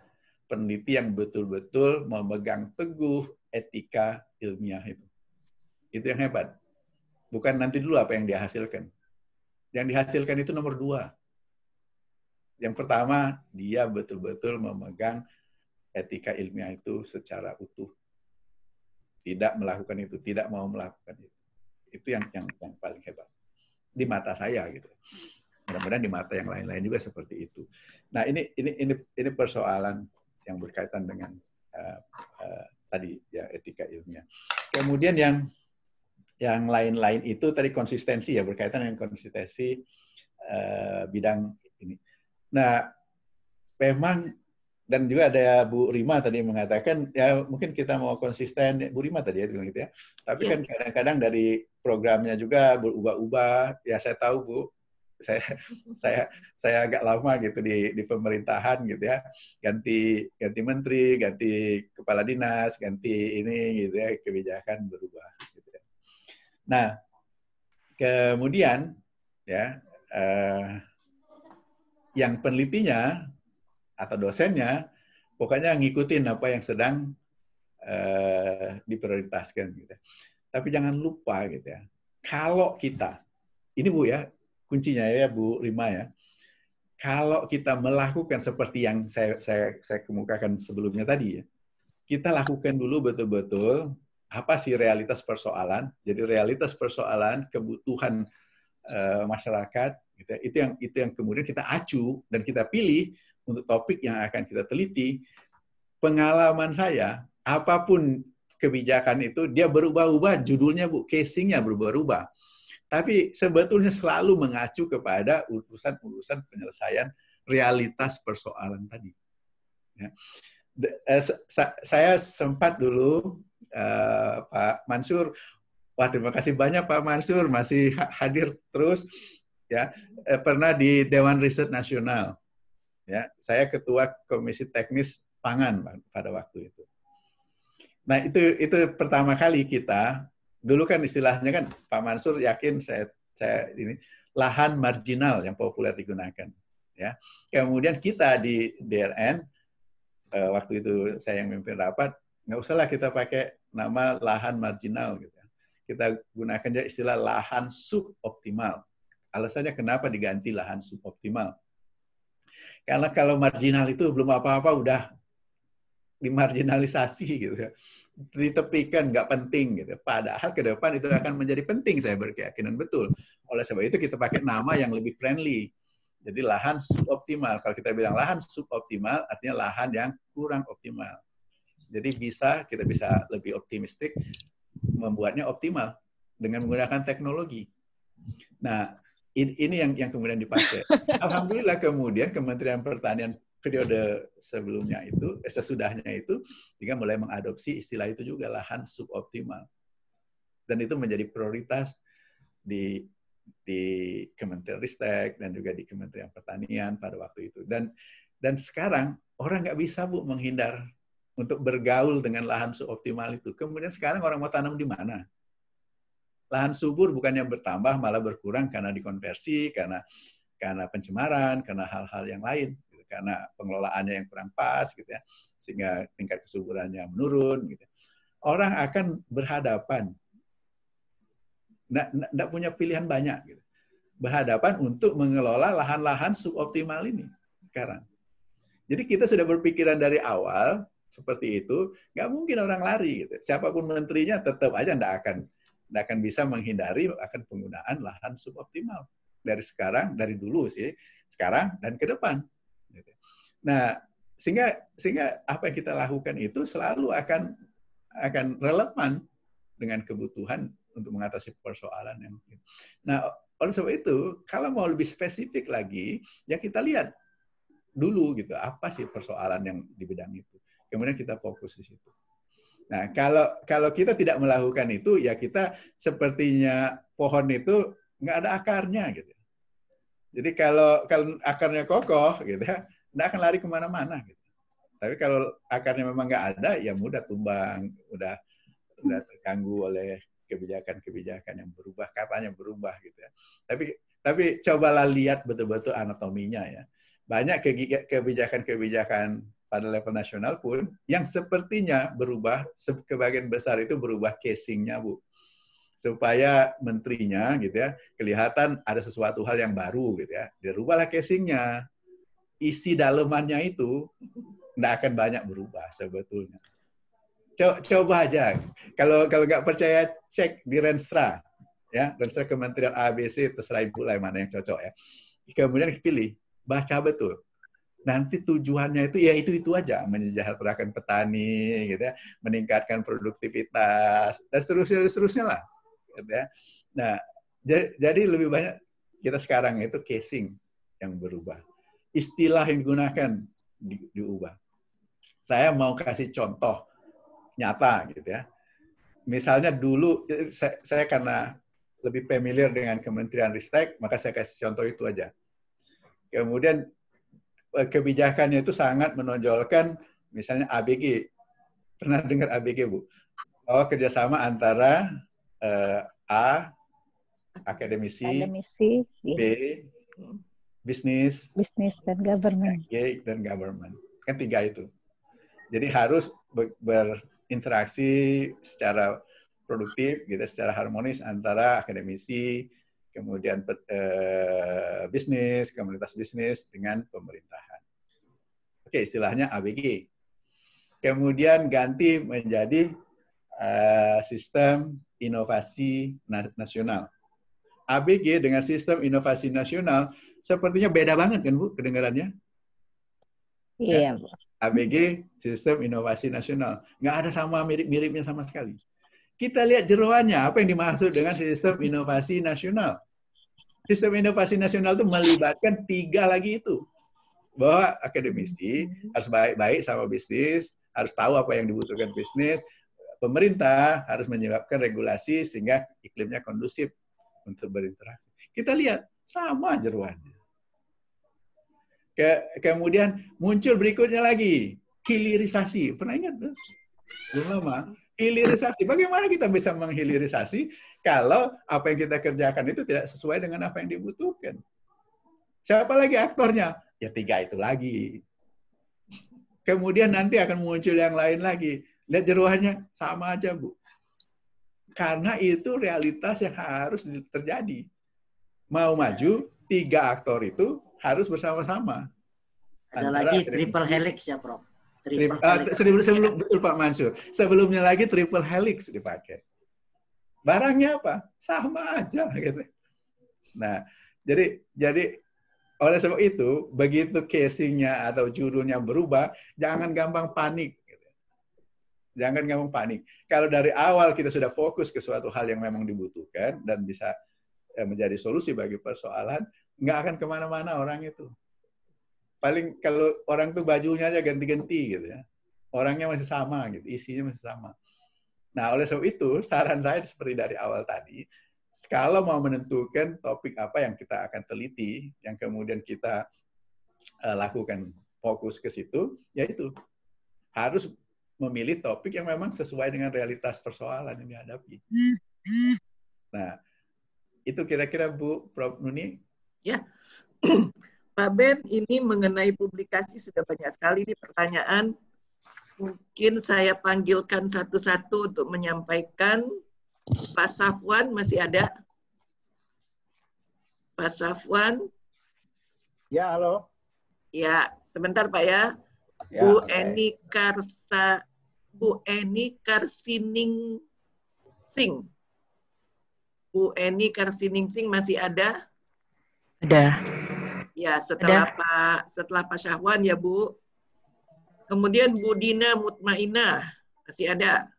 peneliti yang betul-betul memegang teguh etika ilmiah itu. Itu yang hebat. Bukan nanti dulu apa yang dihasilkan, Yang dihasilkan itu nomor dua. Yang pertama, dia betul-betul memegang etika ilmiah itu secara utuh. Tidak melakukan itu, tidak mau melakukan itu. Itu yang yang, yang paling hebat di mata saya gitu. Mudah-mudahan di mata yang lain-lain juga seperti itu. Nah ini ini ini ini persoalan yang berkaitan dengan uh, uh, tadi ya etika ilmiah. Kemudian yang yang lain-lain itu tadi konsistensi ya berkaitan dengan konsistensi uh, bidang ini. Nah memang dan juga ada Bu Rima tadi mengatakan ya mungkin kita mau konsisten Bu Rima tadi ya gitu ya tapi ya. kan kadang-kadang dari programnya juga berubah-ubah ya saya tahu Bu saya saya saya agak lama gitu di di pemerintahan gitu ya ganti ganti menteri ganti kepala dinas ganti ini gitu ya kebijakan berubah gitu ya. nah kemudian ya eh, yang penelitinya atau dosennya pokoknya ngikutin apa yang sedang uh, diprioritaskan gitu. Ya. Tapi jangan lupa gitu ya. Kalau kita ini Bu ya, kuncinya ya Bu Rima ya. Kalau kita melakukan seperti yang saya saya saya kemukakan sebelumnya tadi ya. Kita lakukan dulu betul-betul apa sih realitas persoalan? Jadi realitas persoalan kebutuhan uh, masyarakat gitu. Ya, itu yang itu yang kemudian kita acu dan kita pilih untuk topik yang akan kita teliti, pengalaman saya, apapun kebijakan itu, dia berubah-ubah, judulnya Bu, casingnya berubah-ubah. Tapi sebetulnya selalu mengacu kepada urusan-urusan penyelesaian realitas persoalan tadi. Ya. Eh, saya sempat dulu, uh, Pak Mansur, wah terima kasih banyak Pak Mansur, masih hadir terus, ya eh, pernah di Dewan Riset Nasional Ya, saya ketua komisi teknis pangan pada waktu itu. Nah itu itu pertama kali kita dulu kan istilahnya kan Pak Mansur yakin saya saya ini lahan marginal yang populer digunakan ya kemudian kita di DRN eh, waktu itu saya yang memimpin rapat nggak usahlah kita pakai nama lahan marginal gitu ya. kita gunakan istilah lahan suboptimal alasannya kenapa diganti lahan suboptimal karena kalau marginal itu belum apa-apa udah dimarginalisasi gitu ya. Ditepikan, nggak penting gitu. Padahal ke depan itu akan menjadi penting, saya berkeyakinan betul. Oleh sebab itu kita pakai nama yang lebih friendly. Jadi lahan suboptimal. Kalau kita bilang lahan suboptimal, artinya lahan yang kurang optimal. Jadi bisa kita bisa lebih optimistik membuatnya optimal dengan menggunakan teknologi. Nah, ini yang yang kemudian dipakai. Alhamdulillah kemudian Kementerian Pertanian periode sebelumnya itu eh, sesudahnya itu juga mulai mengadopsi istilah itu juga lahan suboptimal. Dan itu menjadi prioritas di di Kementerian Ristek dan juga di Kementerian Pertanian pada waktu itu. Dan dan sekarang orang nggak bisa bu menghindar untuk bergaul dengan lahan suboptimal itu. Kemudian sekarang orang mau tanam di mana? lahan subur bukannya bertambah malah berkurang karena dikonversi, karena karena pencemaran, karena hal-hal yang lain, gitu. karena pengelolaannya yang kurang pas, gitu ya, sehingga tingkat kesuburannya menurun. Gitu. Ya. Orang akan berhadapan, tidak punya pilihan banyak, gitu. berhadapan untuk mengelola lahan-lahan suboptimal ini sekarang. Jadi kita sudah berpikiran dari awal seperti itu, nggak mungkin orang lari. Gitu. Siapapun menterinya tetap aja nggak akan dan akan bisa menghindari akan penggunaan lahan suboptimal dari sekarang dari dulu sih sekarang dan ke depan nah sehingga sehingga apa yang kita lakukan itu selalu akan akan relevan dengan kebutuhan untuk mengatasi persoalan yang nah oleh sebab itu kalau mau lebih spesifik lagi ya kita lihat dulu gitu apa sih persoalan yang di bidang itu kemudian kita fokus di situ Nah, kalau kalau kita tidak melakukan itu, ya kita sepertinya pohon itu nggak ada akarnya gitu. Jadi kalau kalau akarnya kokoh gitu, ya, nggak akan lari kemana-mana gitu. Tapi kalau akarnya memang nggak ada, ya mudah tumbang, udah udah terganggu oleh kebijakan-kebijakan yang berubah, katanya berubah gitu ya. Tapi tapi cobalah lihat betul-betul anatominya ya. Banyak kebijakan-kebijakan pada level nasional pun yang sepertinya berubah sebagian besar itu berubah casingnya bu supaya menterinya gitu ya kelihatan ada sesuatu hal yang baru gitu ya dirubahlah casingnya isi dalemannya itu tidak akan banyak berubah sebetulnya coba, coba aja kalau kalau nggak percaya cek di Renstra ya Renstra Kementerian ABC terserah ibu lah yang mana yang cocok ya kemudian pilih baca betul nanti tujuannya itu ya itu itu aja menyejahterakan petani gitu ya meningkatkan produktivitas dan seterusnya dan seterusnya lah gitu ya nah jadi lebih banyak kita sekarang itu casing yang berubah istilah yang digunakan di, diubah saya mau kasih contoh nyata gitu ya misalnya dulu saya, saya karena lebih familiar dengan Kementerian Ristek maka saya kasih contoh itu aja kemudian Eh, kebijakannya itu sangat menonjolkan misalnya ABG. Pernah dengar ABG, Bu? Bahwa oh, kerjasama antara uh, A, akademisi, akademisi iya. B, ya. bisnis, bisnis dan government. G, dan government. Kan tiga itu. Jadi harus berinteraksi secara produktif, gitu, secara harmonis antara akademisi, kemudian eh, bisnis, komunitas bisnis dengan pemerintahan. Oke, istilahnya ABG. Kemudian ganti menjadi eh, sistem inovasi nasional. ABG dengan sistem inovasi nasional sepertinya beda banget kan Bu kedengarannya? Iya. Yeah. ABG sistem inovasi nasional nggak ada sama mirip-miripnya sama sekali. Kita lihat jeruannya, apa yang dimaksud dengan sistem inovasi nasional. Sistem inovasi nasional itu melibatkan tiga lagi itu. Bahwa akademisi harus baik-baik sama bisnis, harus tahu apa yang dibutuhkan bisnis, pemerintah harus menyebabkan regulasi sehingga iklimnya kondusif untuk berinteraksi. Kita lihat, sama jeruannya. Ke, kemudian muncul berikutnya lagi, hilirisasi. Pernah ingat? Belum lama hilirisasi. Bagaimana kita bisa menghilirisasi kalau apa yang kita kerjakan itu tidak sesuai dengan apa yang dibutuhkan? Siapa lagi aktornya? Ya tiga itu lagi. Kemudian nanti akan muncul yang lain lagi. Lihat jeruannya, sama aja, Bu. Karena itu realitas yang harus terjadi. Mau maju, tiga aktor itu harus bersama-sama. Ada lagi triple helix ya, Prof Triple, uh, sebelum, betul Pak Mansur. Sebelumnya lagi triple helix dipakai. Barangnya apa? Sama aja gitu. Nah, jadi jadi oleh sebab itu begitu casingnya atau judulnya berubah, jangan gampang panik. Gitu. Jangan gampang panik. Kalau dari awal kita sudah fokus ke suatu hal yang memang dibutuhkan dan bisa eh, menjadi solusi bagi persoalan, nggak akan kemana-mana orang itu paling kalau orang tuh bajunya aja ganti-ganti gitu ya. Orangnya masih sama gitu, isinya masih sama. Nah, oleh sebab itu saran saya seperti dari awal tadi, kalau mau menentukan topik apa yang kita akan teliti, yang kemudian kita uh, lakukan fokus ke situ, yaitu harus memilih topik yang memang sesuai dengan realitas persoalan yang dihadapi. Nah, itu kira-kira Bu Prof Nuni? Ya. Pak Ben, ini mengenai publikasi sudah banyak sekali ini pertanyaan. Mungkin saya panggilkan satu-satu untuk menyampaikan. Pak Safwan masih ada? Pak Safwan? Ya, halo. Ya, sebentar Pak ya. ya Bu okay. Eni Karsa Bu Eni Karsining Sing. Bu Eni Karsining Sing masih ada? Ada. Ya, setelah Ada? Pak setelah Pak Syahwan ya, Bu. Kemudian Bu Dina Mutmainah. Masih ada?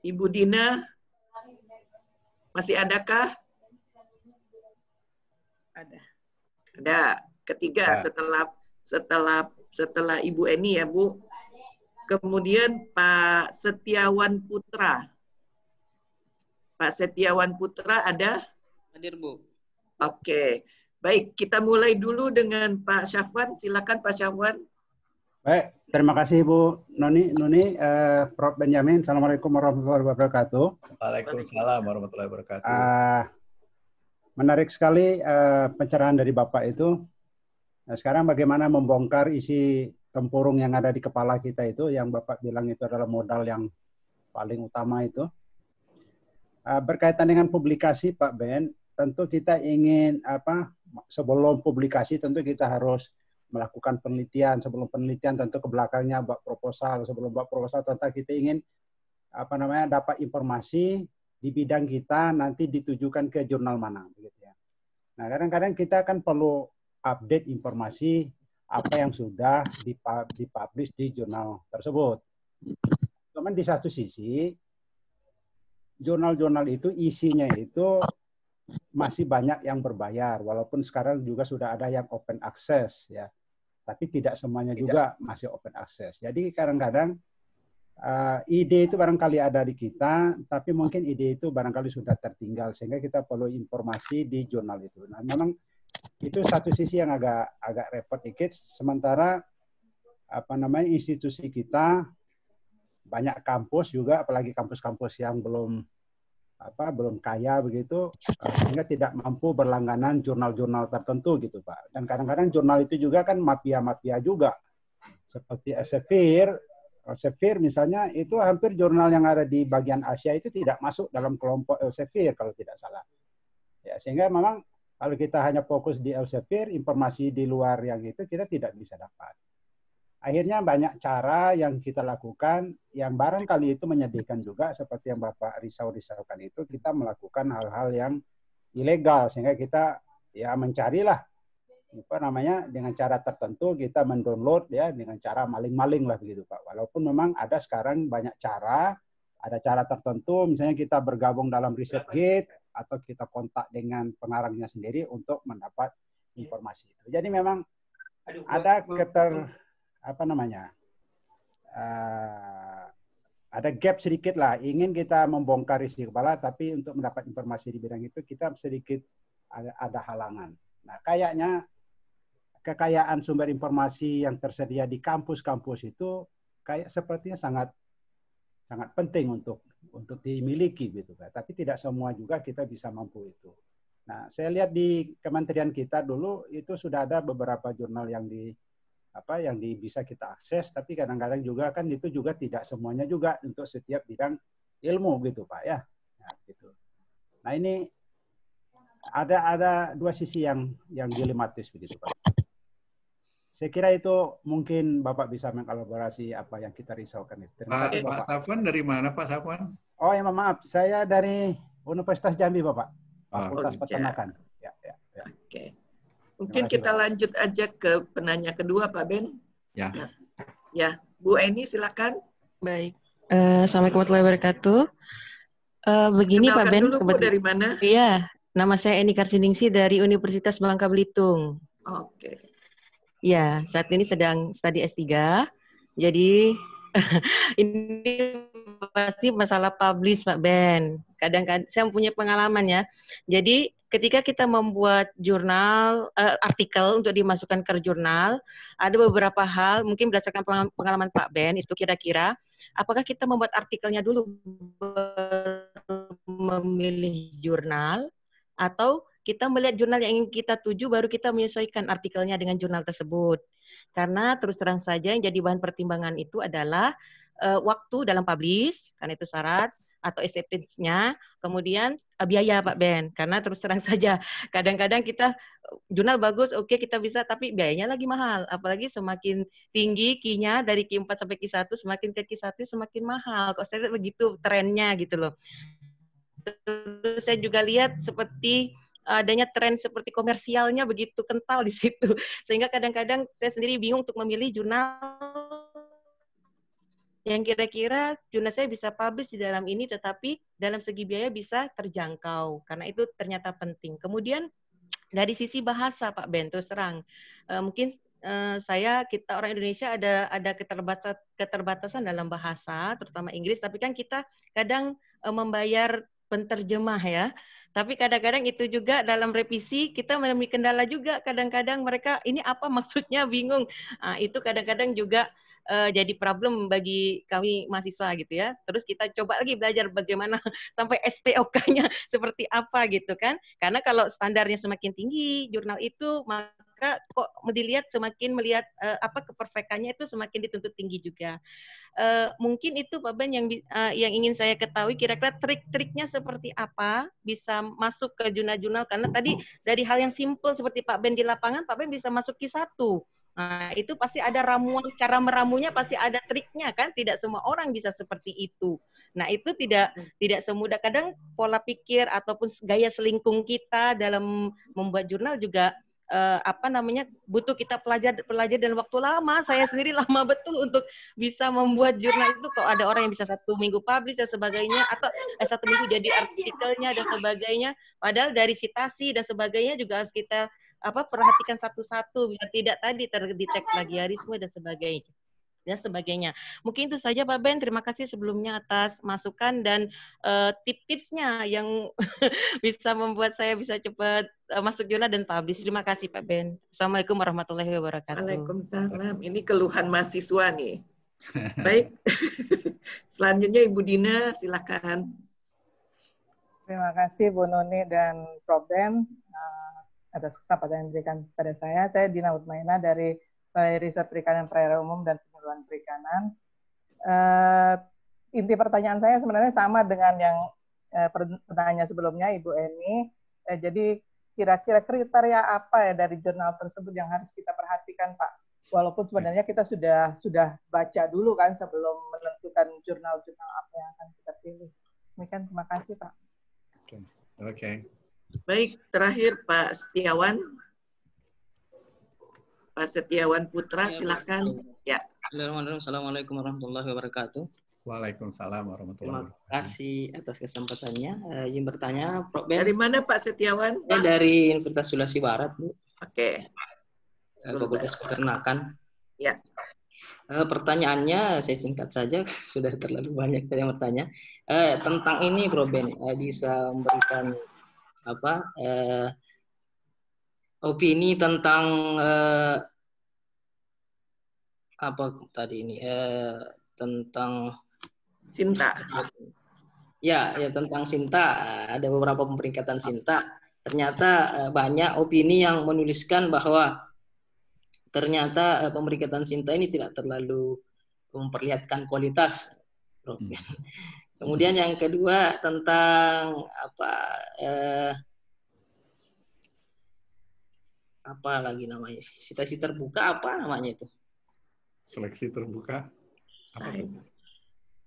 Ibu Dina masih adakah? Ada. Ada. Ketiga ya. setelah setelah setelah Ibu Eni ya, Bu. Kemudian Pak Setiawan Putra. Pak Setiawan Putra ada? Hadir, Bu. Oke, baik kita mulai dulu dengan Pak Syafwan. Silakan Pak Syafwan. Baik, terima kasih Bu Noni, Noni, uh, Prof Benjamin. Assalamualaikum warahmatullahi wabarakatuh. Waalaikumsalam warahmatullahi wabarakatuh. Uh, menarik sekali uh, pencerahan dari Bapak itu. Nah, sekarang bagaimana membongkar isi tempurung yang ada di kepala kita itu, yang Bapak bilang itu adalah modal yang paling utama itu. Ah, berkaitan dengan publikasi, Pak Ben, tentu kita ingin apa sebelum publikasi tentu kita harus melakukan penelitian sebelum penelitian tentu ke belakangnya buat proposal sebelum buat proposal tentu kita ingin apa namanya dapat informasi di bidang kita nanti ditujukan ke jurnal mana begitu ya. Nah, kadang-kadang kita akan perlu update informasi apa yang sudah dipublish di jurnal tersebut. Cuman di satu sisi jurnal-jurnal itu isinya itu masih banyak yang berbayar walaupun sekarang juga sudah ada yang open access ya. Tapi tidak semuanya tidak. juga masih open access. Jadi kadang-kadang uh, ide itu barangkali ada di kita, tapi mungkin ide itu barangkali sudah tertinggal sehingga kita perlu informasi di jurnal itu. Nah, memang itu satu sisi yang agak agak repot dikit. Sementara apa namanya institusi kita banyak kampus juga, apalagi kampus-kampus yang belum apa belum kaya begitu eh, sehingga tidak mampu berlangganan jurnal-jurnal tertentu gitu pak dan kadang-kadang jurnal itu juga kan mafia-mafia juga seperti Elsevier Elsevier misalnya itu hampir jurnal yang ada di bagian Asia itu tidak masuk dalam kelompok Elsevier kalau tidak salah ya sehingga memang kalau kita hanya fokus di Elsevier informasi di luar yang itu kita tidak bisa dapat Akhirnya banyak cara yang kita lakukan yang barangkali itu menyedihkan juga seperti yang Bapak risau-risaukan itu kita melakukan hal-hal yang ilegal sehingga kita ya mencarilah apa namanya dengan cara tertentu kita mendownload ya dengan cara maling-maling lah begitu Pak. Walaupun memang ada sekarang banyak cara, ada cara tertentu misalnya kita bergabung dalam riset gate atau kita kontak dengan pengarangnya sendiri untuk mendapat informasi Jadi memang ada keter apa namanya uh, ada gap sedikit lah. Ingin kita membongkar isi kepala, tapi untuk mendapat informasi di bidang itu kita sedikit ada, ada halangan. Nah, kayaknya kekayaan sumber informasi yang tersedia di kampus-kampus itu kayak sepertinya sangat sangat penting untuk untuk dimiliki gitu kan. Tapi tidak semua juga kita bisa mampu itu. Nah, saya lihat di kementerian kita dulu itu sudah ada beberapa jurnal yang di apa yang di, bisa kita akses tapi kadang-kadang juga kan itu juga tidak semuanya juga untuk setiap bidang ilmu gitu pak ya nah, gitu nah ini ada ada dua sisi yang yang dilematis begitu pak saya kira itu mungkin bapak bisa mengkolaborasi apa yang kita risaukan itu terima kasih bapak pak Safwan dari mana pak Safwan oh ya maaf saya dari Universitas Jambi bapak ah. Fakultas oh, Peternakan ya, ya, ya. oke okay. Mungkin kasih, kita lanjut aja ke penanya kedua, Pak Ben. Ya. Ya, ya. Bu Eni silakan. Baik. Uh, Assalamualaikum warahmatullahi wabarakatuh. Uh, begini Kenalkan Pak Ben, dulu, kebetulan. dari mana? Iya, nama saya Eni Karsiningsi dari Universitas Bangka Belitung. Oke. Okay. Ya, saat ini sedang studi S3. Jadi ini pasti masalah publish Pak Ben. Kadang-kadang saya punya pengalaman ya. Jadi ketika kita membuat jurnal uh, artikel untuk dimasukkan ke jurnal, ada beberapa hal mungkin berdasarkan pengalaman Pak Ben itu kira-kira apakah kita membuat artikelnya dulu memilih jurnal atau kita melihat jurnal yang ingin kita tuju baru kita menyesuaikan artikelnya dengan jurnal tersebut. Karena terus terang saja yang jadi bahan pertimbangan itu adalah uh, waktu dalam publish karena itu syarat atau acceptance-nya, kemudian uh, biaya Pak Ben. Karena terus terang saja kadang-kadang kita eh, jurnal bagus, oke okay, kita bisa, tapi biayanya lagi mahal. Apalagi semakin tinggi kinya dari Q4 sampai Q1, semakin ke Q1 semakin mahal. Kok saya begitu trennya gitu loh. Terus saya juga lihat seperti adanya tren seperti komersialnya begitu kental di situ. Sehingga kadang-kadang saya sendiri bingung untuk memilih jurnal yang kira-kira Junas saya bisa publish di dalam ini tetapi dalam segi biaya bisa terjangkau karena itu ternyata penting. Kemudian dari sisi bahasa Pak Ben terus terang uh, mungkin Uh, saya kita orang Indonesia ada ada keterbatasan keterbatasan dalam bahasa terutama Inggris tapi kan kita kadang uh, membayar penterjemah ya tapi kadang-kadang itu juga dalam revisi kita menemui kendala juga. Kadang-kadang mereka ini apa maksudnya bingung. Nah, itu kadang-kadang juga uh, jadi problem bagi kami mahasiswa gitu ya. Terus kita coba lagi belajar bagaimana sampai SPOK-nya seperti apa gitu kan. Karena kalau standarnya semakin tinggi jurnal itu maka kok dilihat semakin melihat uh, apa keperfekannya itu semakin dituntut tinggi juga. Uh, mungkin itu Pak Ben yang uh, yang ingin saya ketahui kira-kira trik-triknya seperti apa bisa masuk ke jurnal-jurnal karena tadi dari hal yang simpel seperti Pak Ben di lapangan Pak Ben bisa masuk satu. 1 Nah, itu pasti ada ramuan, cara meramunya pasti ada triknya kan, tidak semua orang bisa seperti itu. Nah, itu tidak tidak semudah kadang pola pikir ataupun gaya selingkung kita dalam membuat jurnal juga eh, apa namanya butuh kita pelajar pelajar dan waktu lama. Saya sendiri lama betul untuk bisa membuat jurnal itu kalau ada orang yang bisa satu minggu publish dan sebagainya atau eh, satu minggu jadi artikelnya dan sebagainya. Padahal dari citasi dan sebagainya juga harus kita apa perhatikan satu-satu biar tidak tadi terdetek plagiarisme dan sebagainya dan sebagainya. Mungkin itu saja Pak Ben. Terima kasih sebelumnya atas masukan dan uh, tips-tipsnya yang bisa membuat saya bisa cepat uh, masuk jurnal dan publis. Terima kasih Pak Ben. Assalamualaikum warahmatullahi wabarakatuh. Waalaikumsalam. Ini keluhan mahasiswa nih. Baik. Selanjutnya Ibu Dina, silakan. Terima kasih Bu Noni dan Prof Ben atas kesempatan yang diberikan pada saya. Saya Dina Utmaina dari Balai Riset Perikanan Perairan Umum dan Pengelolaan Perikanan. Uh, inti pertanyaan saya sebenarnya sama dengan yang uh, pertanyaan sebelumnya Ibu Eni. Uh, jadi kira-kira kriteria apa ya dari jurnal tersebut yang harus kita perhatikan Pak? Walaupun sebenarnya kita sudah sudah baca dulu kan sebelum menentukan jurnal-jurnal apa yang akan kita pilih. Demikian terima kasih Pak. Oke. Okay. Okay. Baik, terakhir Pak Setiawan. Pak Setiawan Putra, ya, silakan. Ya. Assalamualaikum warahmatullahi wabarakatuh. Waalaikumsalam warahmatullahi wabarakatuh. Terima kasih atas kesempatannya. Uh, eh, izin bertanya, Prof. Ben. Dari mana Pak Setiawan? Ya dari Universitas Sulawesi Barat, Bu. Oke. Okay. Eh, Fakultas Peternakan. Ya. Uh, pertanyaannya saya singkat saja, sudah terlalu banyak yang bertanya. Uh, tentang ini, Bro Ben, uh, bisa memberikan apa eh, opini tentang eh, apa tadi ini eh, tentang Sinta. Ya, ya tentang Sinta. Ada beberapa pemeringkatan Sinta. Ternyata eh, banyak opini yang menuliskan bahwa ternyata eh, pemberingkatan Sinta ini tidak terlalu memperlihatkan kualitas. Kemudian yang kedua tentang apa eh, apa lagi namanya? Seleksi terbuka apa namanya itu? Seleksi terbuka apa nah, itu?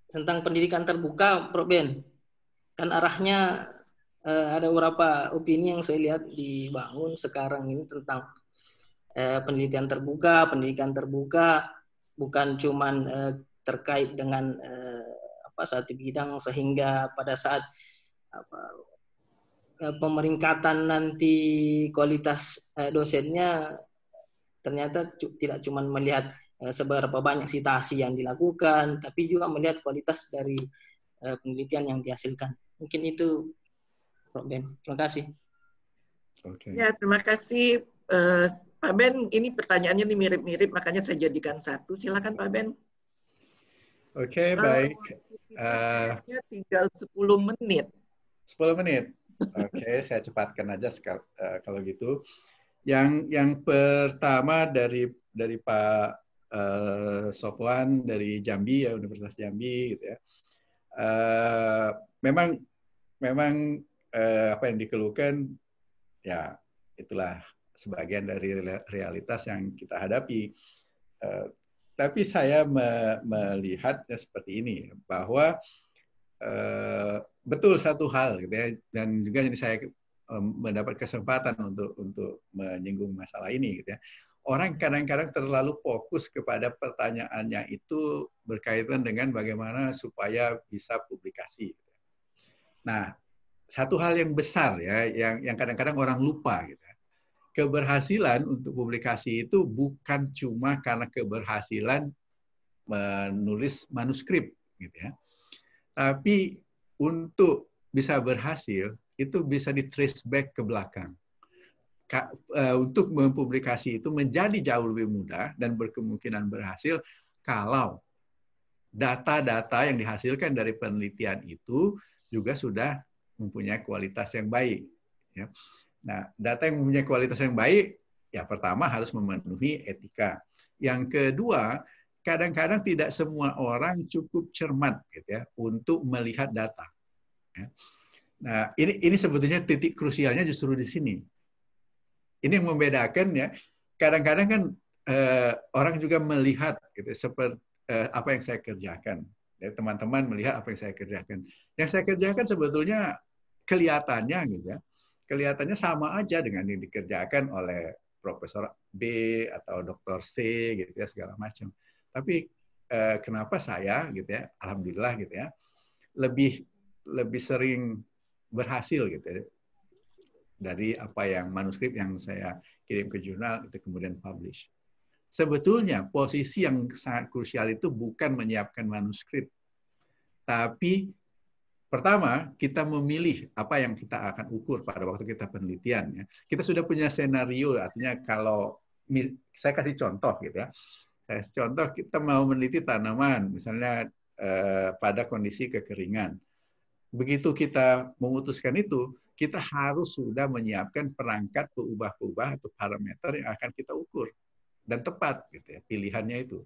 Tentang pendidikan terbuka, Prof Ben. Kan arahnya eh, ada beberapa opini yang saya lihat dibangun sekarang ini tentang eh, penelitian terbuka, pendidikan terbuka bukan cuman eh, terkait dengan eh, apa satu bidang sehingga pada saat apa, eh, pemeringkatan nanti kualitas eh, dosennya ternyata tidak cuma melihat eh, seberapa banyak sitasi yang dilakukan, tapi juga melihat kualitas dari penelitian yang dihasilkan. Mungkin itu, Prof. Ben. Terima kasih. Okay. Ya, terima kasih. Pak Ben, ini pertanyaannya ini mirip-mirip, makanya saya jadikan satu. Silakan Pak Ben. Oke, okay, nah, baik. Uh, tinggal 10 menit. 10 menit. Oke, okay, saya cepatkan aja sekal, eh, kalau gitu. Yang yang pertama dari dari Pak uh, Sofwan dari Jambi ya Universitas Jambi gitu ya. Uh, memang memang uh, apa yang dikeluhkan ya itulah sebagian dari realitas yang kita hadapi. Uh, tapi saya me melihatnya seperti ini bahwa e, betul satu hal gitu ya dan juga jadi saya e, mendapat kesempatan untuk untuk menyinggung masalah ini gitu ya orang kadang-kadang terlalu fokus kepada pertanyaannya itu berkaitan dengan bagaimana supaya bisa publikasi. Gitu ya. Nah, satu hal yang besar ya, yang yang kadang-kadang orang lupa gitu. Ya keberhasilan untuk publikasi itu bukan cuma karena keberhasilan menulis manuskrip gitu ya. Tapi untuk bisa berhasil itu bisa di trace back ke belakang. E, untuk mempublikasi itu menjadi jauh lebih mudah dan berkemungkinan berhasil kalau data-data yang dihasilkan dari penelitian itu juga sudah mempunyai kualitas yang baik. Ya. Nah, data yang mempunyai kualitas yang baik, ya pertama harus memenuhi etika. Yang kedua, kadang-kadang tidak semua orang cukup cermat gitu ya untuk melihat data. Ya. Nah, ini ini sebetulnya titik krusialnya justru di sini. Ini yang membedakan ya. Kadang-kadang kan eh, orang juga melihat gitu seperti eh, apa yang saya kerjakan. Ya, teman-teman melihat apa yang saya kerjakan. Yang saya kerjakan sebetulnya kelihatannya gitu ya kelihatannya sama aja dengan yang dikerjakan oleh Profesor B atau Dokter C gitu ya segala macam. Tapi eh, kenapa saya gitu ya, alhamdulillah gitu ya, lebih lebih sering berhasil gitu ya, dari apa yang manuskrip yang saya kirim ke jurnal itu kemudian publish. Sebetulnya posisi yang sangat krusial itu bukan menyiapkan manuskrip, tapi Pertama, kita memilih apa yang kita akan ukur pada waktu kita penelitian. Ya. Kita sudah punya senario, artinya kalau saya kasih contoh gitu ya. contoh kita mau meneliti tanaman, misalnya eh, pada kondisi kekeringan. Begitu kita memutuskan itu, kita harus sudah menyiapkan perangkat perubah ubah atau parameter yang akan kita ukur dan tepat gitu ya pilihannya itu.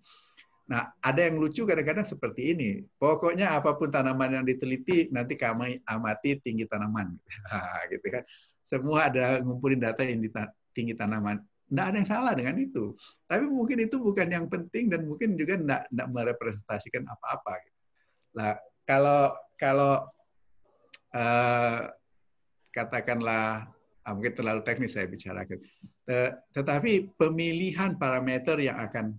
Nah, ada yang lucu kadang-kadang seperti ini. Pokoknya apapun tanaman yang diteliti, nanti kami amati tinggi tanaman. gitu kan. Semua ada ngumpulin data yang di tinggi tanaman. Tidak ada yang salah dengan itu. Tapi mungkin itu bukan yang penting dan mungkin juga tidak, merepresentasikan apa-apa. Nah, kalau kalau uh, katakanlah ah, mungkin terlalu teknis saya bicarakan. Tetapi pemilihan parameter yang akan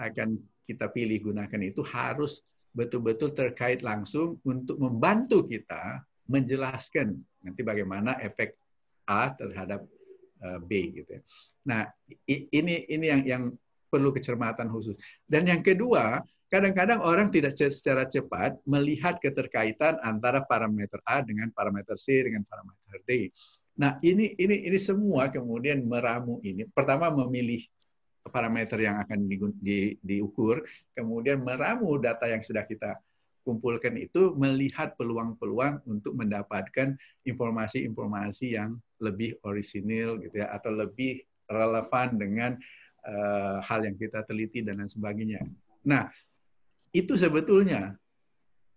akan kita pilih gunakan itu harus betul-betul terkait langsung untuk membantu kita menjelaskan nanti bagaimana efek A terhadap eh, B gitu ya. Nah, ini ini yang yang perlu kecermatan khusus. Dan yang kedua, kadang-kadang orang tidak secara cepat melihat keterkaitan antara parameter A dengan parameter C dengan parameter D. Nah, ini ini ini semua kemudian meramu ini. Pertama memilih parameter yang akan di, di, diukur, kemudian meramu data yang sudah kita kumpulkan itu melihat peluang-peluang untuk mendapatkan informasi-informasi yang lebih orisinil gitu ya atau lebih relevan dengan uh, hal yang kita teliti dan lain sebagainya. Nah, itu sebetulnya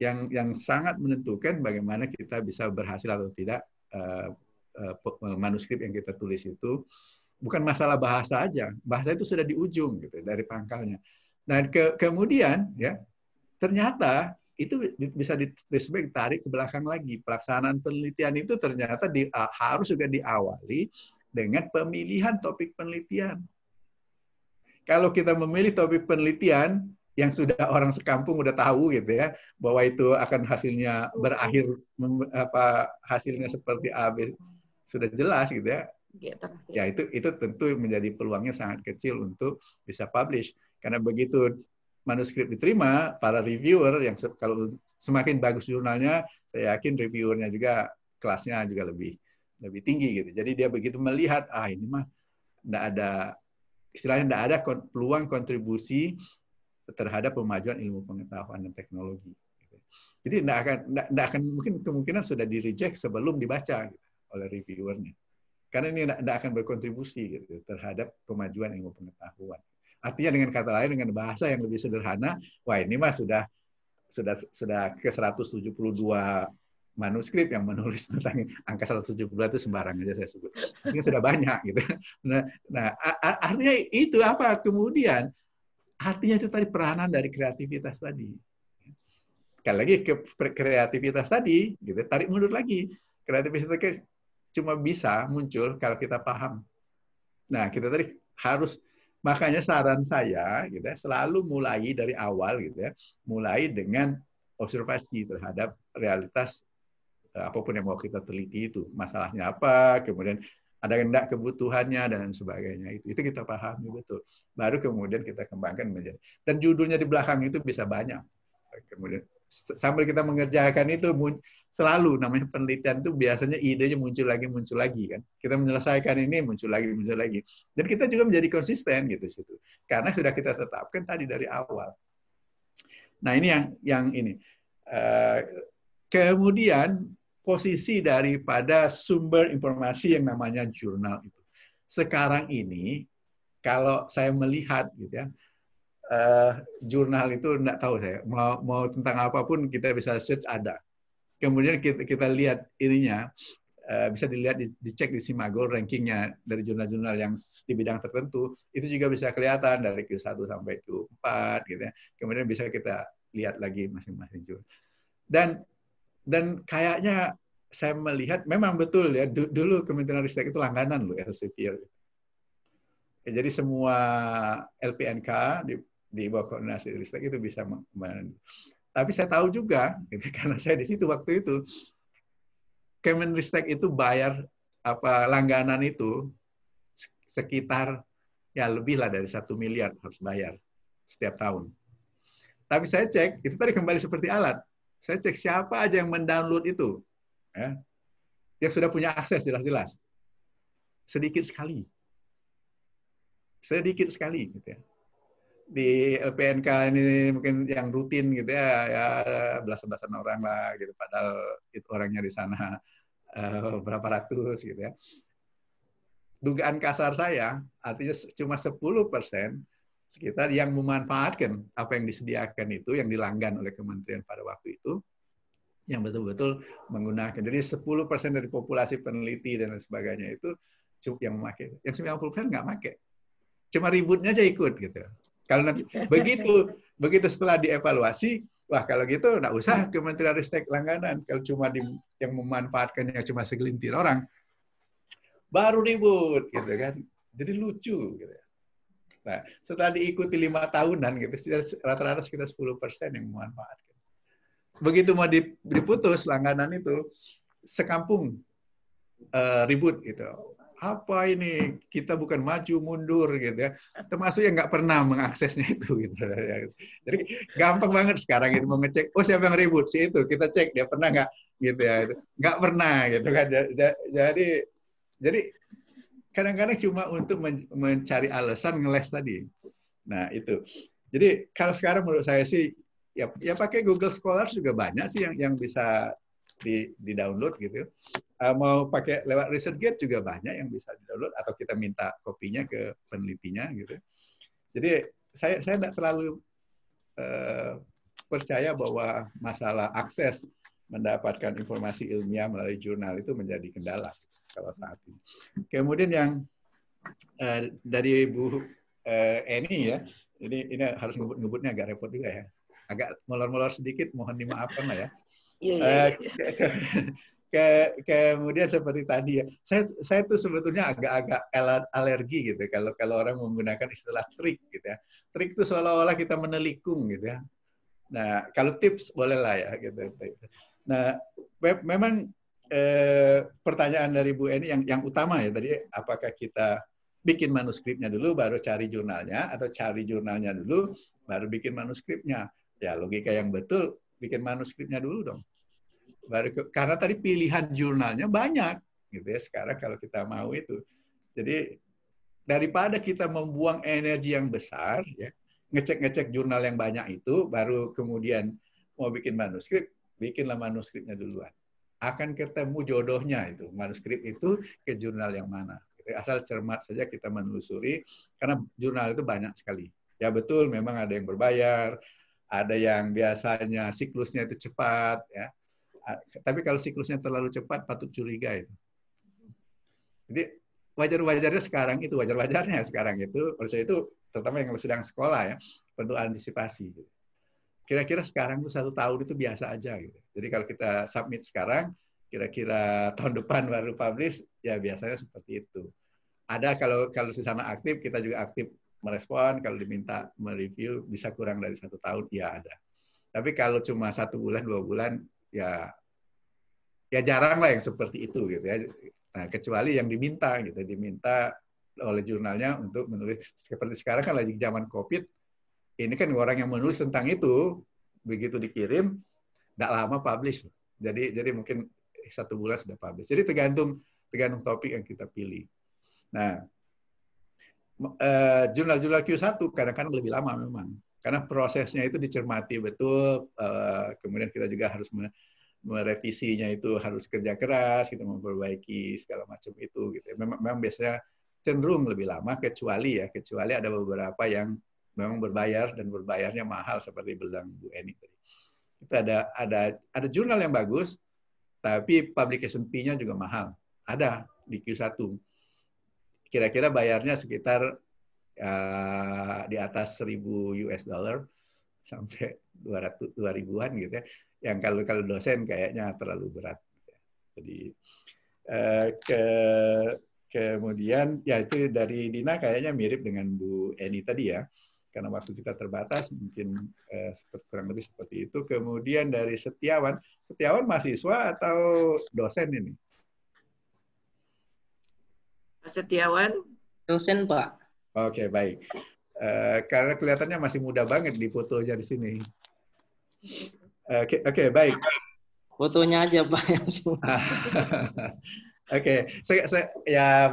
yang yang sangat menentukan bagaimana kita bisa berhasil atau tidak uh, uh, manuskrip yang kita tulis itu bukan masalah bahasa aja, bahasa itu sudah di ujung gitu dari pangkalnya. Nah ke, kemudian ya ternyata itu bisa disebut tarik ke belakang lagi pelaksanaan penelitian itu ternyata di, harus juga diawali dengan pemilihan topik penelitian. Kalau kita memilih topik penelitian yang sudah orang sekampung udah tahu gitu ya bahwa itu akan hasilnya berakhir apa hasilnya seperti A sudah jelas gitu ya gitu. Ya itu itu tentu menjadi peluangnya sangat kecil untuk bisa publish karena begitu manuskrip diterima para reviewer yang se kalau semakin bagus jurnalnya saya yakin reviewernya juga kelasnya juga lebih lebih tinggi gitu. Jadi dia begitu melihat ah ini mah tidak ada istilahnya tidak ada kon peluang kontribusi terhadap pemajuan ilmu pengetahuan dan teknologi. Jadi tidak akan, tidak akan mungkin kemungkinan sudah di reject sebelum dibaca gitu oleh reviewernya. Karena ini tidak akan berkontribusi gitu, terhadap kemajuan ilmu pengetahuan. Artinya dengan kata lain, dengan bahasa yang lebih sederhana, wah ini mah sudah sudah sudah ke 172 manuskrip yang menulis tentang angka 172 itu sembarang aja saya sebut. Ini sudah banyak gitu. Nah, nah artinya itu apa kemudian? Artinya itu tadi peranan dari kreativitas tadi. Sekali lagi ke kreativitas tadi, gitu. Tarik mundur lagi. Kreativitas cuma bisa muncul kalau kita paham. Nah, kita tadi harus makanya saran saya gitu ya, selalu mulai dari awal gitu ya, mulai dengan observasi terhadap realitas eh, apapun yang mau kita teliti itu, masalahnya apa, kemudian ada enggak kebutuhannya dan sebagainya itu itu kita pahami betul baru kemudian kita kembangkan menjadi dan judulnya di belakang itu bisa banyak kemudian sambil kita mengerjakan itu selalu namanya penelitian itu biasanya idenya muncul lagi muncul lagi kan kita menyelesaikan ini muncul lagi muncul lagi dan kita juga menjadi konsisten gitu situ karena sudah kita tetapkan tadi dari awal nah ini yang yang ini eh, kemudian posisi daripada sumber informasi yang namanya jurnal itu sekarang ini kalau saya melihat gitu ya uh, jurnal itu enggak tahu saya. Mau mau tentang apapun kita bisa search ada. Kemudian kita, kita lihat ininya uh, bisa dilihat dicek di Simago rankingnya dari jurnal-jurnal yang di bidang tertentu itu juga bisa kelihatan dari Q1 sampai Q4 gitu ya. Kemudian bisa kita lihat lagi masing-masing jurnal. Dan dan kayaknya saya melihat memang betul ya dulu Kementerian riset itu langganan loh Elsevier. Ya, jadi semua LPNK di di bawah koordinasi Ristek itu bisa tapi saya tahu juga gitu, karena saya di situ waktu itu Kemenristek itu bayar apa langganan itu sekitar ya lebih lah dari satu miliar harus bayar setiap tahun. Tapi saya cek itu tadi kembali seperti alat. Saya cek siapa aja yang mendownload itu, ya, yang sudah punya akses jelas-jelas. Sedikit sekali, sedikit sekali gitu ya di LPNK ini mungkin yang rutin gitu ya, ya belasan-belasan orang lah gitu. Padahal itu orangnya di sana uh, berapa ratus gitu ya. Dugaan kasar saya, artinya cuma 10 persen sekitar yang memanfaatkan apa yang disediakan itu, yang dilanggan oleh kementerian pada waktu itu, yang betul-betul menggunakan. Jadi 10 persen dari populasi peneliti dan lain sebagainya itu cukup yang memakai. Yang 90 persen nggak pakai. Cuma ributnya aja ikut gitu. Kalau nanti, iya. begitu begitu setelah dievaluasi, wah kalau gitu nggak usah Kementerian Ristek langganan. Kalau cuma di, yang memanfaatkannya cuma segelintir orang, baru ribut gitu kan. Jadi lucu. Gitu. Nah, setelah diikuti lima tahunan gitu, rata-rata sekitar 10 persen yang memanfaatkan. Begitu mau diputus langganan itu, sekampung uh, ribut gitu apa ini kita bukan maju mundur gitu ya termasuk yang nggak pernah mengaksesnya itu gitu jadi gampang banget sekarang itu mau ngecek oh siapa yang ribut sih itu kita cek dia pernah nggak gitu ya nggak pernah gitu kan jadi jadi kadang-kadang cuma untuk mencari alasan ngeles tadi nah itu jadi kalau sekarang menurut saya sih ya ya pakai Google Scholar juga banyak sih yang yang bisa di di download gitu Eh, mau pakai lewat ResearchGate juga banyak yang bisa di-download atau kita minta kopinya ke penelitinya gitu. Jadi saya saya tidak terlalu uh, percaya bahwa masalah akses mendapatkan informasi ilmiah melalui jurnal itu menjadi kendala kalau saat ini. Kemudian yang uh, dari Bu uh, Eni ya, ini ini harus ngebut-ngebutnya agak repot juga ya. Agak molor-molor sedikit, mohon dimaafkan lah ya. Iya, iya, iya ke kemudian seperti tadi ya saya saya tuh sebetulnya agak-agak alergi gitu ya, kalau kalau orang menggunakan istilah trik gitu ya trik itu seolah-olah kita menelikung gitu ya nah kalau tips boleh lah ya gitu nah memang eh, pertanyaan dari Bu Eni yang yang utama ya tadi apakah kita bikin manuskripnya dulu baru cari jurnalnya atau cari jurnalnya dulu baru bikin manuskripnya ya logika yang betul bikin manuskripnya dulu dong baru ke, karena tadi pilihan jurnalnya banyak gitu ya sekarang kalau kita mau itu. Jadi daripada kita membuang energi yang besar ya, ngecek-ngecek jurnal yang banyak itu baru kemudian mau bikin manuskrip, bikinlah manuskripnya duluan. Akan ketemu jodohnya itu, manuskrip itu ke jurnal yang mana. Gitu ya. Asal cermat saja kita menelusuri karena jurnal itu banyak sekali. Ya betul memang ada yang berbayar, ada yang biasanya siklusnya itu cepat ya tapi kalau siklusnya terlalu cepat, patut curiga itu. Jadi wajar-wajarnya sekarang itu, wajar-wajarnya sekarang itu, oleh saya itu, terutama yang sedang sekolah ya, perlu antisipasi. Gitu. Kira-kira sekarang itu satu tahun itu biasa aja. Gitu. Jadi kalau kita submit sekarang, kira-kira tahun depan baru publish, ya biasanya seperti itu. Ada kalau kalau di sana aktif, kita juga aktif merespon, kalau diminta mereview, bisa kurang dari satu tahun, ya ada. Tapi kalau cuma satu bulan, dua bulan, ya ya jarang lah yang seperti itu gitu ya. Nah, kecuali yang diminta gitu, diminta oleh jurnalnya untuk menulis seperti sekarang kan lagi zaman Covid, ini kan orang yang menulis tentang itu begitu dikirim tidak lama publish. Jadi jadi mungkin satu bulan sudah publish. Jadi tergantung tergantung topik yang kita pilih. Nah, jurnal eh, jurnal-jurnal Q1 kadang-kadang lebih lama memang. Karena prosesnya itu dicermati betul, eh, kemudian kita juga harus merevisinya itu harus kerja keras, kita memperbaiki segala macam itu. Gitu. Memang, memang biasanya cenderung lebih lama, kecuali ya, kecuali ada beberapa yang memang berbayar dan berbayarnya mahal seperti bilang Bu Eni tadi. Kita ada ada ada jurnal yang bagus, tapi publication fee-nya juga mahal. Ada di Q1. Kira-kira bayarnya sekitar uh, di atas 1000 US dollar sampai 200 2000-an gitu ya. Yang kalau kalau dosen kayaknya terlalu berat. Jadi uh, ke kemudian ya itu dari Dina kayaknya mirip dengan Bu Eni tadi ya. Karena waktu kita terbatas mungkin uh, kurang lebih seperti itu. Kemudian dari Setiawan, Setiawan mahasiswa atau dosen ini? Setiawan dosen, Pak. Oke, okay, baik. Uh, karena kelihatannya masih muda banget di fotonya di sini. Oke, okay, okay, baik. Fotonya aja Pak yang Oke, okay. saya, saya ya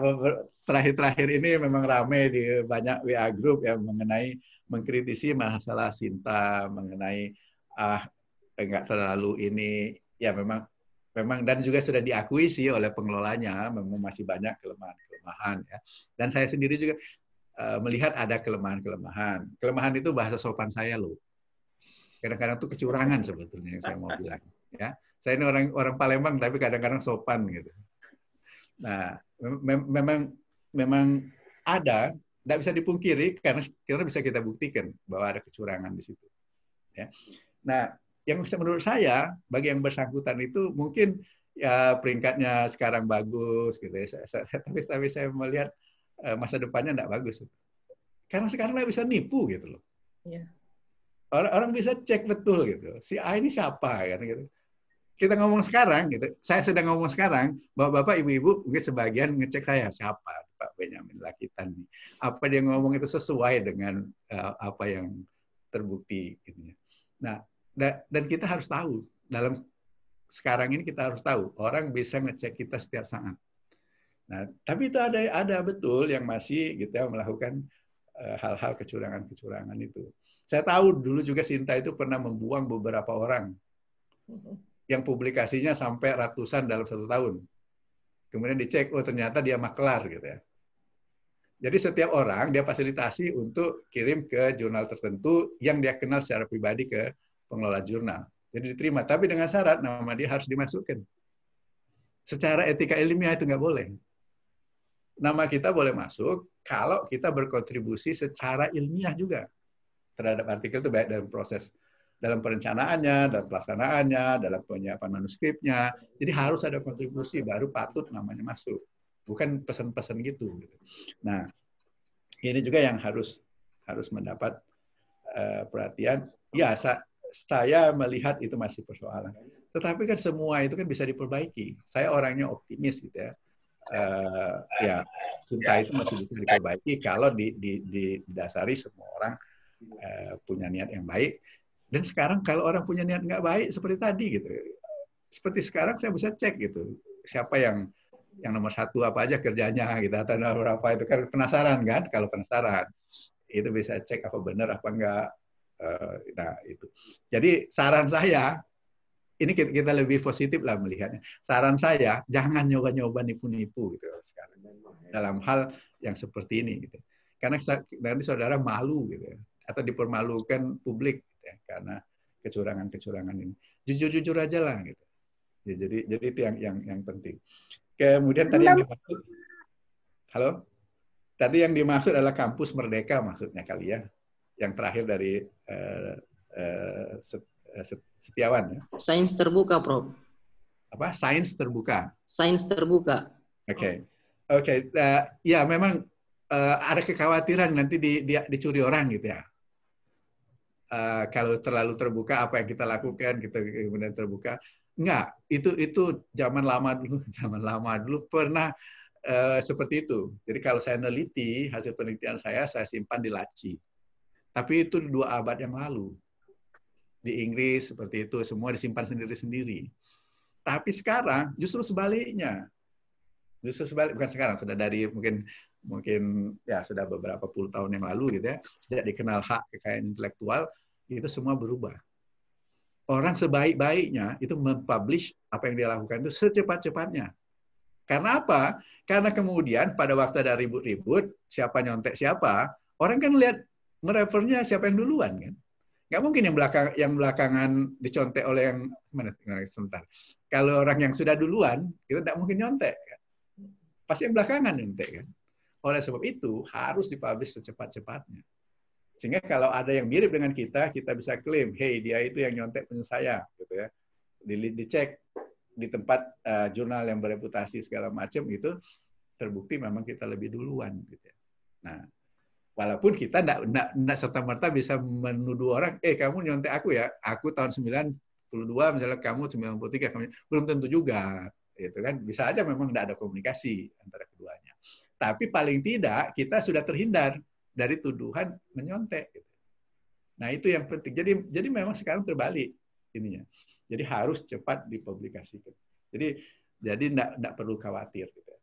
terakhir-terakhir ini memang ramai di banyak WA group yang mengenai mengkritisi masalah Sinta, mengenai ah enggak terlalu ini ya memang memang dan juga sudah diakui sih oleh pengelolanya memang masih banyak kelemahan-kelemahan ya. Dan saya sendiri juga Eh, melihat ada kelemahan-kelemahan. Kelemahan itu bahasa sopan saya loh. Kadang-kadang itu kecurangan sebetulnya yang saya mau bilang. Ya, saya ini orang orang Palembang tapi kadang-kadang sopan gitu. Nah, mem memang memang ada, tidak bisa dipungkiri karena karena bisa kita buktikan bahwa ada kecurangan di situ. Ya. Nah, yang menurut saya bagi yang bersangkutan itu mungkin ya peringkatnya sekarang bagus gitu ya. Tapi tapi saya melihat Eh, masa depannya tidak bagus. Karena sekarang bisa nipu gitu loh. Iya. Orang, orang bisa cek betul gitu. Si A ini siapa kan gitu. Kita ngomong sekarang gitu. Saya sedang ngomong sekarang, bapak-bapak, ibu-ibu mungkin sebagian ngecek saya siapa Pak Benyamin Lakitan nih. Apa dia ngomong itu sesuai dengan eh, apa yang terbukti gitu. Ya. Nah, dan kita harus tahu dalam sekarang ini kita harus tahu orang bisa ngecek kita setiap saat Nah, tapi itu ada ada betul yang masih gitu ya melakukan eh, hal-hal kecurangan-kecurangan itu. Saya tahu dulu juga Sinta itu pernah membuang beberapa orang yang publikasinya sampai ratusan dalam satu tahun. Kemudian dicek, oh ternyata dia maklar gitu ya. Jadi setiap orang dia fasilitasi untuk kirim ke jurnal tertentu yang dia kenal secara pribadi ke pengelola jurnal. Jadi diterima, tapi dengan syarat nama dia harus dimasukkan. Secara etika ilmiah itu nggak boleh nama kita boleh masuk kalau kita berkontribusi secara ilmiah juga terhadap artikel itu baik dalam proses dalam perencanaannya, dalam pelaksanaannya, dalam penyiapan manuskripnya. Jadi harus ada kontribusi baru patut namanya masuk. Bukan pesan-pesan gitu. gitu. Nah, ini juga yang harus harus mendapat uh, perhatian. Ya, sa saya melihat itu masih persoalan. Tetapi kan semua itu kan bisa diperbaiki. Saya orangnya optimis gitu ya uh, ya cinta itu masih bisa diperbaiki kalau di, di, didasari semua orang uh, punya niat yang baik. Dan sekarang kalau orang punya niat nggak baik seperti tadi gitu, seperti sekarang saya bisa cek gitu siapa yang yang nomor satu apa aja kerjanya gitu atau nomor berapa itu kan penasaran kan kalau penasaran itu bisa cek apa benar apa enggak eh, nah itu jadi saran saya ini kita, kita lebih positif lah melihatnya. Saran saya jangan nyoba-nyoba nipu-nipu gitu sekarang dalam hal yang seperti ini gitu. Karena nanti saudara malu gitu ya. atau dipermalukan publik gitu, ya, karena kecurangan-kecurangan ini. Jujur-jujur aja lah gitu. Ya, jadi jadi itu yang yang yang penting. Kemudian tadi yang dimaksud Halo? Tadi yang dimaksud adalah kampus merdeka maksudnya kali ya. Yang terakhir dari uh, uh, set, uh, set, Setiawan. Ya? Sains terbuka, Prof. Apa? Sains terbuka. Sains terbuka. Oke, okay. oke. Okay. Uh, eh, ya, memang uh, ada kekhawatiran nanti di, di, dicuri orang gitu ya. Uh, kalau terlalu terbuka apa yang kita lakukan kita gitu, kemudian terbuka enggak itu itu zaman lama dulu zaman lama dulu pernah uh, seperti itu jadi kalau saya neliti hasil penelitian saya saya simpan di laci tapi itu dua abad yang lalu di Inggris seperti itu semua disimpan sendiri-sendiri. Tapi sekarang justru sebaliknya. Justru sebalik bukan sekarang, sudah dari mungkin mungkin ya sudah beberapa puluh tahun yang lalu gitu ya, sejak dikenal hak kekayaan intelektual itu semua berubah. Orang sebaik-baiknya itu mempublish apa yang dia lakukan itu secepat-cepatnya. Karena apa? Karena kemudian pada waktu ada ribut-ribut, siapa nyontek siapa, orang kan lihat merefernya siapa yang duluan kan nggak mungkin yang belakang yang belakangan dicontek oleh yang mana sebentar kalau orang yang sudah duluan itu tidak mungkin nyontek kan? pasti yang belakangan nyontek kan oleh sebab itu harus dipublish secepat-cepatnya sehingga kalau ada yang mirip dengan kita kita bisa klaim hey dia itu yang nyontek punya saya gitu ya di, dicek di tempat uh, jurnal yang bereputasi segala macam itu terbukti memang kita lebih duluan gitu ya nah Walaupun kita tidak serta-merta bisa menuduh orang, eh kamu nyontek aku ya, aku tahun 92 misalnya kamu 93 kamu belum tentu juga gitu kan bisa aja memang tidak ada komunikasi antara keduanya tapi paling tidak kita sudah terhindar dari tuduhan menyontek gitu. nah itu yang penting jadi jadi memang sekarang terbalik ininya jadi harus cepat dipublikasikan jadi jadi tidak perlu khawatir gitu. Ya.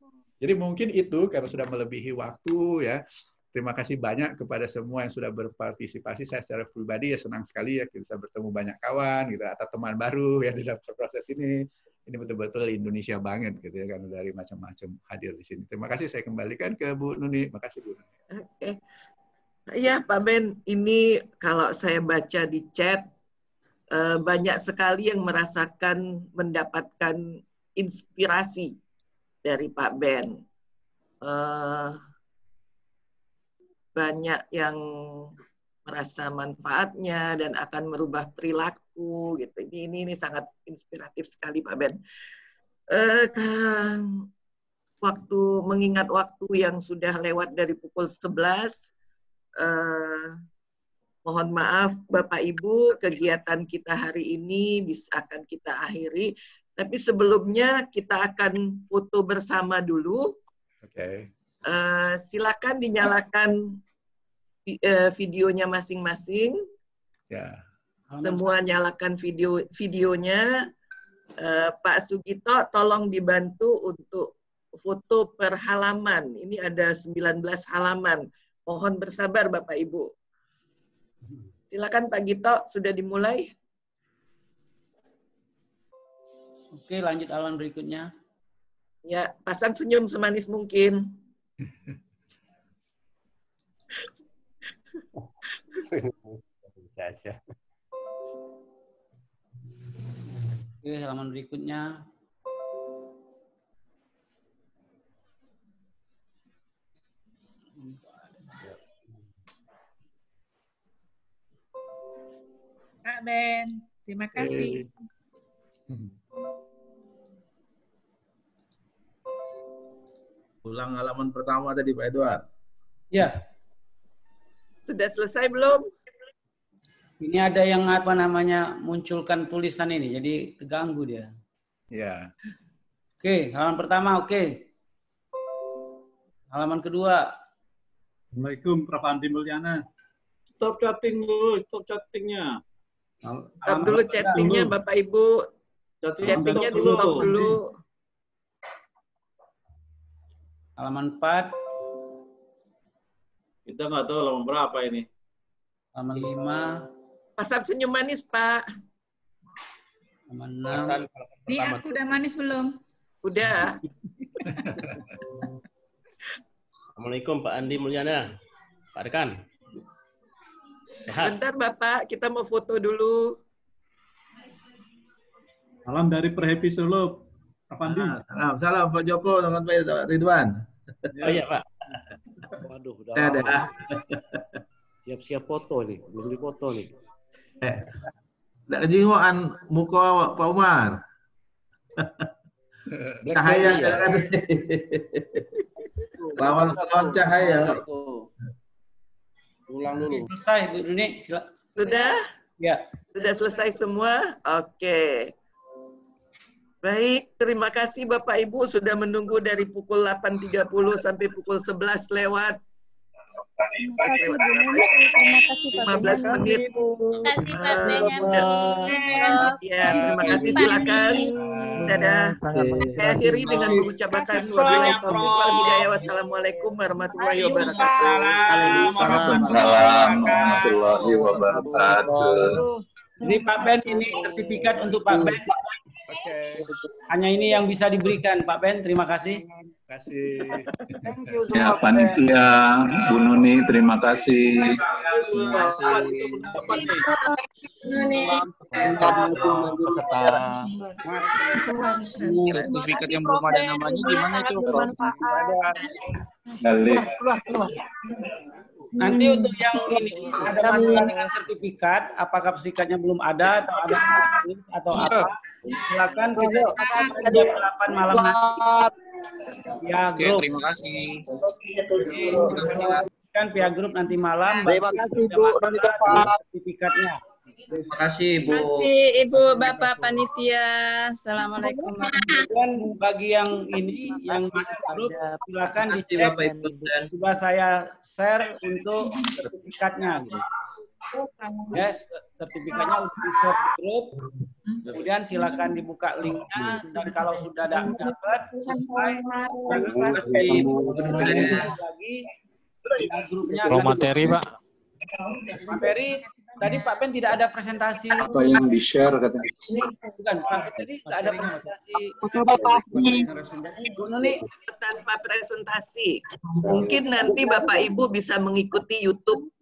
jadi mungkin itu karena sudah melebihi waktu ya Terima kasih banyak kepada semua yang sudah berpartisipasi. Saya secara pribadi ya senang sekali ya bisa bertemu banyak kawan gitu atau teman baru yang di dalam proses ini. Ini betul-betul Indonesia banget gitu ya kan dari macam-macam hadir di sini. Terima kasih saya kembalikan ke Bu Nuni. Terima kasih Bu Nuni. Oke. Okay. Ya Pak Ben, ini kalau saya baca di chat eh, banyak sekali yang merasakan mendapatkan inspirasi dari Pak Ben. Eh, banyak yang merasa manfaatnya dan akan merubah perilaku gitu. Ini ini, ini sangat inspiratif sekali Pak Ben. Eh, kan, waktu mengingat waktu yang sudah lewat dari pukul sebelas eh, mohon maaf Bapak Ibu kegiatan kita hari ini bisa akan kita akhiri tapi sebelumnya kita akan foto bersama dulu. Oke. Okay. Eh, silakan dinyalakan eh, videonya masing-masing. Ya. Semua nyalakan video videonya. Eh, Pak Sugito, tolong dibantu untuk foto per halaman. Ini ada 19 halaman. Mohon bersabar Bapak Ibu. Silakan Pak Gito, sudah dimulai. Oke, lanjut halaman berikutnya. Ya, pasang senyum semanis mungkin. Bisa aja. Oke, halaman berikutnya. Kak Ben, terima kasih. Hey. ulang halaman pertama tadi Pak Edward. Ya. Sudah selesai belum? Ini ada yang apa namanya munculkan tulisan ini, jadi terganggu dia. Ya. Oke, halaman pertama oke. Halaman kedua. Assalamualaikum Prof. Andi Mulyana. Stop chatting dulu, stop chattingnya. Stop dulu chattingnya Bapak Ibu. Chattingnya di stop dulu. Halaman 4. Kita nggak tahu halaman berapa ini. Halaman 5. Pasang senyum manis, Pak. Halaman 6. Di aku udah manis belum? Udah. Assalamualaikum Pak Andi Mulyana. Pak Rekan. Sehat. Bentar Bapak, kita mau foto dulu. Salam dari Perhappy Solo. Pak Andi. Ah, salam, salam Pak Joko dengan Pak Ridwan. Oh iya Pak. Waduh, udah ada. Siap-siap foto nih, belum foto nih. Eh, tidak muka Pak Umar. cahaya ya. Kan? lawan lawan cahaya. Ulang dulu. Selesai Bu Duni, Sudah? Ya. Sudah selesai semua? Oke. Okay. Baik, terima kasih Bapak Ibu sudah menunggu dari pukul 8.30 sampai pukul 11 lewat. Terima kasih Bu. Terima kasih Pak 15 menit. Terima kasih Pak terima kasih ya, silakan. Dadah. Saya akhiri dengan mengucapkan wabillahi Assalamualaikum Wassalamualaikum warahmatullahi wabarakatuh. Assalamualaikum warahmatullahi wabarakatuh. Ini Pak Ben ini sertifikat untuk Pak Ben. Oke. Okay. Hanya ini yang bisa diberikan Pak Ben. Terima kasih. Terima kasih. Thank you ya panitia ya, Bu Nuni terima kasih. Terima kasih. Peserta. Sertifikat yang belum ada namanya gimana itu? Dari. Nanti untuk yang ini ada masalah dengan sertifikat, apakah sertifikatnya belum ada atau ada sertifikat atau apa? Silakan kita jam 8 malam nanti. Ya, Oke, grup. terima kasih. Kan pihak grup nanti malam. Terima kasih Bu Noni sertifikatnya. Terima kasih Ibu. Terima kasih Ibu Bapak Panitia. Assalamualaikum Dan bagi yang ini yang masih grup silakan di Bapak Ibu dan coba saya share untuk sertifikatnya gitu. Yes, ya, sertifikatnya untuk share Group. grup kemudian silakan dibuka linknya dan kalau sudah dapat sesuai lagi grupnya kalau materi pak materi tadi Pak Ben tidak ada presentasi apa yang di share katanya bukan Pak Ben tadi tidak ada presentasi ini tanpa presentasi mungkin nanti Bapak Ibu bisa mengikuti YouTube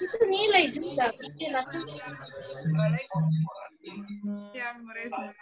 itu nilai juga pikiran ya mereka